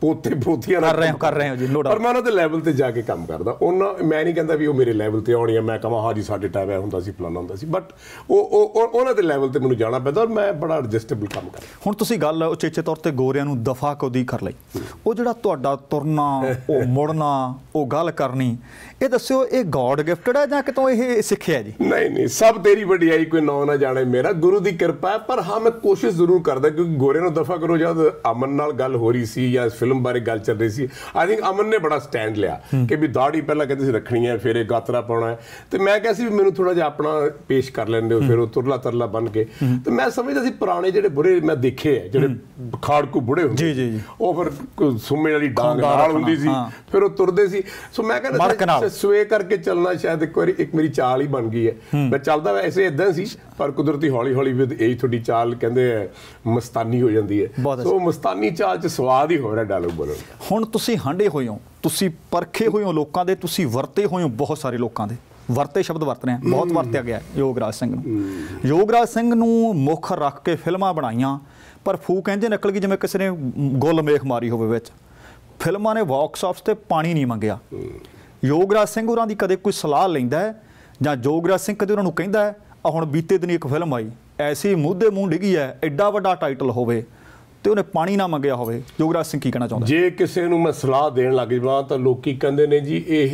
ਪੋਤੇ ਪੋਤੀਆਂ ਨਾਲ ਕਰ ਰਹੇ ਹਾਂ ਕਰ ਰਹੇ ਹਾਂ ਜੀ ਨੋ ਡਾਊਟ ਪਰ ਮੈਂ ਉਹਨਾਂ ਦੇ ਲੈਵਲ ਤੇ ਜਾ ਕੇ ਕੰਮ ਕਰਦਾ ਉਹਨਾਂ ਮੈਂ ਨਹੀਂ ਕਹਿੰਦਾ ਵੀ ਉਹ ਮੇਰੇ ਲੈਵਲ ਤੇ ਆਉਣੀ ਆ ਮੈਂ ਕਹਾਂ ਹਾਂ ਜੀ ਸਾਡੇ ਟਾਈਮ ਐ ਹੁੰਦਾ ਸੀ ਫਲਾਣਾ ਹੁੰਦਾ ਸੀ ਬਟ ਉਹ ਉਹ ਉਹਨਾਂ ਦੇ ਲੈਵਲ ਤੇ ਮੈਨੂੰ ਜਾਣਾ ਪੈਂਦਾ ਔਰ ਮੈਂ ਬੜਾ ਐਡਜਸਟੇਬਲ ਕੰਮ ਕਰਦਾ ਹੁਣ ਤੁਸੀਂ ਗੱਲ ਉਚੇਚੇ ਤੌਰ ਤੇ ਗੋਰਿਆਂ ਨੂੰ ਦਫਾ ਕੋ ਦੀ ਕਰ ਲਈ ਉਹ ਜਿਹੜਾ ਤੁਹਾਡਾ ਤੁਰਨਾ ਉਹ <laughs> ਮੁੜਨਾ ਉਹ ਗੱਲ ਕਰਨੀ ਇਹ ਦੱਸਿਓ ਇਹ ਗੋਡ ਗਿਫਟਡ ਹੈ ਜਾਂ ਕਿਤੋਂ ਇਹ ਸਿੱਖਿਆ ਜੀ ਨਹੀਂ ਨਹੀਂ ਸਭ ਤੇਰੀ ਵਡਿਆਈ ਕੋਈ ਨਾ ਨਾ ਜਾਣੇ ਮੇਰਾ ਗੁਰੂ ਦੀ ਕਿਰਪਾ ਹੈ ਪਰ ਹਾਂ ਮੈਂ ਕੋਸ਼ਿਸ਼ ਜ਼ਰੂਰ ਕਰਦਾ ਕਿਉਂਕਿ ਗੋਰੇ ਨੂੰ ਦਫਾ ਕਰੋ ਜਦ ਅਮਨ ਨਾਲ ਗੱਲ ਹੋ ਰਹੀ ਸੀ ਜਾਂ ਇਸ ਫਿਲਮ ਬਾਰੇ ਗੱਲ ਚੱਲ ਰਹੀ ਸੀ ਆਈ ਥਿੰਕ ਅਮਨ ਨੇ ਬੜਾ ਸਟੈਂਡ ਲਿਆ ਕਿ ਵੀ ਦਾੜੀ ਪਹਿਲਾਂ ਕਹਿੰਦੇ ਸੀ ਰੱਖਣੀ ਹੈ ਫਿਰ ਇਹ ਗਾਤਰਾ ਪਾਉਣਾ ਹੈ ਤੇ ਮੈਂ ਕਿਹਾ ਸੀ ਵੀ ਮੈਨੂੰ ਥੋੜਾ ਜਿਹਾ ਆਪਣਾ ਪੇਸ਼ ਕਰ ਲੈਂਦੇ ਹੋ ਫਿਰ ਉਹ ਤੁਰਲਾ ਤਰਲਾ ਬਣ ਕੇ ਤੇ ਮੈਂ ਸਮਝਦਾ ਸੀ ਪੁਰਾਣੇ ਜਿਹੜੇ ਬੁਰੇ ਮੈਂ ਦੇਖੇ ਹੈ ਜਿਹੜੇ ਖਾੜਕੂ ਬੁੜੇ ਹੁੰਦੇ ਜੀ ਜੀ ਉਹ ਫਿਰ ਸੁੰਮੇ ਵਾਲੀ ਡਾਂਗ ਨਾਲ ਹੁੰਦੀ ਸੀ ਫਿਰ ਉਹ ਤੁਰਦੇ ਸੀ ਸੋ ਮੈਂ ਕਹਿੰਦਾ ਮੈਂ ਸਵੇ ਕਰਕੇ ਚੱਲਣਾ ਸ਼ਾਇਦ ਇੱਕ ਵਾਰੀ ਇੱਕ ਮੇਰੀ ਚਾਲ ਹੀ ਬਣ ਗਈ ਹੈ ਮੈਂ ਚੱਲਦਾ ਵੈਸੇ ਇਦਾਂ ਸੀ ਪਰ ਕੁਦਰਤੀ ਹੌਲੀ ਹੌਲੀ ਵਿਦ ਇਹ ਤੁਹਾਡੀ ਚਾਲ ਕਹਿੰਦੇ ਆ ਮਸਤਾਨੀ ਹੋ ਜਾਂਦੀ ਹੈ ਸੋ ਮਸਤਾਨੀ ਚਾਲ 'ਚ ਸਵਾਦ ਹੀ ਹੋ ਰਿਹਾ ਡਾਇਲੋਗ ਬੋਲੋ ਹੁਣ ਤੁਸੀਂ ਹੰਡੇ ਹੋਏ ਹੋ ਤੁਸੀਂ ਪਰਖੇ ਹੋਏ ਹੋ ਲੋਕਾਂ ਦੇ ਤੁਸੀਂ ਵਰਤੇ ਹੋਏ ਹੋ ਬਹੁਤ ਸਾਰੇ ਲੋਕਾਂ ਦੇ ਵਰਤੇ ਸ਼ਬਦ ਵਰਤ ਰਹੇ ਬਹੁਤ ਵਰਤਿਆ ਗਿਆ ਯੋਗਰਾਜ ਸਿੰਘ ਨੂੰ ਯੋਗਰਾਜ ਸਿੰਘ ਨੂੰ ਮੁੱਖ ਰੱਖ ਕੇ ਫਿਲਮਾਂ ਬਣਾਈਆਂ ਪਰ ਫੂ ਕਹਿੰਦੇ ਨਿਕਲ ਗਈ ਜਿਵੇਂ ਕਿਸੇ ਨੇ ਗੋਲ ਮੇਖ ਮਾਰੀ ਹੋਵੇ ਵਿੱਚ ਫਿਲਮਾਂ ਨੇ ਬਾਕਸ ਆਫਿਸ ਤੇ ਪਾਣੀ ਨਹੀਂ ਮੰਗਿਆ ਯੋਗਰਾਜ ਸਿੰਘ ਹੋਰਾਂ ਦੀ ਕਦੇ ਕੋਈ ਸਲਾਹ ਲੈਂਦਾ ਹੈ ਜਾਂ ਯੋਗਰਾਜ ਸਿੰਘ ਕਦੇ ਉਹਨਾਂ ਨੂੰ ਕਹਿੰਦਾ ਹੈ ਆ ਹੁਣ ਬੀਤੇ ਦਿਨੀ ਇੱਕ ਫਿਲਮ ਆਈ ਐਸੀ ਮੂਧੇ ਮੂੰਹ ਡਿਗੀ ਹੈ ਐਡਾ ਵੱਡਾ ਟਾਈਟਲ ਹੋਵੇ ਤੇ ਉਹਨੇ ਪਾਣੀ ਨਾ ਮੰਗਿਆ ਹੋਵੇ ਜੋਗਰਾਜ ਸਿੰਘ ਕੀ ਕਹਿਣਾ ਚਾਹੁੰਦਾ ਜੇ ਕਿਸੇ ਨੂੰ ਮੈਂ ਸਲਾਹ ਦੇਣ ਲੱਗ ਜਾਵਾਂ ਤਾਂ ਲੋਕੀ ਕਹਿੰਦੇ ਨੇ ਜੀ ਇਹ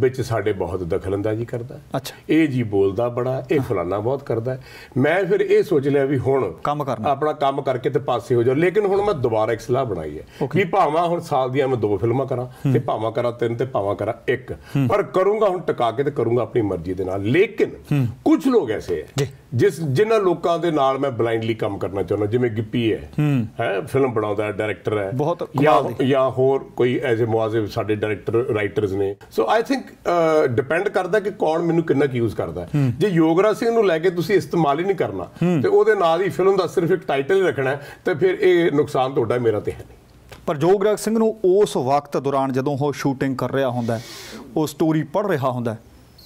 ਵਿੱਚ ਸਾਡੇ ਬਹੁਤ ਦਖਲੰਦਾਜ਼ੀ ਕਰਦਾ ਅੱਛਾ ਇਹ ਜੀ ਬੋਲਦਾ ਬੜਾ ਇਹ ਫਲਾਨਾ ਬਹੁਤ ਕਰਦਾ ਮੈਂ ਫਿਰ ਇਹ ਸੋਚ ਲਿਆ ਵੀ ਹੁਣ ਕੰਮ ਕਰਨਾ ਆਪਣਾ ਕੰਮ ਕਰਕੇ ਤੇ ਪਾਸੇ ਹੋ ਜਾ ਲੇਕਿਨ ਹੁਣ ਮੈਂ ਦੁਬਾਰਾ ਇੱਕ ਸਲਾਹ ਬਣਾਈ ਹੈ ਵੀ ਭਾਵਾਂ ਹੁਣ ਸਾਲ ਦੀਆਂ ਮੈਂ ਦੋ ਫਿਲਮਾਂ ਕਰਾਂ ਤੇ ਭਾਵਾਂ ਕਰਾਂ ਤਿੰਨ ਤੇ ਭਾਵਾਂ ਕਰਾਂ ਇੱਕ ਪਰ ਕਰੂੰਗਾ ਹੁਣ ਟਿਕਾ ਕੇ ਤੇ ਕਰੂੰਗਾ ਆਪਣੀ ਮਰਜ਼ੀ ਦੇ ਨਾਲ ਲੇਕਿਨ ਕੁਝ ਲੋਕ ਐਸੇ ਹੈ ਜੀ ਜਿਸ ਜਿਨ੍ਹਾਂ ਲੋਕਾਂ ਦੇ ਨਾਲ ਮੈਂ ਬਲਾਈਂਡਲੀ ਕੰਮ ਕਰਨਾ ਚਾਹੁੰਦਾ ਜਿਵੇਂ ਗਿੱਪੀ ਹੈ ਹੈ ਫਿਲਮ ਬਣਾਉਂਦਾ ਹੈ ਡਾਇਰੈਕਟਰ ਹੈ ਬਹੁਤ ਜਾਂ ਜਾਂ ਹੋਰ ਕੋਈ ਐਜ਼ ਅ ਮੁਆਜ਼ਬ ਸਾਡੇ ਡਾਇਰੈਕਟਰ ਰਾਈਟਰਸ ਨੇ ਸੋ ਆਈ ਥਿੰਕ ਡਿਪੈਂਡ ਕਰਦਾ ਕਿ ਕੌਣ ਮੈਨੂੰ ਕਿੰਨਾ ਕੁ ਯੂਜ਼ ਕਰਦਾ ਜੇ ਯੋਗਰਾਜ ਸਿੰਘ ਨੂੰ ਲੈ ਕੇ ਤੁਸੀਂ ਇਸਤੇਮਾਲ ਹੀ ਨਹੀਂ ਕਰਨਾ ਤੇ ਉਹਦੇ ਨਾਲ ਹੀ ਫਿਲਮ ਦਾ ਸਿਰਫ ਇੱਕ ਟਾਈਟਲ ਹੀ ਰੱਖਣਾ ਤੇ ਫਿਰ ਇਹ ਨੁਕਸਾਨ ਤੁਹਾਡਾ ਮੇਰਾ ਤੇ ਹੈ ਪਰ ਜੋਗਰਾ ਸਿੰਘ ਨੂੰ ਉਸ ਵਕਤ ਦੌਰਾਨ ਜਦੋਂ ਉਹ ਸ਼ੂਟਿੰਗ ਕਰ ਰਿਹਾ ਹੁੰਦਾ ਉਹ ਸਟੋਰੀ ਪੜ ਰਿਹਾ ਹੁੰਦਾ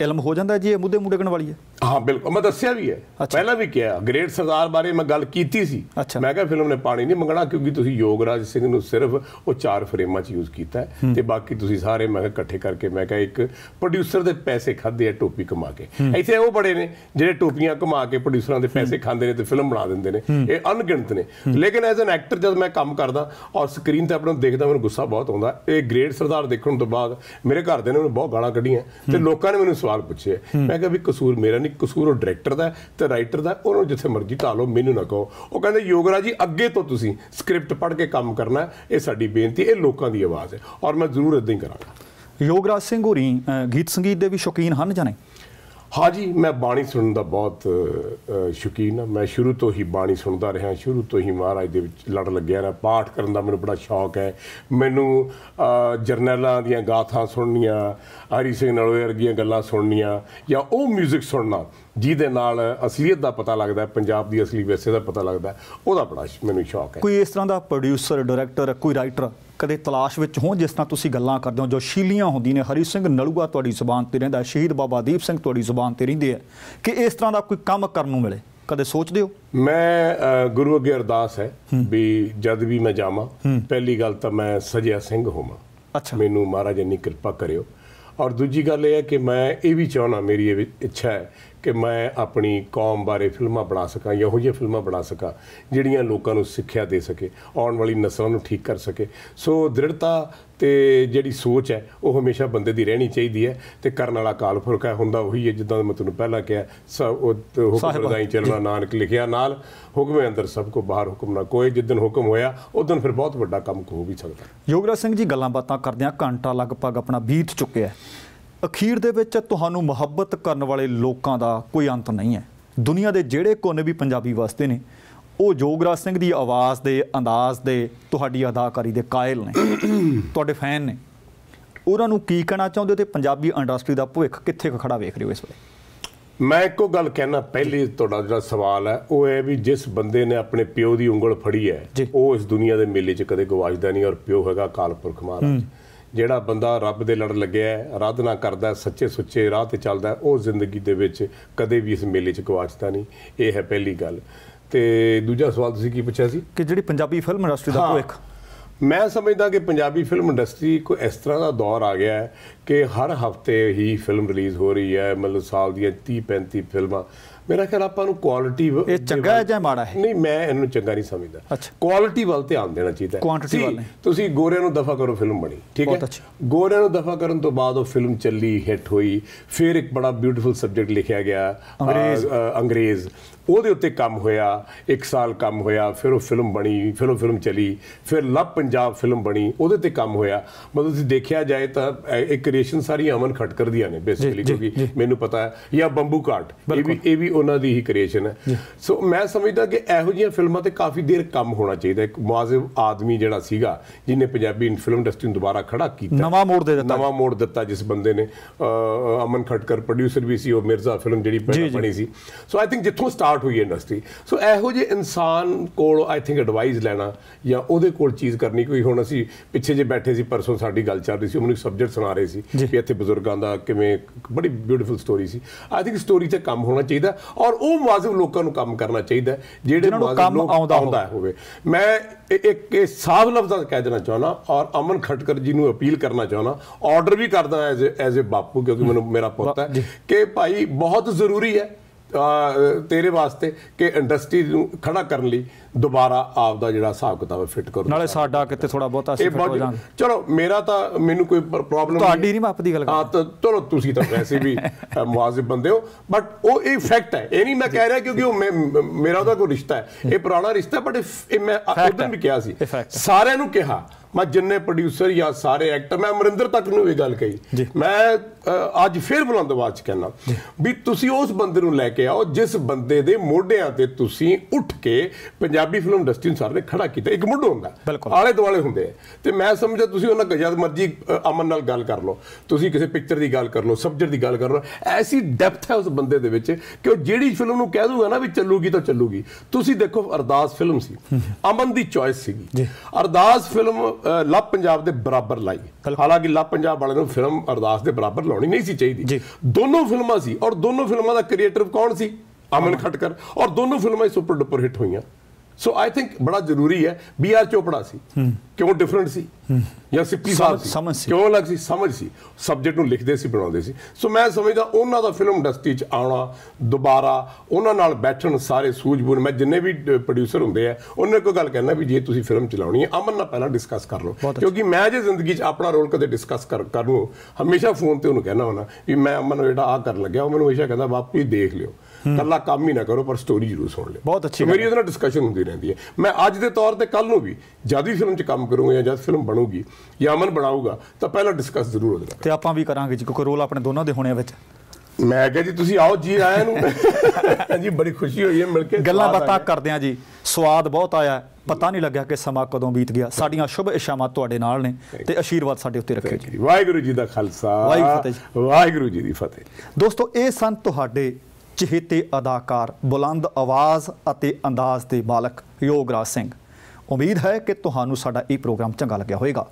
ਇਲਮ ਹੋ ਜਾਂਦਾ ਜੀ ਇਹ ਮੁੱਦੇ ਮੁੜਕਣ ਵਾਲੀ ਹੈ ਹਾਂ ਬਿਲਕੁਲ ਮੈਂ ਦੱਸਿਆ ਵੀ ਹੈ ਪਹਿਲਾਂ ਵੀ ਕਿਹਾ ਗ੍ਰੇਟ ਸਰਦਾਰ ਬਾਰੇ ਮੈਂ ਗੱਲ ਕੀਤੀ ਸੀ ਮੈਂ ਕਿਹਾ ਫਿਲਮ ਨੇ ਪਾਣੀ ਨਹੀਂ ਮੰਗਣਾ ਕਿਉਂਕਿ ਤੁਸੀਂ ਯੋਗਰਾਜ ਸਿੰਘ ਨੂੰ ਸਿਰਫ ਉਹ ਚਾਰ ਫਰੇਮਾਂ 'ਚ ਯੂਜ਼ ਕੀਤਾ ਤੇ ਬਾਕੀ ਤੁਸੀਂ ਸਾਰੇ ਮੈਂ ਇਕੱਠੇ ਕਰਕੇ ਮੈਂ ਕਿਹਾ ਇੱਕ ਪ੍ਰੋਡਿਊਸਰ ਦੇ ਪੈਸੇ ਖਾਦੇ ਆ ਟੋਪੀ ਕਮਾ ਕੇ ਇੱਥੇ ਉਹ ਬੜੇ ਨੇ ਜਿਹੜੇ ਟੋਪੀਆਂ ਕਮਾ ਕੇ ਪ੍ਰੋਡਿਊਸਰਾਂ ਦੇ ਪੈਸੇ ਖਾਂਦੇ ਨੇ ਤੇ ਫਿਲਮ ਬਣਾ ਦਿੰਦੇ ਨੇ ਇਹ ਅਣਗਿਣਤ ਨੇ ਲੇਕਿਨ ਐਜ਼ ਐਨ ਐਕਟਰ ਜਦ ਮੈਂ ਕੰਮ ਕਰਦਾ ਔਰ ਸਕਰੀਨ ਤੇ ਆਪਣਾ ਦੇਖਦਾ ਮੈਨੂੰ ਗੁੱਸਾ ਬਹੁਤ ਆਉਂਦਾ ਇਹ ਗ੍ਰੇਟ ਸਰਦਾਰ ਦੇਖਣ ਤੋਂ ਬਾਅਦ ਮੇਰੇ ਘਰ ਦੇ ਨੇ ਮੈਨੂੰ ਬਹੁਤ ਗਾਲਾਂ ਕੱਢੀਆਂ ਤੇ ਲੋਕਾਂ ਨੇ ਮੈਨੂੰ ਸਵਾਲ ਪੁੱਛੇ ਮੈਂ ਕਿਹਾ ਵੀ ਕਸੂਰ ਮੇਰਾ ਨਹੀਂ ਕਸੂਰ ਉਹ ਡਾਇਰੈਕਟਰ ਦਾ ਤੇ ਰਾਈਟਰ ਦਾ ਉਹਨੂੰ ਜਿੱਥੇ ਮਰਜ਼ੀ ਢਾ ਲਓ ਮੈਨੂੰ ਨਾ ਕਹੋ ਉਹ ਕਹਿੰਦੇ ਯੋਗਰਾ ਜੀ ਅੱਗੇ ਤੋਂ ਤੁਸੀਂ ਸਕ੍ਰਿਪਟ ਪੜ੍ਹ ਕੇ ਕੰਮ ਕਰਨਾ ਇਹ ਸਾਡੀ ਬੇਨਤੀ ਇਹ ਲੋਕਾਂ ਦੀ ਆਵਾਜ਼ ਹੈ ਔਰ ਮੈਂ ਜ਼ਰੂਰ ਇਦਾਂ ਹੀ ਕਰਾਂਗਾ ਯੋਗਰਾਜ ਸਿੰਘ ਹੋਰੀ ਗੀਤ ਸੰਗੀਤ ਦੇ ਵੀ ਸ਼ੌਕੀਨ ਹਨ ਜਾਨੇ ਹਾਂਜੀ ਮੈਂ ਬਾਣੀ ਸੁਣਨ ਦਾ ਬਹੁਤ ਸ਼ੌਕੀਨ ਹਾਂ ਮੈਂ ਸ਼ੁਰੂ ਤੋਂ ਹੀ ਬਾਣੀ ਸੁਣਦਾ ਰਿਹਾ ਸ਼ੁਰੂ ਤੋਂ ਹੀ ਮਹਾਰਾਜ ਦੇ ਵਿੱਚ ਲੜ ਲੱਗਿਆ ਰਿਹਾ ਪਾਠ ਕਰਨ ਦਾ ਮੈਨੂੰ ਬੜਾ ਸ਼ੌਕ ਹੈ ਮੈਨੂੰ ਜਰਨਲਾਂ ਦੀਆਂ ਗਾਥਾਂ ਸੁਣਨੀਆਂ ਹਰੀ ਸਿੰਘ ਨਲੋਏ ਵਰਗੀਆਂ ਗੱਲਾਂ ਸੁਣਨੀਆਂ ਜਾਂ ਉਹ 뮤직 ਸੁਣਨਾ ਜਿਹਦੇ ਨਾਲ ਅਸਲੀਅਤ ਦਾ ਪਤਾ ਲੱਗਦਾ ਹੈ ਪੰਜਾਬ ਦੀ ਅਸਲੀ ਵਿਰਸੇ ਦਾ ਪਤਾ ਲੱਗਦਾ ਉਹਦਾ ਬੜਾ ਮੈਨੂੰ ਸ਼ੌਕ ਹੈ ਕੋਈ ਇਸ ਤਰ੍ਹਾਂ ਦਾ ਪ੍ਰੋਡਿਊਸਰ ਡਾਇਰੈਕਟਰ ਕੋਈ ਰਾਈਟਰ ਕਦੇ ਤਲਾਸ਼ ਵਿੱਚ ਹੋ ਜਿਸ ਤਰ੍ਹਾਂ ਤੁਸੀਂ ਗੱਲਾਂ ਕਰਦੇ ਹੋ ਜੋ ਸ਼ੀਲੀਆਂ ਹੁੰਦੀਆਂ ਨੇ ਹਰੀ ਸਿੰਘ ਨਲੂਆ ਤੁਹਾਡੀ ਜ਼ੁਬਾਨ ਤੇ ਰਹਿੰਦਾ ਸ਼ਹੀਦ ਬਾਬਾ ਦੀਪ ਸਿੰਘ ਤੁਹਾਡੀ ਜ਼ੁਬਾਨ ਤੇ ਰਹਿੰਦੇ ਆ ਕਿ ਇਸ ਤਰ੍ਹਾਂ ਦਾ ਕੋਈ ਕੰਮ ਕਰਨ ਨੂੰ ਮਿਲੇ ਕਦੇ ਸੋਚਦੇ ਹੋ ਮੈਂ ਗੁਰੂ ਅਗੇ ਅਰਦਾਸ ਹੈ ਵੀ ਜਦ ਵੀ ਮੈਂ ਜਾਵਾਂ ਪਹਿਲੀ ਗੱਲ ਤਾਂ ਮੈਂ ਸਜਿਆ ਸਿੰਘ ਹੋਵਾਂ ਅੱਛਾ ਮੈਨੂੰ ਮਹਾਰਾਜ ਨੇ ਕਿਰਪਾ ਕਰਿਓ ਔਰ ਦੂਜੀ ਗੱਲ ਇਹ ਹੈ ਕਿ ਮੈਂ ਇਹ ਵੀ ਚਾਹਣਾ ਮੇਰੀ ਇਹ ਇੱਛਾ ਹੈ ਕਿ ਮੈਂ ਆਪਣੀ ਕੌਮ ਬਾਰੇ ਫਿਲਮਾਂ ਬਣਾ ਸਕਾਂ ਇਹੋ ਜਿਹੇ ਫਿਲਮਾਂ ਬਣਾ ਸਕਾਂ ਜਿਹੜੀਆਂ ਲੋਕਾਂ ਨੂੰ ਸਿੱਖਿਆ ਦੇ ਸਕੇ ਆਉਣ ਵਾਲੀ ਨਸਲਾਂ ਨੂੰ ਠੀਕ ਕਰ ਸਕੇ ਸੋ ਦ੍ਰਿੜਤਾ ਤੇ ਜਿਹੜੀ ਸੋਚ ਹੈ ਉਹ ਹਮੇਸ਼ਾ ਬੰਦੇ ਦੀ ਰਹਿਣੀ ਚਾਹੀਦੀ ਹੈ ਤੇ ਕਰਨ ਵਾਲਾ ਕਾਲ ਫੁਰਕਾ ਹੁੰਦਾ ਉਹੀ ਹੈ ਜਿੱਦਾਂ ਮੈਂ ਤੁਹਾਨੂੰ ਪਹਿਲਾਂ ਕਿਹਾ ਹੁਕਮ ਰਜ਼ਾਈ ਚੱਲਣਾ ਨਾਨਕ ਲਿਖਿਆ ਨਾਲ ਹੁਕਮੇ ਅੰਦਰ ਸਭ ਕੋ ਬਾਹਰ ਹੁਕਮ ਨਾ ਕੋਈ ਜਿੱਦਨ ਹੁਕਮ ਹੋਇਆ ਉਦੋਂ ਫਿਰ ਬਹੁਤ ਵੱਡਾ ਕੰਮ ਹੋ ਵੀ ਸਕਦਾ ਯੋਗਰਾਜ ਸਿੰਘ ਜੀ ਗੱਲਾਂ ਬਾਤਾਂ ਕਰਦਿਆਂ ਘੰਟਾ ਲਗਭਗ ਆਪਣਾ ਬੀਤ ਚੁੱਕਿਆ ਹੈ ਅਖੀਰ ਦੇ ਵਿੱਚ ਤੁਹਾਨੂੰ ਮੁਹੱਬਤ ਕਰਨ ਵਾਲੇ ਲੋਕਾਂ ਦਾ ਕੋਈ ਅੰਤ ਨਹੀਂ ਹੈ ਦੁਨੀਆ ਦੇ ਜਿਹੜੇ ਕੋਨੇ ਵੀ ਪੰਜਾਬੀ ਵਸਦੇ ਨੇ ਉਹ ਜੋਗਰਾਜ ਸਿੰਘ ਦੀ ਆਵਾਜ਼ ਦੇ ਅੰਦਾਜ਼ ਦੇ ਤੁਹਾਡੀ ਅਦਾਕਾਰੀ ਦੇ ਕਾਇਲ ਨੇ <clears throat> ਤੁਹਾਡੇ ਫੈਨ ਨੇ ਉਹਨਾਂ ਨੂੰ ਕੀ ਕਹਿਣਾ ਚਾਹੁੰਦੇ ਤੇ ਪੰਜਾਬੀ ਇੰਡਸਟਰੀ ਦਾ ਭਵਿੱਖ ਕਿੱਥੇ ਖੜਾ ਵੇਖ ਰਹੇ ਹੋ ਇਸ ਵੇਲੇ ਮੈਂ ਇੱਕੋ ਗੱਲ ਕਹਿਣਾ ਪਹਿਲੀ ਤੁਹਾਡਾ ਜਿਹੜਾ ਸਵਾਲ ਹੈ ਉਹ ਹੈ ਵੀ ਜਿਸ ਬੰਦੇ ਨੇ ਆਪਣੇ ਪਿਓ ਦੀ ਉਂਗਲ ਫੜੀ ਹੈ ਉਹ ਇਸ ਦੁਨੀਆ ਦੇ ਮੇਲੇ 'ਚ ਕਦੇ ਗਵਾਜਦਾ ਨਹੀਂ ਔਰ ਪਿਓ ਹੈਗਾ ਕਾਲਪੁਰਖ ਮਹਾਰਾਜ ਜਿਹੜਾ ਬੰਦਾ ਰੱਬ ਦੇ ਲੜ ਲੱਗਿਆ ਆਰਾਧਨਾ ਕਰਦਾ ਸੱਚੇ ਸੁੱਚੇ ਰਾਹ ਤੇ ਚੱਲਦਾ ਉਹ ਜ਼ਿੰਦਗੀ ਦੇ ਵਿੱਚ ਕਦੇ ਵੀ ਇਸ ਮੇਲੇ 'ਚ ਗਵਾਚਦਾ ਨਹੀਂ ਇਹ ਹੈ ਪਹਿਲੀ ਗੱਲ ਤੇ ਦੂਜਾ ਸਵਾਲ ਤੁਸੀਂ ਕੀ ਪੁੱਛਿਆ ਸੀ ਕਿ ਜਿਹੜੀ ਪੰਜਾਬੀ ਫਿਲਮ ਇੰਡਸਟਰੀ ਦਾ ਇੱਕ ਮੈਂ ਸਮਝਦਾ ਕਿ ਪੰਜਾਬੀ ਫਿਲਮ ਇੰਡਸਟਰੀ ਕੋ ਇਸ ਤਰ੍ਹਾਂ ਦਾ ਦੌਰ ਆ ਗਿਆ ਹੈ ਕਿ ਹਰ ਹਫਤੇ ਹੀ ਫਿਲਮ ਰਿਲੀਜ਼ ਹੋ ਰਹੀ ਹੈ ਮਤਲਬ ਸਾਲ ਦੀਆਂ 30 35 ਫਿਲਮਾਂ ਮੇਰਾ ਖਿਆਲ ਆਪਾਂ ਨੂੰ ਕੁਆਲਿਟੀ ਇਹ ਚੰਗਾ ਹੈ ਜਾਂ ਮਾੜਾ ਹੈ ਨਹੀਂ ਮੈਂ ਇਹਨੂੰ ਚੰਗਾ ਨਹੀਂ ਸਮਝਦਾ ਕੁਆਲਿਟੀ ਵੱਲ ਧਿਆਨ ਦੇਣਾ ਚਾਹੀਦਾ ਕੁਆਂਟੀਟੀ ਵੱਲ ਤੁਸੀਂ ਗੋਰਿਆਂ ਨੂੰ ਦਫਾ ਕਰੋ ਫਿਲਮ ਬਣੀ ਠੀਕ ਹੈ ਗੋਰਿਆਂ ਨੂੰ ਦਫਾ ਕਰਨ ਤੋਂ ਬਾਅਦ ਉਹ ਫਿਲਮ ਚੱਲੀ ਹਿੱਟ ਹੋਈ ਫਿਰ ਇੱਕ ਬੜਾ ਬਿਊਟੀਫੁਲ ਸਬਜੈਕਟ ਲਿਖਿਆ ਗਿਆ ਅੰਗਰੇਜ਼ ਅੰਗਰੇਜ਼ ਉਹਦੇ ਉੱਤੇ ਕੰਮ ਹੋਇਆ 1 ਸਾਲ ਕੰਮ ਹੋਇਆ ਫਿਰ ਉਹ ਫਿਲਮ ਬਣੀ ਫਿਰ ਉਹ ਫਿਲਮ ਚਲੀ ਫਿਰ ਲਵ ਪੰਜਾਬ ਫਿਲਮ ਬਣੀ ਉਹਦੇ ਤੇ ਕੰਮ ਹੋਇਆ ਮਤਲਬ ਤੁਸੀਂ ਦੇਖਿਆ ਜਾਏ ਤਾਂ ਇਹ ਕ੍ਰੀਏਸ਼ਨ ਸਾਰੀ ਅਮਨ ਖਟਕਰ ਦੀਆਂ ਨੇ ਬੇਸਿਕਲੀ ਕਿਉਂਕਿ ਮੈਨੂੰ ਪਤਾ ਹੈ ਜਾਂ ਬੰਬੂ ਕਾਟ ਇਹ ਵੀ ਇਹ ਵੀ ਉਹਨਾਂ ਦੀ ਹੀ ਕ੍ਰੀਏਸ਼ਨ ਹੈ ਸੋ ਮੈਂ ਸਮਝਦਾ ਕਿ ਇਹੋ ਜਿਹੀਆਂ ਫਿਲਮਾਂ ਤੇ ਕਾਫੀ ਦੇਰ ਕੰਮ ਹੋਣਾ ਚਾਹੀਦਾ ਇੱਕ ਮੁਆਜ਼ਬ ਆਦਮੀ ਜਿਹੜਾ ਸੀਗਾ ਜਿਹਨੇ ਪੰਜਾਬੀ ਫਿਲਮ ਇੰਡਸਟਰੀ ਨੂੰ ਦੁਬਾਰਾ ਖੜਾ ਕੀਤਾ ਨਵਾਂ ਮੋੜ ਦੇ ਦਿੱਤਾ ਨਵਾਂ ਮੋੜ ਦਿੱਤਾ ਜਿਸ ਬੰਦੇ ਨੇ ਅਮਨ ਖਟਕਰ ਪ੍ਰੋਡਿਊਸਰ ਵੀ ਸੀ ਉਹ ਮਿਰਜ਼ਾ ਫਿਲਮ ਜਿਹੜੀ ਬਣੀ ਸੀ ਸੋ ਆਈ ਥਿੰਕ ਜਿੱਥੋਂ ਸਟਾਰਟ ਸਟਾਰਟ ਹੋਈ ਇੰਡਸਟਰੀ ਸੋ ਇਹੋ ਜੇ ਇਨਸਾਨ ਕੋਲ ਆਈ ਥਿੰਕ ਐਡਵਾਈਸ ਲੈਣਾ ਜਾਂ ਉਹਦੇ ਕੋਲ ਚੀਜ਼ ਕਰਨੀ ਕੋਈ ਹੁਣ ਅਸੀਂ ਪਿੱਛੇ ਜੇ ਬੈਠੇ ਸੀ ਪਰਸੋਂ ਸਾਡੀ ਗੱਲ ਚੱਲ ਰਹੀ ਸੀ ਉਹਨੂੰ ਇੱਕ ਸਬਜੈਕਟ ਸੁਣਾ ਰਹੇ ਸੀ ਕਿ ਇੱਥੇ ਬਜ਼ੁਰਗਾਂ ਦਾ ਕਿਵੇਂ ਬੜੀ ਬਿਊਟੀਫੁਲ ਸਟੋਰੀ ਸੀ ਆਈ ਥਿੰਕ ਸਟੋਰੀ ਤੇ ਕੰਮ ਹੋਣਾ ਚਾਹੀਦਾ ਔਰ ਉਹ ਮਾਜ਼ਬ ਲੋਕਾਂ ਨੂੰ ਕੰਮ ਕਰਨਾ ਚਾਹੀਦਾ ਜਿਹੜੇ ਮਾਜ਼ਬ ਲੋਕ ਆਉਂਦਾ ਹੋਵੇ ਮੈਂ ਇੱਕ ਇਹ ਸਾਫ ਲਫ਼ਜ਼ਾਂ ਕਹਿ ਦੇਣਾ ਚਾਹਣਾ ਔਰ ਅਮਨ ਖਟਕਰ ਜੀ ਨੂੰ ਅਪੀਲ ਕਰਨਾ ਚਾਹਣਾ ਆਰਡਰ ਵੀ ਕਰਦਾ ਐਜ਼ ਐਜ਼ ਅ ਬਾਪੂ ਕਿਉਂਕਿ ਮੈਨੂੰ ਮੇਰਾ ਪੁੱਤ ਹੈ ਕਿ ਭਾਈ ਬਹੁਤ ਜ਼ਰੂਰੀ ਹੈ ਤੇਰੇ ਵਾਸਤੇ ਕਿ ਇੰਡਸਟਰੀ ਨੂੰ ਖੜਾ ਕਰਨ ਲਈ ਦੁਬਾਰਾ ਆਪ ਦਾ ਜਿਹੜਾ ਹਿਸਾਬ ਕਿਤਾਬ ਫਿੱਟ ਕਰੋ ਨਾਲੇ ਸਾਡਾ ਕਿਤੇ ਥੋੜਾ ਬਹੁਤਾ ਅਸੀਂ ਫਿੱਟ ਹੋ ਜਾਣ ਚਲੋ ਮੇਰਾ ਤਾਂ ਮੈਨੂੰ ਕੋਈ ਪ੍ਰੋਬਲਮ ਤੁਹਾਡੀ ਨਹੀਂ ਮਾਪ ਦੀ ਗੱਲ ਹਾਂ ਤਾਂ ਚਲੋ ਤੁਸੀਂ ਤਾਂ ਵੈਸੇ ਵੀ ਮੁਆਜ਼ਬ ਬੰਦੇ ਹੋ ਬਟ ਉਹ ਇਹ ਫੈਕਟ ਹੈ ਇਹ ਨਹੀਂ ਮੈਂ ਕਹਿ ਰਿਹਾ ਕਿਉਂਕਿ ਉਹ ਮੇਰਾ ਉਹਦਾ ਕੋਈ ਰਿਸ਼ਤਾ ਹੈ ਇਹ ਪੁਰਾਣਾ ਰਿਸ਼ਤਾ ਬਟ ਇਹ ਮੈਂ ਉਦੋਂ ਵੀ ਕਿਹਾ ਸੀ ਸਾਰਿਆਂ ਨੂੰ ਕਿਹਾ ਮੈਂ ਜਿੰਨੇ ਪ੍ਰੋਡਿਊਸਰ ਜਾਂ ਸਾਰੇ ਐਕਟਰ ਮੈਂ ਅਮਰਿੰਦਰ ਤੱਕ ਨੂੰ ਇਹ ਗੱਲ ਕਹੀ ਮੈਂ ਅੱਜ ਫੇਰ ਆਵਾਜ਼ ਚ ਕਹਿਣਾ ਵੀ ਤੁਸੀਂ ਉਸ ਬੰਦੇ ਨੂੰ ਲੈ ਕੇ ਆਓ ਜਿਸ ਬੰਦੇ ਦੇ ਮੋਢਿਆਂ ਤੇ ਤੁਸੀਂ ਉੱਠ ਕੇ ਪੰਜਾਬੀ ਫਿਲਮ ਇੰਡਸਟਰੀ ਨੂੰ ਸਾਰੇ ਖੜਾ ਕੀਤਾ ਇੱਕ ਮੁੱਢ ਹੁੰਦਾ ਆਲੇ ਦੁਆਲੇ ਹੁੰਦੇ ਤੇ ਮੈਂ ਸਮਝਦਾ ਤੁਸੀਂ ਉਹਨਾਂ ਗਜਦ ਮਰਜੀ ਅਮਨ ਨਾਲ ਗੱਲ ਕਰ ਲਓ ਤੁਸੀਂ ਕਿਸੇ ਪਿਕਚਰ ਦੀ ਗੱਲ ਕਰ ਲਓ ਸਬਜੈਕਟ ਦੀ ਗੱਲ ਕਰ ਲਓ ਐਸੀ ਡੈਪਥ ਹੈ ਉਸ ਬੰਦੇ ਦੇ ਵਿੱਚ ਕਿ ਉਹ ਜਿਹੜੀ ਫਿਲਮ ਨੂੰ ਕਹਿ ਦੂਗਾ ਨਾ ਵੀ ਚੱਲੂਗੀ ਤਾਂ ਚੱਲੂਗੀ ਤੁਸੀਂ ਦੇਖੋ ਅਰਦਾਸ ਫਿਲਮ ਸੀ ਅਮਨ ਦੀ ਚੋਇਸ ਸੀ ਅਰਦਾਸ ਫਿਲਮ ਲਵ ਪੰਜਾਬ ਦੇ ਬਰਾਬਰ ਲਾਈ ਹਾਲਾਂਕਿ ਲਵ ਪੰਜਾਬ ਵਾਲੇ ਨੂੰ ਫਿਲਮ ਅਰਦਾਸ ਦੇ ਬਰਾਬਰ ਲਾਉਣੀ ਨਹੀਂ ਸੀ ਚਾਹੀਦੀ ਦੋਨੋਂ ਫਿਲਮਾਂ ਸੀ ਔਰ ਦੋਨੋਂ ਫਿਲਮਾਂ ਦਾ ਕ੍ਰੀਏਟਰ ਕੌਣ ਸੀ ਅਮਨ ਖਟਕਰ ਔਰ ਦੋਨੋਂ ਫਿਲਮਾਂ ਸੁਪਰ ਡੁਪਰ ਹਿੱਟ ਹੋਈਆਂ ਸੋ ਆਈ ਥਿੰਕ ਬੜਾ ਜ਼ਰੂਰੀ ਹੈ ਬੀ ਆਰ ਚੋਪੜਾ ਸੀ ਕਿਉਂ ਡਿਫਰੈਂਟ ਸੀ ਜਾਂ ਸਿੱਪੀ ਸਾਹਿਬ ਸਮਝ ਸੀ ਕਿਉਂ ਲੱਗ ਸੀ ਸਮਝ ਸੀ ਸਬਜੈਕਟ ਨੂੰ ਲਿਖਦੇ ਸੀ ਬਣਾਉਂਦੇ ਸੀ ਸੋ ਮੈਂ ਸਮਝਦਾ ਉਹਨਾਂ ਦਾ ਫਿਲਮ ਇੰਡਸਟਰੀ 'ਚ ਆਉਣਾ ਦੁਬਾਰਾ ਉਹਨਾਂ ਨਾਲ ਬੈਠਣ ਸਾਰੇ ਸੂਝਬੂਝ ਮੈਂ ਜਿੰਨੇ ਵੀ ਪ੍ਰੋਡਿਊਸਰ ਹੁੰਦੇ ਆ ਉਹਨੇ ਕੋ ਗੱਲ ਕਹਿਣਾ ਵੀ ਜੇ ਤੁਸੀਂ ਫਿਲਮ ਚਲਾਉਣੀ ਹੈ ਅਮਨ ਨਾਲ ਪਹਿਲਾਂ ਡਿਸਕਸ ਕਰ ਲਓ ਕਿਉਂਕਿ ਮੈਂ ਜੇ ਜ਼ਿੰਦਗੀ 'ਚ ਆਪਣਾ ਰੋਲ ਕਦੇ ਡਿਸਕਸ ਕਰ ਕਰੂੰ ਹਮੇਸ਼ਾ ਫੋਨ ਤੇ ਉਹਨੂੰ ਕਹਿਣਾ ਹੁੰਦਾ ਵੀ ਮੈਂ ਅਮਨ ਨੂੰ ਜਿਹੜਾ ਆ ਕਰਨ ਲੱਗਿਆ ਉਹ ਮੈਨੂੰ ਹਮੇਸ਼ਾ ਕਹਿੰਦਾ ਬਾਪੂ ਜੀ ਦੇਖ ਲਿਓ ਕੱਲਾ ਕੰਮ ਹੀ ਨਾ ਕਰੋ ਪਰ ਸਟੋਰੀ ਜ਼ਰੂਰ ਸੁਣ ਲਿਓ ਬਹੁਤ ਅੱਛੀ ਮੇਰੀ ਉਹਦੇ ਨਾਲ ਡਿਸਕਸ਼ਨ ਹੁੰਦੀ ਰਹਿੰਦੀ ਹੈ ਮੈਂ ਅੱਜ ਦੇ ਤੌਰ ਤੇ ਕੱਲ ਨੂੰ ਵੀ ਜਦ ਫਿਲਮ 'ਚ ਕੰਮ ਕਰੂੰਗਾ ਜਾਂ ਜਦ ਫਿਲਮ ਬਣੂਗੀ ਜਾਂ ਅਮਨ ਬਣਾਊਗਾ ਤਾਂ ਪਹਿਲਾਂ ਡਿਸਕਸ ਜ਼ਰੂਰ ਉਹਦੇ ਨਾਲ ਤੇ ਆਪਾਂ ਵੀ ਕਰਾਂਗੇ ਜੀ ਕਿਉਂਕਿ ਰੋਲ ਆਪਣੇ ਦੋਨਾਂ ਦੇ ਹੋਣੇ ਵਿੱਚ ਮੈਂ ਕਿਹਾ ਜੀ ਤੁਸੀਂ ਆਓ ਜੀ ਆਇਆਂ ਨੂੰ <laughs> ਜੀ ਬੜੀ ਖੁਸ਼ੀ ਹੋਈ ਹੈ ਮਿਲ ਕੇ ਗੱਲਾਂ ਬਾਤਾਂ ਕਰਦੇ ਆ ਜੀ ਸਵਾਦ ਬਹੁਤ ਆਇਆ ਪਤਾ ਨਹੀਂ ਲੱਗਿਆ ਕਿ ਸਮਾਂ ਕਦੋਂ ਬੀਤ ਗਿਆ ਸਾਡੀਆਂ ਸ਼ੁਭ ਇਸ਼ਾਵਾਂ ਤੁਹਾਡੇ ਨਾਲ ਨੇ ਤੇ ਅਸ਼ੀਰਵਾਦ ਸਾਡੇ ਉੱਤੇ ਰੱਖਿਓ ਜੀ ਵਾਹਿਗੁਰੂ ਜੀ ਦਾ ਖਾਲਸਾ ਵਾਹਿਗੁਰੂ ਜੀ ਦੀ ਫਤਿਹ ਦੋਸਤੋ ਇਹ ਸੰਤ ਤੁਹਾਡੇ ਚਹੇਤੇ ਅਦਾਕਾਰ ਬੁਲੰਦ ਆਵਾਜ਼ ਅਤੇ ਅੰਦਾਜ਼ ਦੇ ਮਾਲਕ ਯੋਗਰਾਜ ਸਿੰਘ ਉਮੀਦ ਹੈ ਕਿ ਤੁਹਾਨੂੰ ਸਾਡਾ ਇਹ ਪ੍ਰੋਗਰਾਮ ਚੰਗਾ ਲੱਗਿਆ ਹੋਵੇਗਾ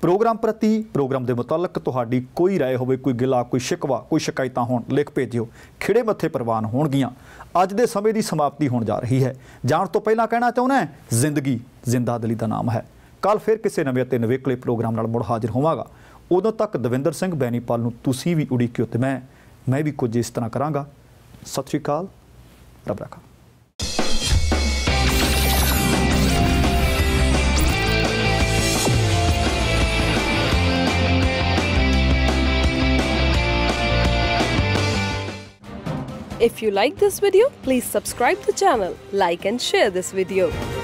ਪ੍ਰੋਗਰਾਮ ਪ੍ਰਤੀ ਪ੍ਰੋਗਰਾਮ ਦੇ ਮੁਤਲਕ ਤੁਹਾਡੀ ਕੋਈ رائے ਹੋਵੇ ਕੋਈ ਗਿਲਾ ਕੋਈ ਸ਼ਿਕਵਾ ਕੋਈ ਸ਼ਿਕਾਇਤਾਂ ਹੋਣ ਲਿਖ ਭੇਜਿਓ ਖਿੜੇ ਮੱਥੇ ਪ੍ਰਵਾਨ ਹੋਣਗੀਆਂ ਅੱਜ ਦੇ ਸਮੇਂ ਦੀ ਸਮਾਪਤੀ ਹੋਣ ਜਾ ਰਹੀ ਹੈ ਜਾਣ ਤੋਂ ਪਹਿਲਾਂ ਕਹਿਣਾ ਚਾਹੁੰਦਾ ਹੈ ਜ਼ਿੰਦਗੀ ਜ਼ਿੰਦਾਦਲੀ ਦਾ ਨਾਮ ਹੈ ਕੱਲ ਫਿਰ ਕਿਸੇ ਨਵੇਂ ਅਤੇ ਨਵੇਕਲੇ ਪ੍ਰੋਗਰਾਮ ਨਾਲ ਮੁੜ ਹਾਜ਼ਰ ਹੋਵਾਂਗਾ ਉਦੋਂ ਤੱਕ ਦਵਿੰਦਰ ਸਿੰਘ ਬੈਣੀਪਾਲ ਨੂੰ ਤੁਸੀਂ ਵੀ ਉਡੀਕਿਓ ਤੇ ਮੈਂ ਮੈਂ ਵੀ ਕੁਝ ਇਸ ਤਰ੍ਹਾਂ ਕਰਾਂਗਾ सत रब रखा If you like this video, please subscribe the channel, like and share this video.